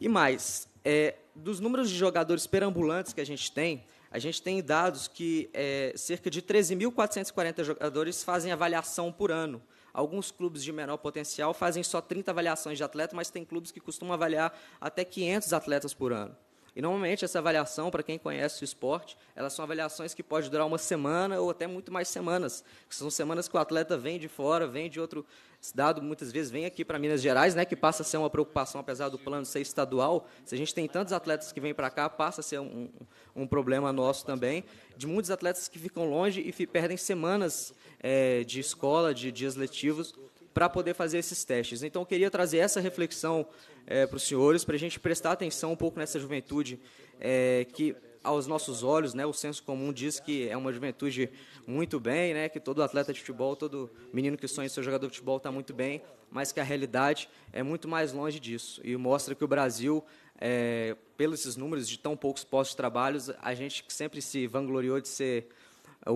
E mais, é, dos números de jogadores perambulantes que a gente tem, a gente tem dados que é, cerca de 13.440 jogadores fazem avaliação por ano. Alguns clubes de menor potencial fazem só 30 avaliações de atleta, mas tem clubes que costumam avaliar até 500 atletas por ano. E normalmente essa avaliação, para quem conhece o esporte, elas são avaliações que podem durar uma semana ou até muito mais semanas. São semanas que o atleta vem de fora, vem de outro estado, muitas vezes vem aqui para Minas Gerais, né, que passa a ser uma preocupação, apesar do plano ser estadual. Se a gente tem tantos atletas que vêm para cá, passa a ser um, um, problema nosso também. De muitos atletas que ficam longe e perdem semanas é, de escola, de dias letivos, para poder fazer esses testes. Então, eu queria trazer essa reflexão é, eh, para os senhores, para a gente prestar atenção um pouco nessa juventude é, que aos nossos olhos, né, o senso comum diz que é uma juventude muito bem, né, que todo atleta de futebol, todo menino que sonha em ser jogador de futebol está muito bem, mas que a realidade é muito mais longe disso e mostra que o Brasil, é, pelos esses números de tão poucos postos de trabalho, a gente sempre se vangloriou de ser o,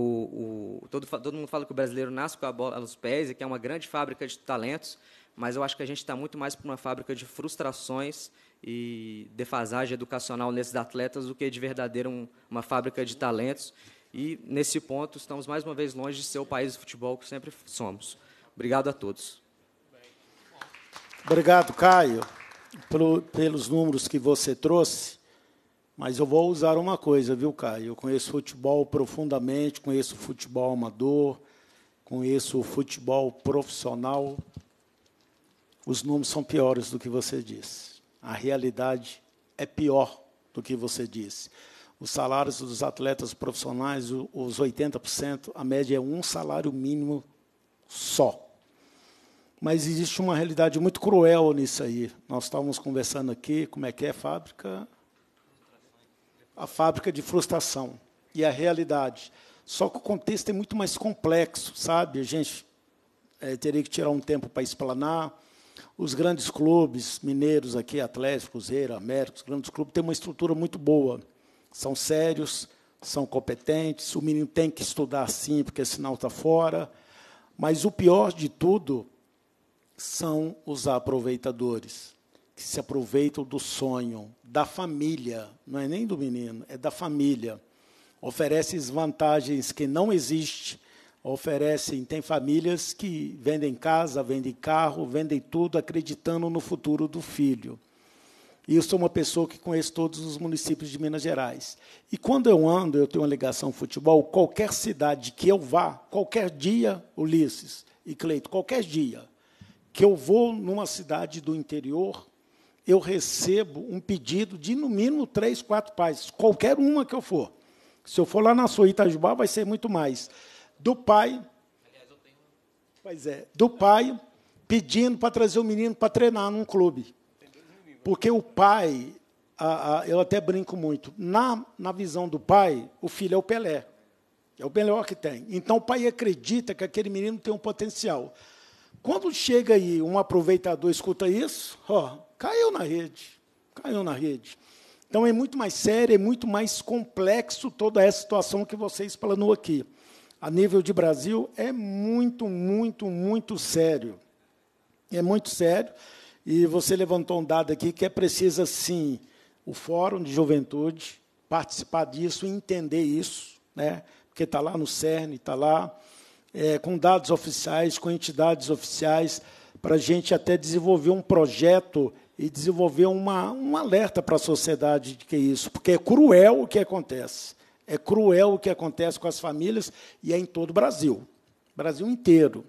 o, todo, todo mundo fala que o brasileiro nasce com a bola nos pés e que é uma grande fábrica de talentos, mas eu acho que a gente está muito mais para uma fábrica de frustrações e defasagem educacional nesses atletas do que de verdadeira um, uma fábrica de talentos. E, nesse ponto, estamos mais uma vez longe de ser o país de futebol que sempre somos. Obrigado a todos. Obrigado, Caio, pelo, pelos números que você trouxe. Mas eu vou usar uma coisa, viu, Caio? Eu conheço futebol profundamente, conheço futebol amador, conheço o futebol profissional. Os números são piores do que você disse. A realidade é pior do que você disse. Os salários dos atletas profissionais, os 80%, a média é um salário mínimo só. Mas existe uma realidade muito cruel nisso aí. Nós estávamos conversando aqui, como é que é fábrica? a fábrica de frustração e a realidade. Só que o contexto é muito mais complexo, sabe? A gente é, teria que tirar um tempo para explanar. Os grandes clubes mineiros aqui, Atlético, Cruzeiro, América, os grandes clubes, têm uma estrutura muito boa. São sérios, são competentes, o menino tem que estudar sim, porque senão está fora. Mas o pior de tudo são os aproveitadores que se aproveitam do sonho da família, não é nem do menino, é da família. Oferecem vantagens que não existem, oferecem, tem famílias que vendem casa, vendem carro, vendem tudo acreditando no futuro do filho. E eu sou uma pessoa que conhece todos os municípios de Minas Gerais. E quando eu ando, eu tenho uma ligação futebol, qualquer cidade que eu vá, qualquer dia, Ulisses e Cleito, qualquer dia, que eu vou numa cidade do interior eu recebo um pedido de, no mínimo, três, quatro pais. qualquer uma que eu for. Se eu for lá na sua Itajubá, vai ser muito mais. Do pai. Aliás, eu tenho... Pois é. Do pai pedindo para trazer o menino para treinar num clube. Porque o pai, a, a, eu até brinco muito, na, na visão do pai, o filho é o Pelé. É o melhor que tem. Então o pai acredita que aquele menino tem um potencial. Quando chega aí um aproveitador, escuta isso, ó, Caiu na rede. Caiu na rede. Então é muito mais sério, é muito mais complexo toda essa situação que você explanou aqui. A nível de Brasil é muito, muito, muito sério. É muito sério. E você levantou um dado aqui que é preciso, sim, o Fórum de Juventude participar disso, e entender isso, né? porque está lá no CERN, está lá é, com dados oficiais, com entidades oficiais, para a gente até desenvolver um projeto e desenvolver uma, um alerta para a sociedade de que é isso, porque é cruel o que acontece. É cruel o que acontece com as famílias e é em todo o Brasil, Brasil inteiro.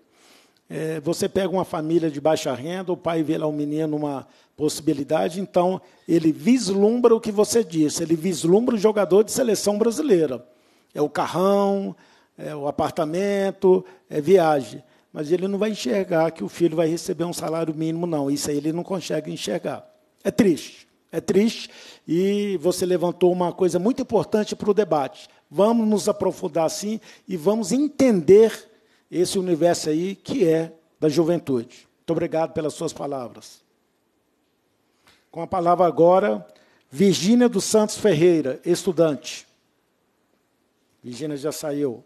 É, você pega uma família de baixa renda, o pai vê lá o um menino uma possibilidade, então ele vislumbra o que você disse, ele vislumbra o jogador de seleção brasileira. É o carrão, é o apartamento, é viagem mas ele não vai enxergar que o filho vai receber um salário mínimo, não. Isso aí ele não consegue enxergar. É triste. É triste e você levantou uma coisa muito importante para o debate. Vamos nos aprofundar assim e vamos entender esse universo aí que é da juventude. Muito obrigado pelas suas palavras. Com a palavra agora, Virgínia dos Santos Ferreira, estudante. Virgínia já saiu.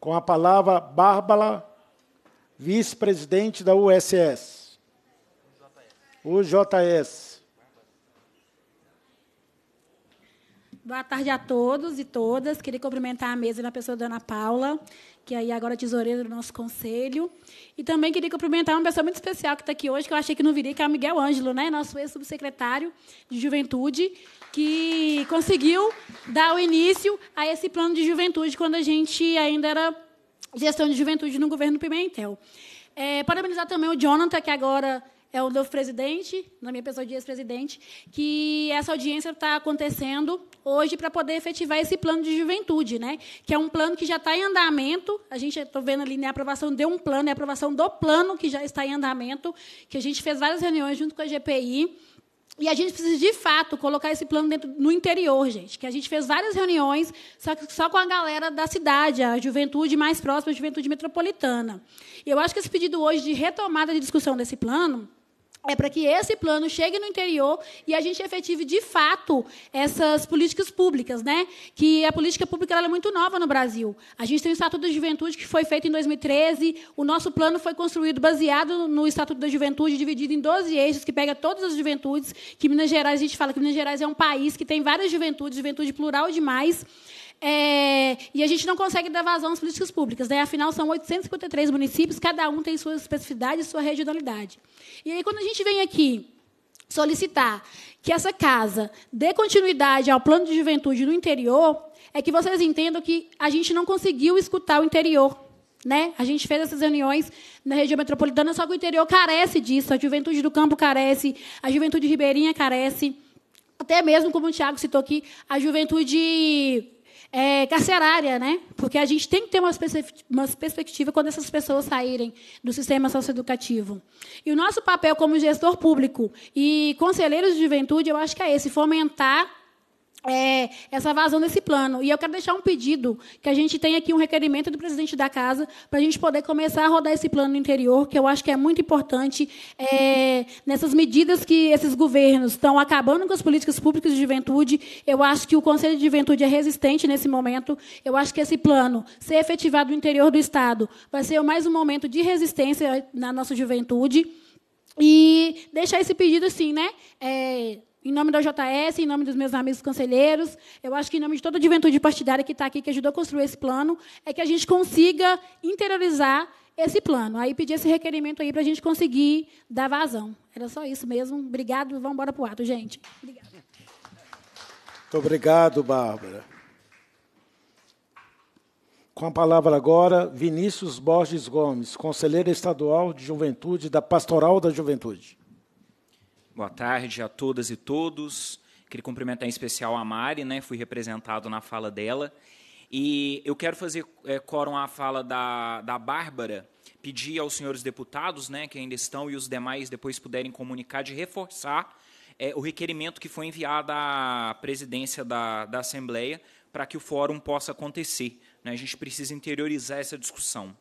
Com a palavra, Bárbara, vice-presidente da USS. UJS. Boa tarde a todos e todas. Queria cumprimentar a mesa na pessoa da Ana Paula, que é aí agora é tesoureira do nosso conselho. E também queria cumprimentar uma pessoa muito especial que está aqui hoje, que eu achei que não viria, que é o Miguel Ângelo, né? nosso ex-subsecretário de Juventude que conseguiu dar o início a esse plano de juventude quando a gente ainda era gestão de juventude no governo Pimentel. É, parabenizar também o Jonathan, que agora é o novo presidente, na minha pessoa de ex-presidente, que essa audiência está acontecendo hoje para poder efetivar esse plano de juventude, né? que é um plano que já está em andamento. A gente está vendo ali né, a aprovação de um plano, é a aprovação do plano que já está em andamento, que a gente fez várias reuniões junto com a GPI e a gente precisa, de fato, colocar esse plano dentro, no interior, gente. Que a gente fez várias reuniões só, só com a galera da cidade, a juventude mais próxima, a juventude metropolitana. E eu acho que esse pedido hoje de retomada de discussão desse plano é para que esse plano chegue no interior e a gente efetive de fato essas políticas públicas, né? Que a política pública é muito nova no Brasil. A gente tem o Estatuto da Juventude que foi feito em 2013, o nosso plano foi construído baseado no Estatuto da Juventude, dividido em 12 eixos que pega todas as juventudes, que Minas Gerais a gente fala que Minas Gerais é um país que tem várias juventudes, juventude plural demais. É, e a gente não consegue dar vazão às políticas públicas. Né? Afinal, são 853 municípios, cada um tem suas especificidades e sua regionalidade. E aí, quando a gente vem aqui solicitar que essa casa dê continuidade ao plano de juventude no interior, é que vocês entendam que a gente não conseguiu escutar o interior. Né? A gente fez essas reuniões na região metropolitana, só que o interior carece disso, a juventude do campo carece, a juventude ribeirinha carece, até mesmo, como o Tiago citou aqui, a juventude é, carcerária, né? Porque a gente tem que ter uma perspectiva quando essas pessoas saírem do sistema socioeducativo. E o nosso papel como gestor público e conselheiros de juventude, eu acho que é esse: fomentar é, essa vazão desse plano. E eu quero deixar um pedido, que a gente tem aqui um requerimento do presidente da casa, para a gente poder começar a rodar esse plano no interior, que eu acho que é muito importante é, nessas medidas que esses governos estão acabando com as políticas públicas de juventude. Eu acho que o Conselho de Juventude é resistente nesse momento. Eu acho que esse plano, ser efetivado no interior do Estado, vai ser mais um momento de resistência na nossa juventude. E deixar esse pedido, assim, né? É, em nome da JS, em nome dos meus amigos conselheiros, eu acho que em nome de toda a juventude partidária que está aqui, que ajudou a construir esse plano, é que a gente consiga interiorizar esse plano. Aí pedir esse requerimento aí para a gente conseguir dar vazão. Era só isso mesmo. Obrigado, vamos embora para o ato, gente. Obrigado. Muito obrigado, Bárbara. Com a palavra agora, Vinícius Borges Gomes, conselheiro estadual de juventude da Pastoral da Juventude. Boa tarde a todas e todos. Queria cumprimentar em especial a Mari, né? Fui representado na fala dela. E eu quero fazer é, quórum à fala da, da Bárbara, pedir aos senhores deputados, né, que ainda estão, e os demais depois puderem comunicar, de reforçar é, o requerimento que foi enviado à presidência da, da Assembleia para que o fórum possa acontecer. Né? A gente precisa interiorizar essa discussão.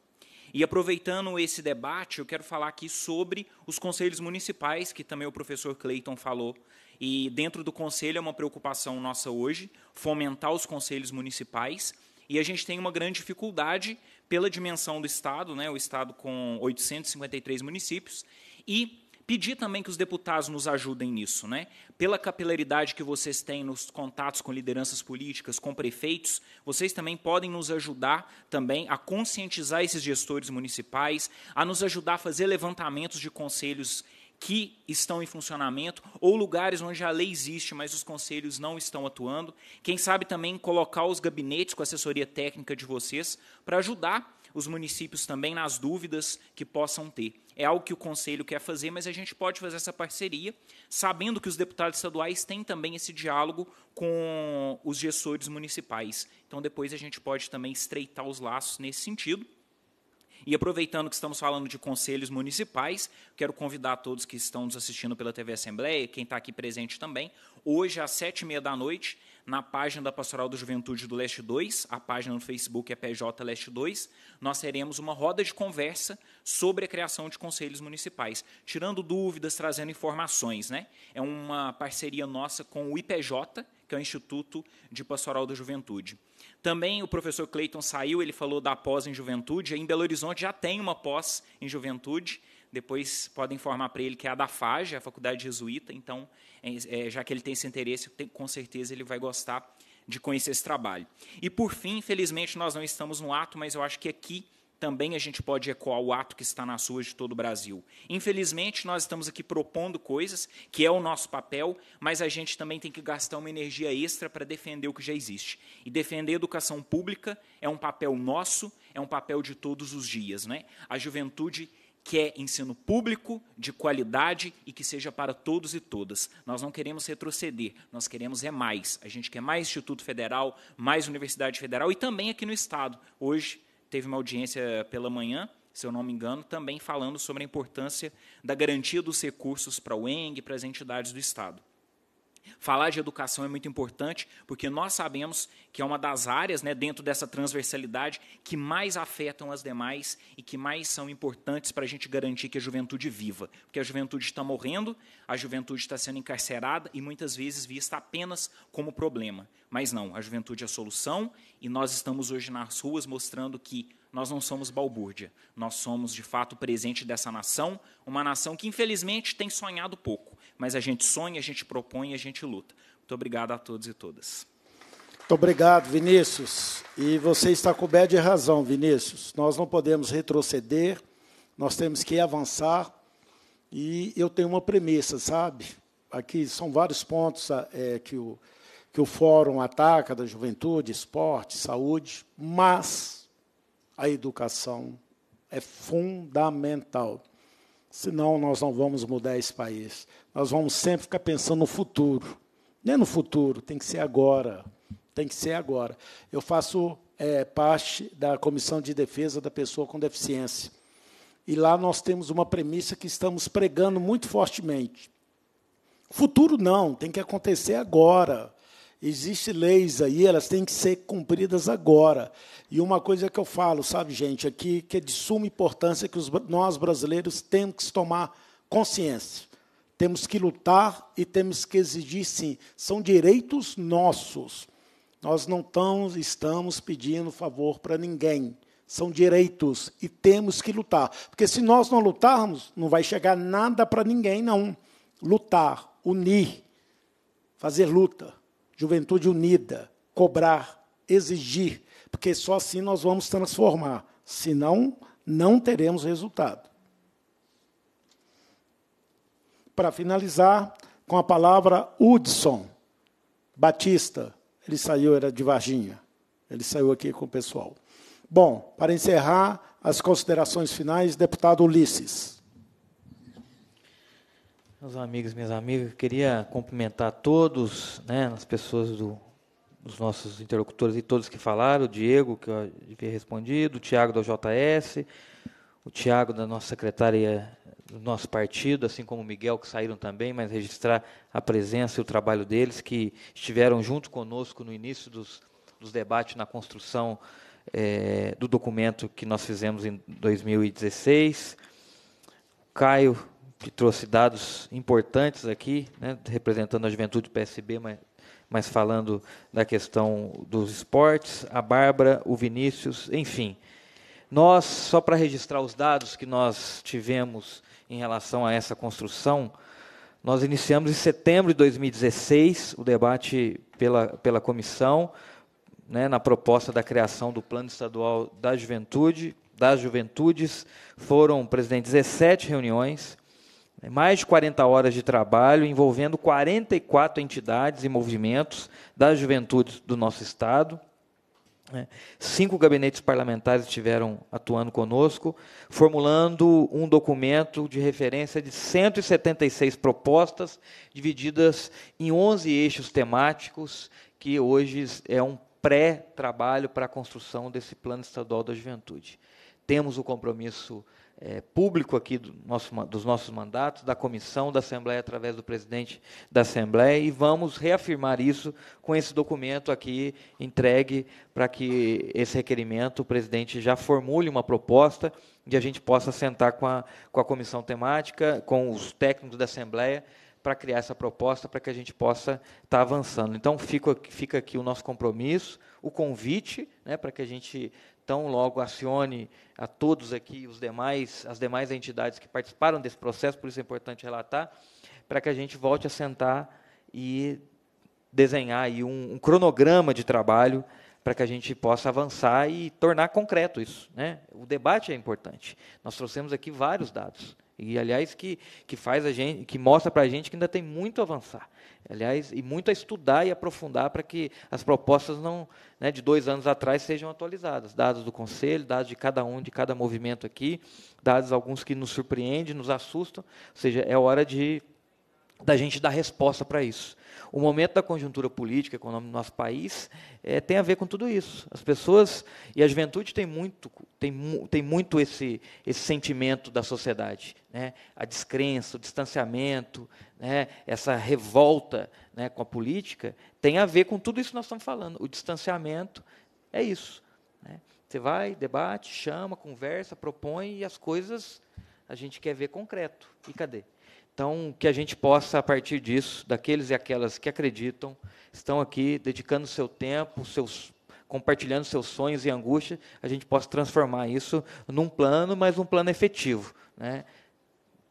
E aproveitando esse debate, eu quero falar aqui sobre os conselhos municipais, que também o professor Clayton falou. E dentro do conselho é uma preocupação nossa hoje, fomentar os conselhos municipais. E a gente tem uma grande dificuldade pela dimensão do Estado, né, o Estado com 853 municípios, e Pedir também que os deputados nos ajudem nisso, né? Pela capilaridade que vocês têm nos contatos com lideranças políticas, com prefeitos, vocês também podem nos ajudar também a conscientizar esses gestores municipais, a nos ajudar a fazer levantamentos de conselhos que estão em funcionamento ou lugares onde a lei existe, mas os conselhos não estão atuando. Quem sabe também colocar os gabinetes com assessoria técnica de vocês para ajudar os municípios também nas dúvidas que possam ter. É algo que o Conselho quer fazer, mas a gente pode fazer essa parceria, sabendo que os deputados estaduais têm também esse diálogo com os gestores municipais. Então, depois a gente pode também estreitar os laços nesse sentido. E aproveitando que estamos falando de conselhos municipais, quero convidar todos que estão nos assistindo pela TV Assembleia, quem está aqui presente também. Hoje, às sete e meia da noite, na página da Pastoral da Juventude do Leste 2, a página no Facebook é PJ Leste 2, nós teremos uma roda de conversa sobre a criação de conselhos municipais, tirando dúvidas, trazendo informações. Né? É uma parceria nossa com o IPJ, que é o Instituto de Pastoral da Juventude. Também o professor Cleiton saiu, ele falou da pós em juventude. Em Belo Horizonte já tem uma pós em juventude. Depois podem informar para ele que é a da FAGE, a Faculdade Jesuíta. Então, é, é, já que ele tem esse interesse, tem, com certeza ele vai gostar de conhecer esse trabalho. E por fim, infelizmente nós não estamos no ato, mas eu acho que aqui também a gente pode ecoar o ato que está nas ruas de todo o Brasil. Infelizmente, nós estamos aqui propondo coisas, que é o nosso papel, mas a gente também tem que gastar uma energia extra para defender o que já existe. E defender a educação pública é um papel nosso, é um papel de todos os dias. Né? A juventude quer é ensino público, de qualidade e que seja para todos e todas. Nós não queremos retroceder, nós queremos é mais. A gente quer mais Instituto Federal, mais Universidade Federal e também aqui no Estado. Hoje teve uma audiência pela manhã, se eu não me engano, também falando sobre a importância da garantia dos recursos para o ENG, para as entidades do Estado. Falar de educação é muito importante, porque nós sabemos que é uma das áreas, né, dentro dessa transversalidade, que mais afetam as demais e que mais são importantes para a gente garantir que a juventude viva. Porque a juventude está morrendo, a juventude está sendo encarcerada e muitas vezes vista apenas como problema. Mas não, a juventude é a solução e nós estamos hoje nas ruas mostrando que nós não somos balbúrdia, nós somos de fato o presente dessa nação, uma nação que infelizmente tem sonhado pouco, mas a gente sonha, a gente propõe, e a gente luta. Muito obrigado a todos e todas. Muito obrigado, Vinícius. E você está coberto de razão, Vinícius. Nós não podemos retroceder, nós temos que avançar. E eu tenho uma premissa, sabe? Aqui são vários pontos ah, é, que, o, que o Fórum ataca da juventude, esporte, saúde, mas a educação é fundamental. Senão nós não vamos mudar esse país. Nós vamos sempre ficar pensando no futuro. Não é no futuro, tem que ser agora. Tem que ser agora. Eu faço é, parte da Comissão de Defesa da Pessoa com Deficiência. E lá nós temos uma premissa que estamos pregando muito fortemente. Futuro não, tem que acontecer agora. Existem leis aí, elas têm que ser cumpridas agora. E uma coisa que eu falo, sabe, gente, aqui, que é de suma importância que os, nós brasileiros temos que tomar consciência. Temos que lutar e temos que exigir, sim. São direitos nossos. Nós não tão, estamos pedindo favor para ninguém. São direitos e temos que lutar. Porque se nós não lutarmos, não vai chegar nada para ninguém, não. Lutar, unir, fazer luta. Juventude unida, cobrar, exigir, porque só assim nós vamos transformar, senão não teremos resultado. Para finalizar, com a palavra Hudson Batista, ele saiu, era de Varginha, ele saiu aqui com o pessoal. Bom, para encerrar as considerações finais, deputado Ulisses. Meus amigos, minhas amigas, queria cumprimentar todos, né, as pessoas do, dos nossos interlocutores e todos que falaram, o Diego, que eu devia respondido, o Tiago da JS, o Tiago da nossa secretária do nosso partido, assim como o Miguel, que saíram também, mas registrar a presença e o trabalho deles, que estiveram junto conosco no início dos, dos debates na construção é, do documento que nós fizemos em 2016. Caio que trouxe dados importantes aqui, né, representando a juventude do PSB, mas, mas falando da questão dos esportes, a Bárbara, o Vinícius, enfim. Nós, só para registrar os dados que nós tivemos em relação a essa construção, nós iniciamos em setembro de 2016 o debate pela, pela comissão, né, na proposta da criação do Plano Estadual da Juventude, das Juventudes. Foram, presidente, 17 reuniões. É mais de 40 horas de trabalho envolvendo 44 entidades e movimentos da juventude do nosso Estado. Né? Cinco gabinetes parlamentares estiveram atuando conosco, formulando um documento de referência de 176 propostas, divididas em 11 eixos temáticos, que hoje é um pré-trabalho para a construção desse Plano Estadual da Juventude. Temos o compromisso é, público aqui do nosso, dos nossos mandatos, da comissão, da Assembleia, através do presidente da Assembleia, e vamos reafirmar isso com esse documento aqui entregue para que esse requerimento o presidente já formule uma proposta e a gente possa sentar com a, com a comissão temática, com os técnicos da Assembleia, para criar essa proposta, para que a gente possa estar tá avançando. Então, fica, fica aqui o nosso compromisso, o convite, né, para que a gente então, logo acione a todos aqui, os demais, as demais entidades que participaram desse processo, por isso é importante relatar, para que a gente volte a sentar e desenhar aí um, um cronograma de trabalho para que a gente possa avançar e tornar concreto isso. Né? O debate é importante. Nós trouxemos aqui vários dados. E aliás que, que faz a gente, que mostra para a gente que ainda tem muito a avançar. Aliás, e muito a estudar e aprofundar para que as propostas não, né, de dois anos atrás sejam atualizadas. Dados do Conselho, dados de cada um, de cada movimento aqui, dados alguns que nos surpreendem, nos assustam. Ou seja, é hora de da gente dar resposta para isso. O momento da conjuntura política econômica do nosso país é, tem a ver com tudo isso. As pessoas e a juventude tem muito, tem, tem muito esse, esse sentimento da sociedade, né? a descrença, o distanciamento, né? essa revolta né, com a política tem a ver com tudo isso que nós estamos falando. O distanciamento é isso. Né? Você vai, debate, chama, conversa, propõe e as coisas a gente quer ver concreto. E cadê? Então, que a gente possa, a partir disso, daqueles e aquelas que acreditam, estão aqui dedicando seu tempo, seus compartilhando seus sonhos e angústia, a gente possa transformar isso num plano, mas um plano efetivo, né?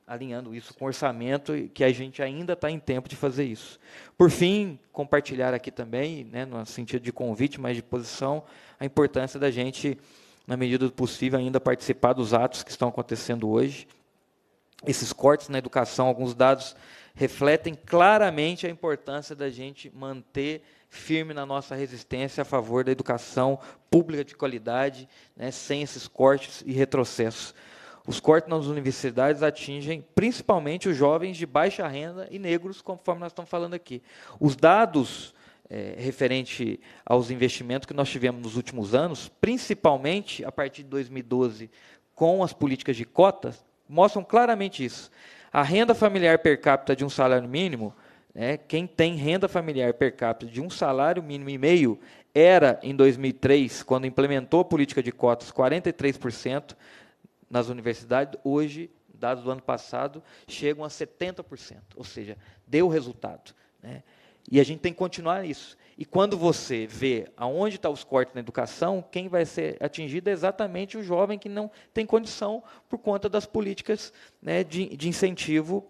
alinhando isso com orçamento, que a gente ainda está em tempo de fazer isso. Por fim, compartilhar aqui também, né, no sentido de convite, mas de posição, a importância da gente, na medida do possível, ainda participar dos atos que estão acontecendo hoje, esses cortes na educação, alguns dados refletem claramente a importância da gente manter firme na nossa resistência a favor da educação pública de qualidade, né, sem esses cortes e retrocessos. Os cortes nas universidades atingem principalmente os jovens de baixa renda e negros, conforme nós estamos falando aqui. Os dados é, referente aos investimentos que nós tivemos nos últimos anos, principalmente a partir de 2012, com as políticas de cotas, mostram claramente isso. A renda familiar per capita de um salário mínimo, né, quem tem renda familiar per capita de um salário mínimo e meio, era em 2003, quando implementou a política de cotas, 43% nas universidades, hoje, dados do ano passado, chegam a 70%, ou seja, deu resultado. Né? E a gente tem que continuar isso. E quando você vê aonde estão tá os cortes na educação, quem vai ser atingido é exatamente o jovem que não tem condição por conta das políticas né, de, de incentivo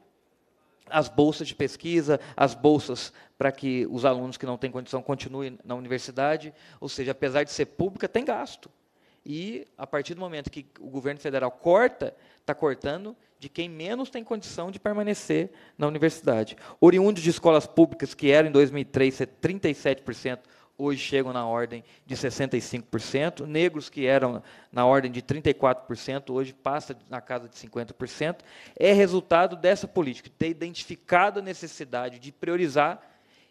as bolsas de pesquisa, as bolsas para que os alunos que não têm condição continuem na universidade, ou seja, apesar de ser pública, tem gasto. E a partir do momento que o governo federal corta, Está cortando de quem menos tem condição de permanecer na universidade. Oriundos de escolas públicas, que eram em 2003 37%, é hoje chegam na ordem de 65%. Negros, que eram na ordem de 34%, hoje passa na casa de 50%. É resultado dessa política, ter identificado a necessidade de priorizar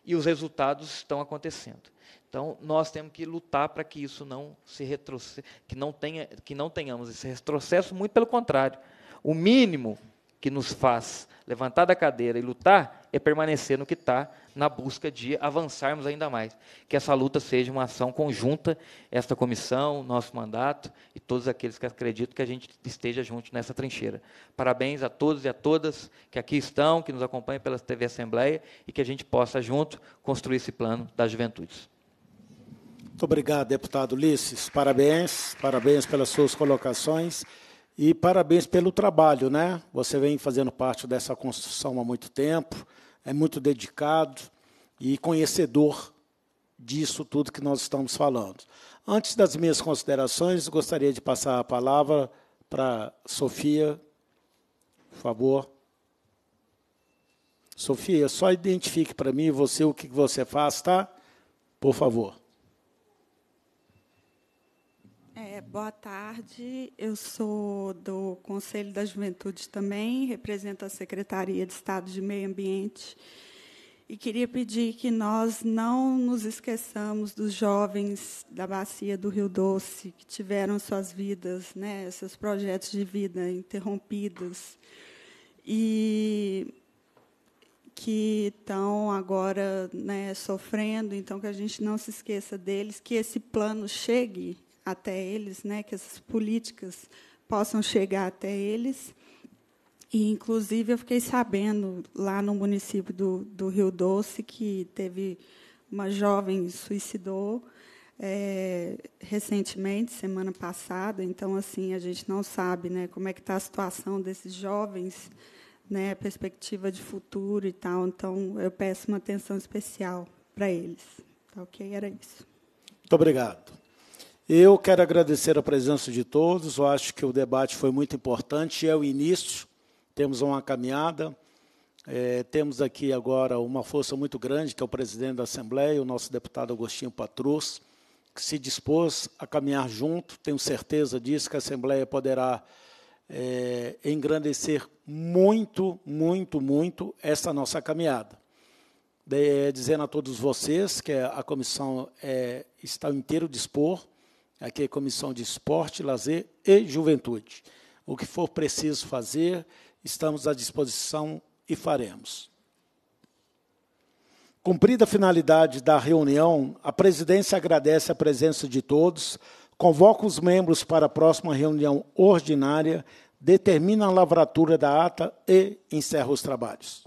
e os resultados estão acontecendo. Então, nós temos que lutar para que isso não se retroceda, que não tenha, que não tenhamos esse retrocesso, muito pelo contrário. O mínimo que nos faz levantar da cadeira e lutar é permanecer no que está, na busca de avançarmos ainda mais. Que essa luta seja uma ação conjunta, esta comissão, nosso mandato e todos aqueles que acreditam que a gente esteja junto nessa trincheira. Parabéns a todos e a todas que aqui estão, que nos acompanham pela TV Assembleia e que a gente possa, junto, construir esse plano das juventudes. Muito obrigado, deputado Ulisses. Parabéns, parabéns pelas suas colocações e parabéns pelo trabalho, né? Você vem fazendo parte dessa construção há muito tempo, é muito dedicado e conhecedor disso tudo que nós estamos falando. Antes das minhas considerações, gostaria de passar a palavra para Sofia, por favor. Sofia, só identifique para mim você o que você faz, tá? Por favor. É, boa tarde, eu sou do Conselho da Juventude também, represento a Secretaria de Estado de Meio Ambiente e queria pedir que nós não nos esqueçamos dos jovens da bacia do Rio Doce que tiveram suas vidas, né, seus projetos de vida interrompidos e que estão agora né, sofrendo, então que a gente não se esqueça deles, que esse plano chegue até eles, né, que essas políticas possam chegar até eles. E, inclusive, eu fiquei sabendo lá no município do, do Rio Doce que teve uma jovem suicidou é, recentemente, semana passada. Então, assim, a gente não sabe né, como é que está a situação desses jovens, né, perspectiva de futuro e tal. Então, eu peço uma atenção especial para eles. Tá ok? Era isso. Muito obrigado. Eu quero agradecer a presença de todos. Eu acho que o debate foi muito importante. É o início. Temos uma caminhada. É, temos aqui agora uma força muito grande, que é o presidente da Assembleia, o nosso deputado Agostinho Patrus, que se dispôs a caminhar junto. Tenho certeza disso, que a Assembleia poderá é, engrandecer muito, muito, muito essa nossa caminhada. De, é, dizendo a todos vocês que a comissão é, está inteiro dispor Aqui é Comissão de Esporte, Lazer e Juventude. O que for preciso fazer, estamos à disposição e faremos. Cumprida a finalidade da reunião, a presidência agradece a presença de todos, convoca os membros para a próxima reunião ordinária, determina a lavratura da ata e encerra os trabalhos.